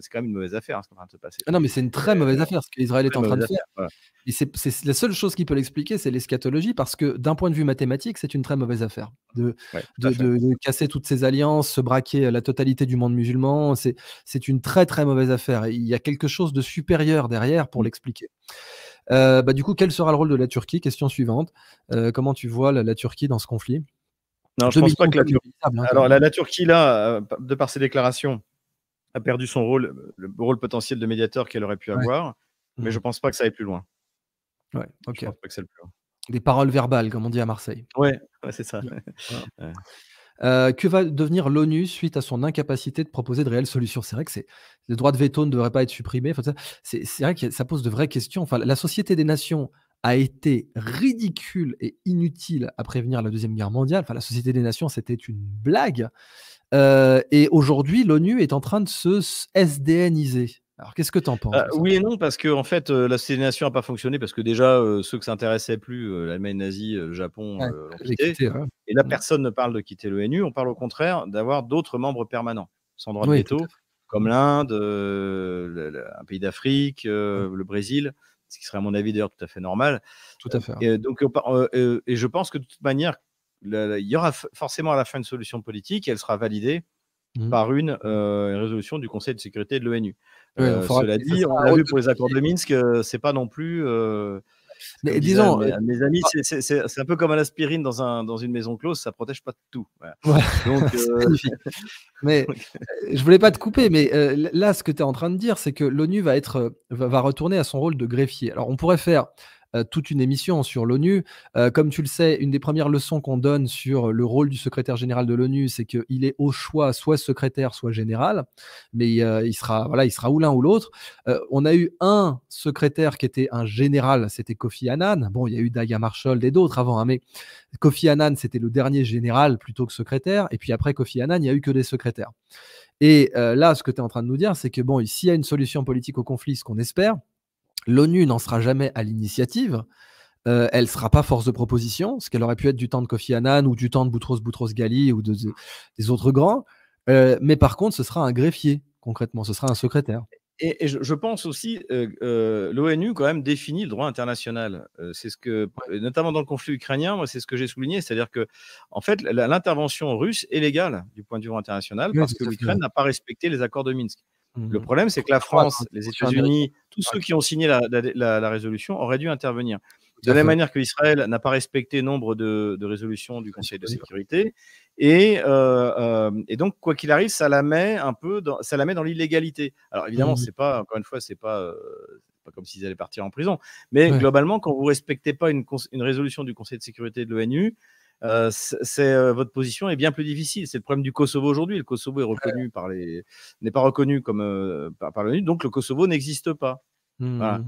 c'est quand même une mauvaise affaire hein, ce qui est en train de se passer. Ah non, mais c'est une très mauvaise affaire ce qu'Israël est en train de faire. Et c'est la seule chose qui peut l'expliquer, c'est l'eschatologie, parce que d'un point de vue mathématique, c'est une très mauvaise affaire de, de, casser toutes ces alliances, se braquer la totalité du monde musulman. C'est une très très mauvaise affaire. il y a quelque chose de supérieur derrière pour mmh. l'expliquer. Euh, bah, du coup, quel sera le rôle de la Turquie Question suivante. Euh, comment tu vois la, Turquie dans ce conflit Non, je pense pas que la Turquie. Alors, la, Turquie, là, euh, de par ses déclarations, a perdu son rôle, le rôle potentiel de médiateur qu'elle aurait pu avoir, mais mhm. je pense pas que ça aille plus loin. ok. Je pense pas que plus loin. Des paroles verbales, comme on dit à Marseille. Ouais, c'est ça. Euh, que va devenir l'ONU suite à son incapacité de proposer de réelles solutions C'est vrai que le droits de veto ne devrait pas être supprimé. C'est vrai que ça pose de vraies questions. Enfin, la Société des Nations a été ridicule et inutile à prévenir la Deuxième Guerre mondiale. Enfin, la Société des Nations, c'était une blague. Euh, et aujourd'hui, l'ONU est en train de se SDNiser. Alors, qu'est-ce que tu en penses bah, Oui et non, parce que en fait, euh, la n'a pas fonctionné parce que déjà, euh, ceux qui ça plus, euh, l'Allemagne nazie, le Japon, ont quitté. Et là, mm. personne ne parle de quitter l'ONU. On parle au contraire d'avoir d'autres membres permanents, sans droit de veto, comme mm. l'Inde, un pays d'Afrique, le Brésil, ce qui serait à mon avis d'ailleurs tout à fait normal. Tout à fait. et, donc, et je pense que de toute manière, il y aura forcément à la fin une solution politique, elle sera validée Mmh. par une résolution du Conseil de sécurité de l'ONU. cela dit, on l'a vu pour les accords de Minsk, c'est pas non plus. Mais disons, mes, amis, ah c'est un peu comme un aspirine dans, une maison close, ça protège pas de tout. Voilà. mais je voulais pas te couper, mais là, ce que tu es en train de dire, c'est que l'ONU va va, retourner à son rôle de greffier. Alors, on pourrait faire euh, toute une émission sur l'ONU. Euh, comme tu le sais, une des premières leçons qu'on donne sur le rôle du secrétaire général de l'ONU, c'est qu'il est au choix soit secrétaire, soit général, mais euh, il, sera, voilà, il sera ou l'un ou l'autre. on a eu un secrétaire qui était un général, c'était Kofi Annan. Bon, il y a eu Daga Marshall et d'autres avant, hein, mais Kofi Annan, c'était le dernier général plutôt que secrétaire. Et puis après Kofi Annan, il n'y a eu que des secrétaires. Et là, ce que tu es en train de nous dire, c'est que bon, s'il y a une solution politique au conflit, ce qu'on espère, L'ONU n'en sera jamais à l'initiative. Euh, elle ne sera pas force de proposition, ce qu'elle aurait pu être du temps de Kofi Annan ou du temps de Boutros Boutros Ghali ou des autres grands. Euh, mais par contre, ce sera un greffier, concrètement, ce sera un secrétaire. Et, je, pense aussi, que euh, l'ONU quand même définit le droit international. c'est ce que, notamment dans le conflit ukrainien, moi c'est ce que j'ai souligné, c'est-à-dire que en fait, l'intervention russe est légale du point de vue international parce que l'Ukraine n'a pas respecté les accords de Minsk. Le mmh. problème, c'est que la France, les États-Unis, tous ceux qui ont signé la, résolution auraient dû intervenir. De la même manière que Israël n'a pas respecté nombre de, résolutions du Conseil de sécurité, euh, euh, et, donc quoi qu'il arrive, ça la met un peu, dans, ça la met dans l'illégalité. Alors évidemment, mmh. c'est pas encore une fois, c'est pas euh, pas comme s'ils allaient partir en prison, mais globalement, quand vous respectez pas une résolution du Conseil de sécurité de l'ONU, euh, c'est euh, votre position est bien plus difficile. C'est le problème du Kosovo aujourd'hui. Le Kosovo ah n'est pas reconnu comme euh, par, l'ONU, donc le Kosovo n'existe pas. Mmh.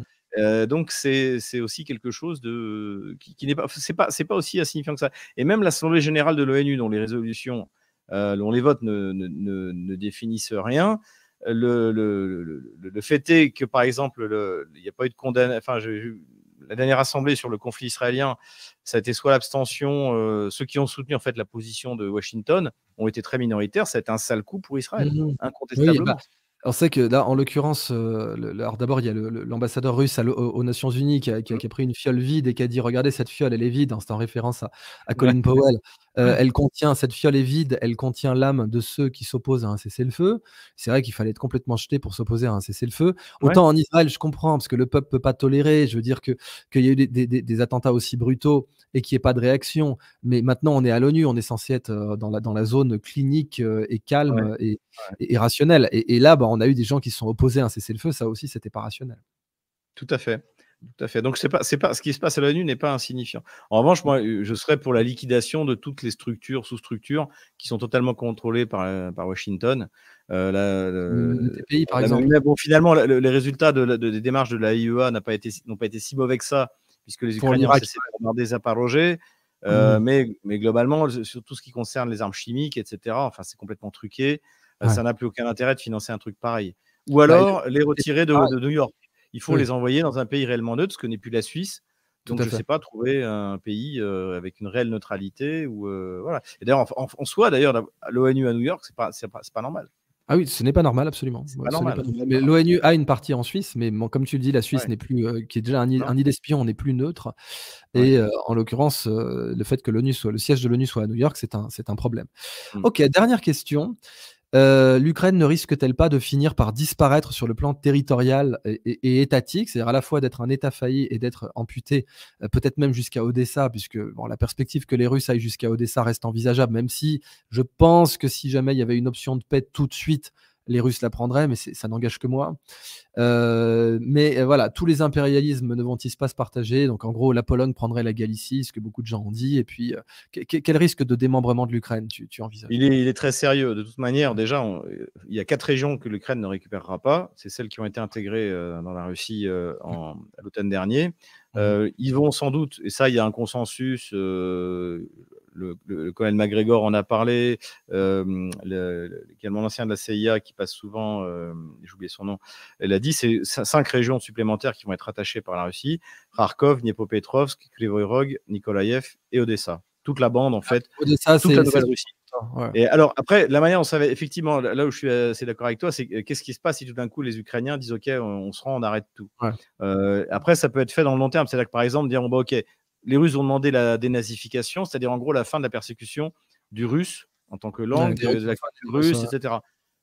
donc c'est aussi quelque chose de qui, n'est pas c'est pas aussi insignifiant que ça. Et même l'Assemblée générale de l'ONU, dont les résolutions, dont les votes ne, définissent rien. Le, fait est que, par exemple, il n'y a pas eu de condamnation la dernière assemblée sur le conflit israélien, ça a été soit l'abstention, euh, ceux qui ont soutenu en fait la position de Washington ont été très minoritaires, ça a été un sale coup pour Israël, Incontestable. Mhm. incontestablement. Bah, on sait que là, en l'occurrence, euh, d'abord, il y a l'ambassadeur russe aux Nations Unies qui a, pris une fiole vide et qui a dit Regardez, cette fiole, elle est vide. Hein, c'est en référence à, Colin Powell, euh, elle contient, cette fiole est vide, elle contient l'âme de ceux qui s'opposent à un cessez-le-feu. C'est vrai qu'il fallait être complètement jeté pour s'opposer à un cessez-le-feu. Autant en Israël, je comprends, parce que le peuple peut pas tolérer. Je veux dire qu'il y a eu des, attentats aussi brutaux et qu'il n'y ait pas de réaction. Mais maintenant, on est à l'ONU, on est censé être euh, dans la, dans la zone clinique euh, et calme Et, et, rationnelle. Et, là, bah, on a eu des gens qui se sont opposés à un cessez-le-feu. Ça aussi, c'était pas rationnel. Tout à fait. Tout à fait. Donc, ce qui se passe à l'ONU n'est pas insignifiant. En revanche, moi, je serais pour la liquidation de toutes les structures, sous-structures qui sont totalement contrôlées par, Washington. Euh, la, mmh, par exemple. bon, finalement, les résultats des démarches de la IEA n'ont pas, été, pas été si mauvais que ça, puisque les Ukrainiens ont cessé de mais, globalement, sur tout ce qui concerne les armes chimiques, etc., enfin, c'est complètement truqué. Ça n'a plus aucun intérêt de financer un truc pareil. Ou bah, alors les retirer de ah, New York il faut mmh. les envoyer dans un pays réellement neutre, ce que n'est plus la Suisse. Donc, je ne sais pas trouver un pays euh, avec une réelle neutralité. Euh, Et d'ailleurs, en, soi, d'ailleurs, l'ONU à New York, ce n'est pas, normal. Ah oui, ce n'est pas normal, absolument. L'ONU a une partie en Suisse, mais comme tu le dis, la Suisse n'est plus, euh, qui est déjà un, nid d'espions, n'est plus neutre. Et en l'occurrence, le fait que l'ONU soit, le siège de l'ONU soit à New York, c'est un, problème. Mmh. Ok, dernière question. Euh, L'Ukraine ne risque-t-elle pas de finir par disparaître sur le plan territorial et, étatique, c'est-à-dire à la fois d'être un État failli et d'être amputé, euh, peut-être même jusqu'à Odessa, puisque bon, la perspective que les Russes aillent jusqu'à Odessa reste envisageable, même si je pense que si jamais il y avait une option de paix tout de suite, les Russes la prendraient, mais ça n'engage que moi. Euh, mais euh, voilà, tous les impérialismes ne vont-ils pas se partager Donc en gros, la Pologne prendrait la Galicie, ce que beaucoup de gens ont dit. Et puis, euh, quel risque de démembrement de l'Ukraine tu, envisages il est, très sérieux. De toute manière, déjà, il y a quatre régions que l'Ukraine ne récupérera pas. C'est celles qui ont été intégrées dans la Russie en, à l'automne dernier. ils vont sans doute, et ça, il y a un consensus le, le, colonel McGregor en a parlé, euh, également l'ancien de la CIA qui passe souvent, euh, j'ai oublié son nom, elle a dit c'est cinq régions supplémentaires qui vont être attachées par la Russie Kharkov, Dniepopetrovsk, Kryvyi Nikolaïev et Odessa. Toute la bande, en ah, fait. Odessa, c'est la Nouvelle-Russie. Et alors, après, la manière, on savait effectivement, là où je suis assez d'accord avec toi, c'est qu'est-ce qui se passe si tout d'un coup les Ukrainiens disent OK, on, se rend, on arrête tout. Euh, après, ça peut être fait dans le long terme. C'est-à-dire que par exemple, dire on bah, OK, les Russes ont demandé la dénazification, c'est-à-dire en gros la fin de la persécution du russe en tant que langue, euh, de, la culture russe, etc.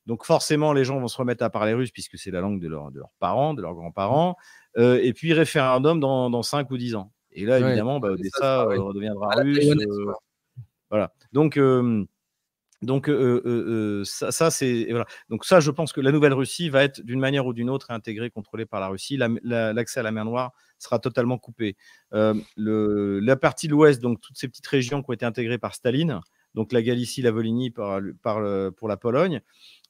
Donc forcément, les gens vont se remettre à parler russe puisque c'est la langue de, leurs parents, de leurs grands-parents. Euh, et puis référendum dans, dans 5 ou 10 ans. Et là, évidemment, bah, Odessa euh, redeviendra russe. voilà. Donc, donc ça, c'est Donc ça, je pense que la Nouvelle-Russie va être d'une manière ou d'une autre intégrée, contrôlée par la Russie. L'accès à la mer Noire sera totalement coupé. la partie de l'Ouest, donc toutes ces petites régions qui ont été intégrées par Staline, donc la Galicie, la Volhynie pour la Pologne.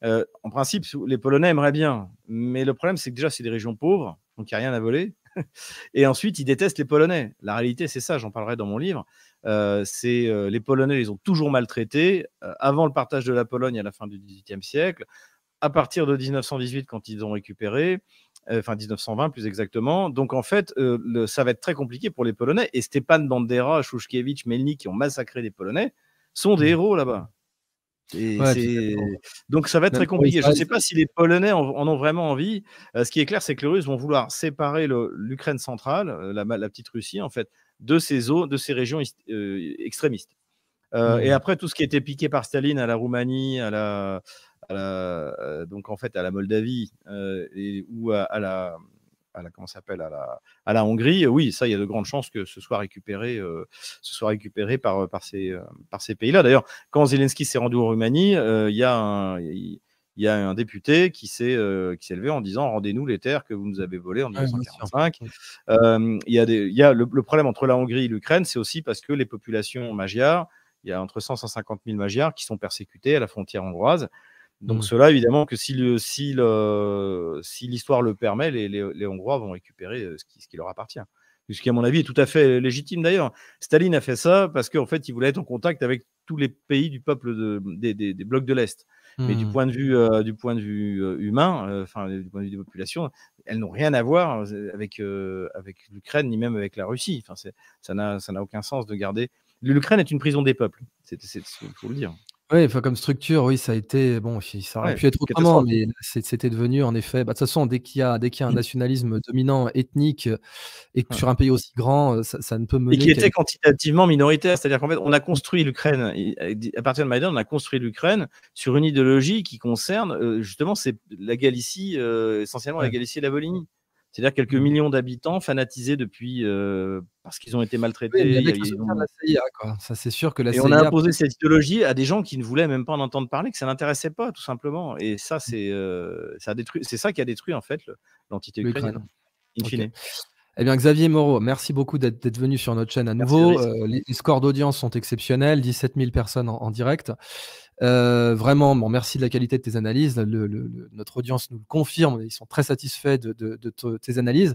en principe, les Polonais aimeraient bien, mais le problème c'est que déjà c'est des régions pauvres, donc il n'y a rien à voler. Et ensuite, ils détestent les Polonais. La réalité, c'est ça. J'en parlerai dans mon livre. Euh, c'est euh, les Polonais ils ont toujours maltraités euh, avant le partage de la Pologne à la fin du XVIIIe siècle. À partir de 1918, quand ils ont récupéré, enfin 1920 plus exactement. Donc en fait, le, ça va être très compliqué pour les Polonais. Et Stepan Bandera, Shushkevich, Melny, qui ont massacré les Polonais, sont des mmh. héros là-bas. Donc ça va être très compliqué. Je ne sais pas si les Polonais en, ont vraiment envie. ce qui est clair, c'est que les Russes vont vouloir séparer l'Ukraine centrale, la, petite Russie en fait, de ces zones, de ces régions euh, extrémistes. Euh, mmh. Et après, tout ce qui a été piqué par Staline à la Roumanie, à la, euh, donc en fait à la Moldavie et, ou à, la à la, comment s'appelle, à à la Hongrie, oui, ça, il y a de grandes chances que ce soit récupéré, ce soit récupéré par, par ces, par ces pays-là. D'ailleurs, quand Zelensky s'est rendu en Roumanie, il y a un, il y a un député qui s'est euh, qui levé en disant rendez-nous les terres que vous nous avez volées en 1945. il y a il y a le, problème entre la Hongrie et l'Ukraine, c'est aussi parce que les populations magyares, il y a entre 100 et 150 000 magyars qui sont persécutés à la frontière hongroise. Donc mmh. cela, évidemment, que si le si le si l'histoire le permet, les, les, Hongrois vont récupérer euh, ce qui, ce qui leur appartient. Ce qui, à mon avis, est tout à fait légitime d'ailleurs. Staline a fait ça parce qu'en fait, il voulait être en contact avec tous les pays du peuple de, des, des blocs de l'Est. Mais mmh. euh, du point de vue, du point de vue humain, du point de vue des populations, elles n'ont rien à voir avec, l'Ukraine ni même avec la Russie. ça n'a aucun sens de garder. L'Ukraine est une prison des peuples, c'est qu'il faut le dire. Oui, comme structure, oui, ça a été. Bon, ça aurait pu être autrement, mais c'était devenu, en effet. Bah, de toute façon, dès qu'il y, a- un mmh. nationalisme dominant, ethnique, euh, et sur un pays aussi grand, euh, ça, ne peut Et qui était quantitativement minoritaire. C'est-à-dire qu'en fait, on a construit l'Ukraine, à partir de Maïdan, on a construit l'Ukraine sur une idéologie qui concerne euh, justement c'est la Galicie, essentiellement la Galicie et la Volhynie. C'est-à-dire quelques mmh. millions d'habitants fanatisés depuis euh, parce qu'ils ont été maltraités. Oui, la CIA, Ça, c'est sûr que la Et on a imposé cette idéologie à des gens qui ne voulaient même pas en entendre parler, que ça n'intéressait pas, tout simplement. Et ça, mmh. c'est euh, ça, détruit... ça qui a détruit en fait l'entité ukrainienne. In fine. Eh bien, Xavier Moreau, merci beaucoup d'être venu sur notre chaîne à nouveau. Euh, les, scores d'audience sont exceptionnels, 17 000 personnes en direct. Euh, vraiment, bon, merci de la qualité de tes analyses. notre audience nous le confirme. Ils sont très satisfaits de, tes analyses.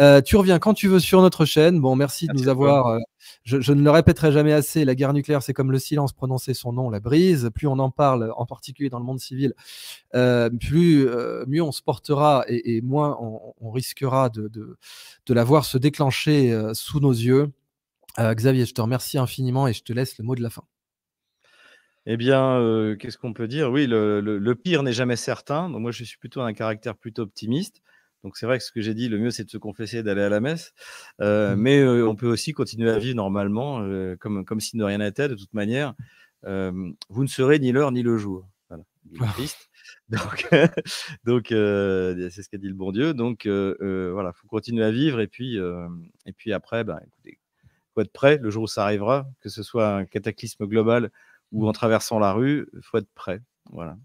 Euh, tu reviens quand tu veux sur notre chaîne. Bon, merci, de nous avoir. Euh, je, ne le répéterai jamais assez. La guerre nucléaire, c'est comme le silence. Prononcer son nom la brise. Plus on en parle, en particulier dans le monde civil, plus mieux on se portera et, moins on, on risquera de, la voir se déclencher sous nos yeux. Xavier, je te remercie infiniment et je te laisse le mot de la fin. Eh bien, euh, qu'est-ce qu'on peut dire Oui, le, pire n'est jamais certain. Donc, moi, je suis plutôt un caractère plutôt optimiste. Donc, c'est vrai que ce que j'ai dit, le mieux, c'est de se confesser et d'aller à la messe. Euh, mmh. Mais euh, on peut aussi continuer à vivre normalement, comme, comme si de rien n'était. De toute manière, vous ne serez ni l'heure ni le jour. Voilà. Ah. donc, donc c'est ce qu'a dit le bon Dieu. Donc, voilà, il faut continuer à vivre. Et puis, et puis après, bah, écoutez, quoi de près, le jour où ça arrivera, que ce soit un cataclysme global ou en traversant la rue, il faut être prêt. Voilà.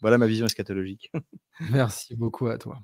Voilà ma vision eschatologique. Merci beaucoup à toi.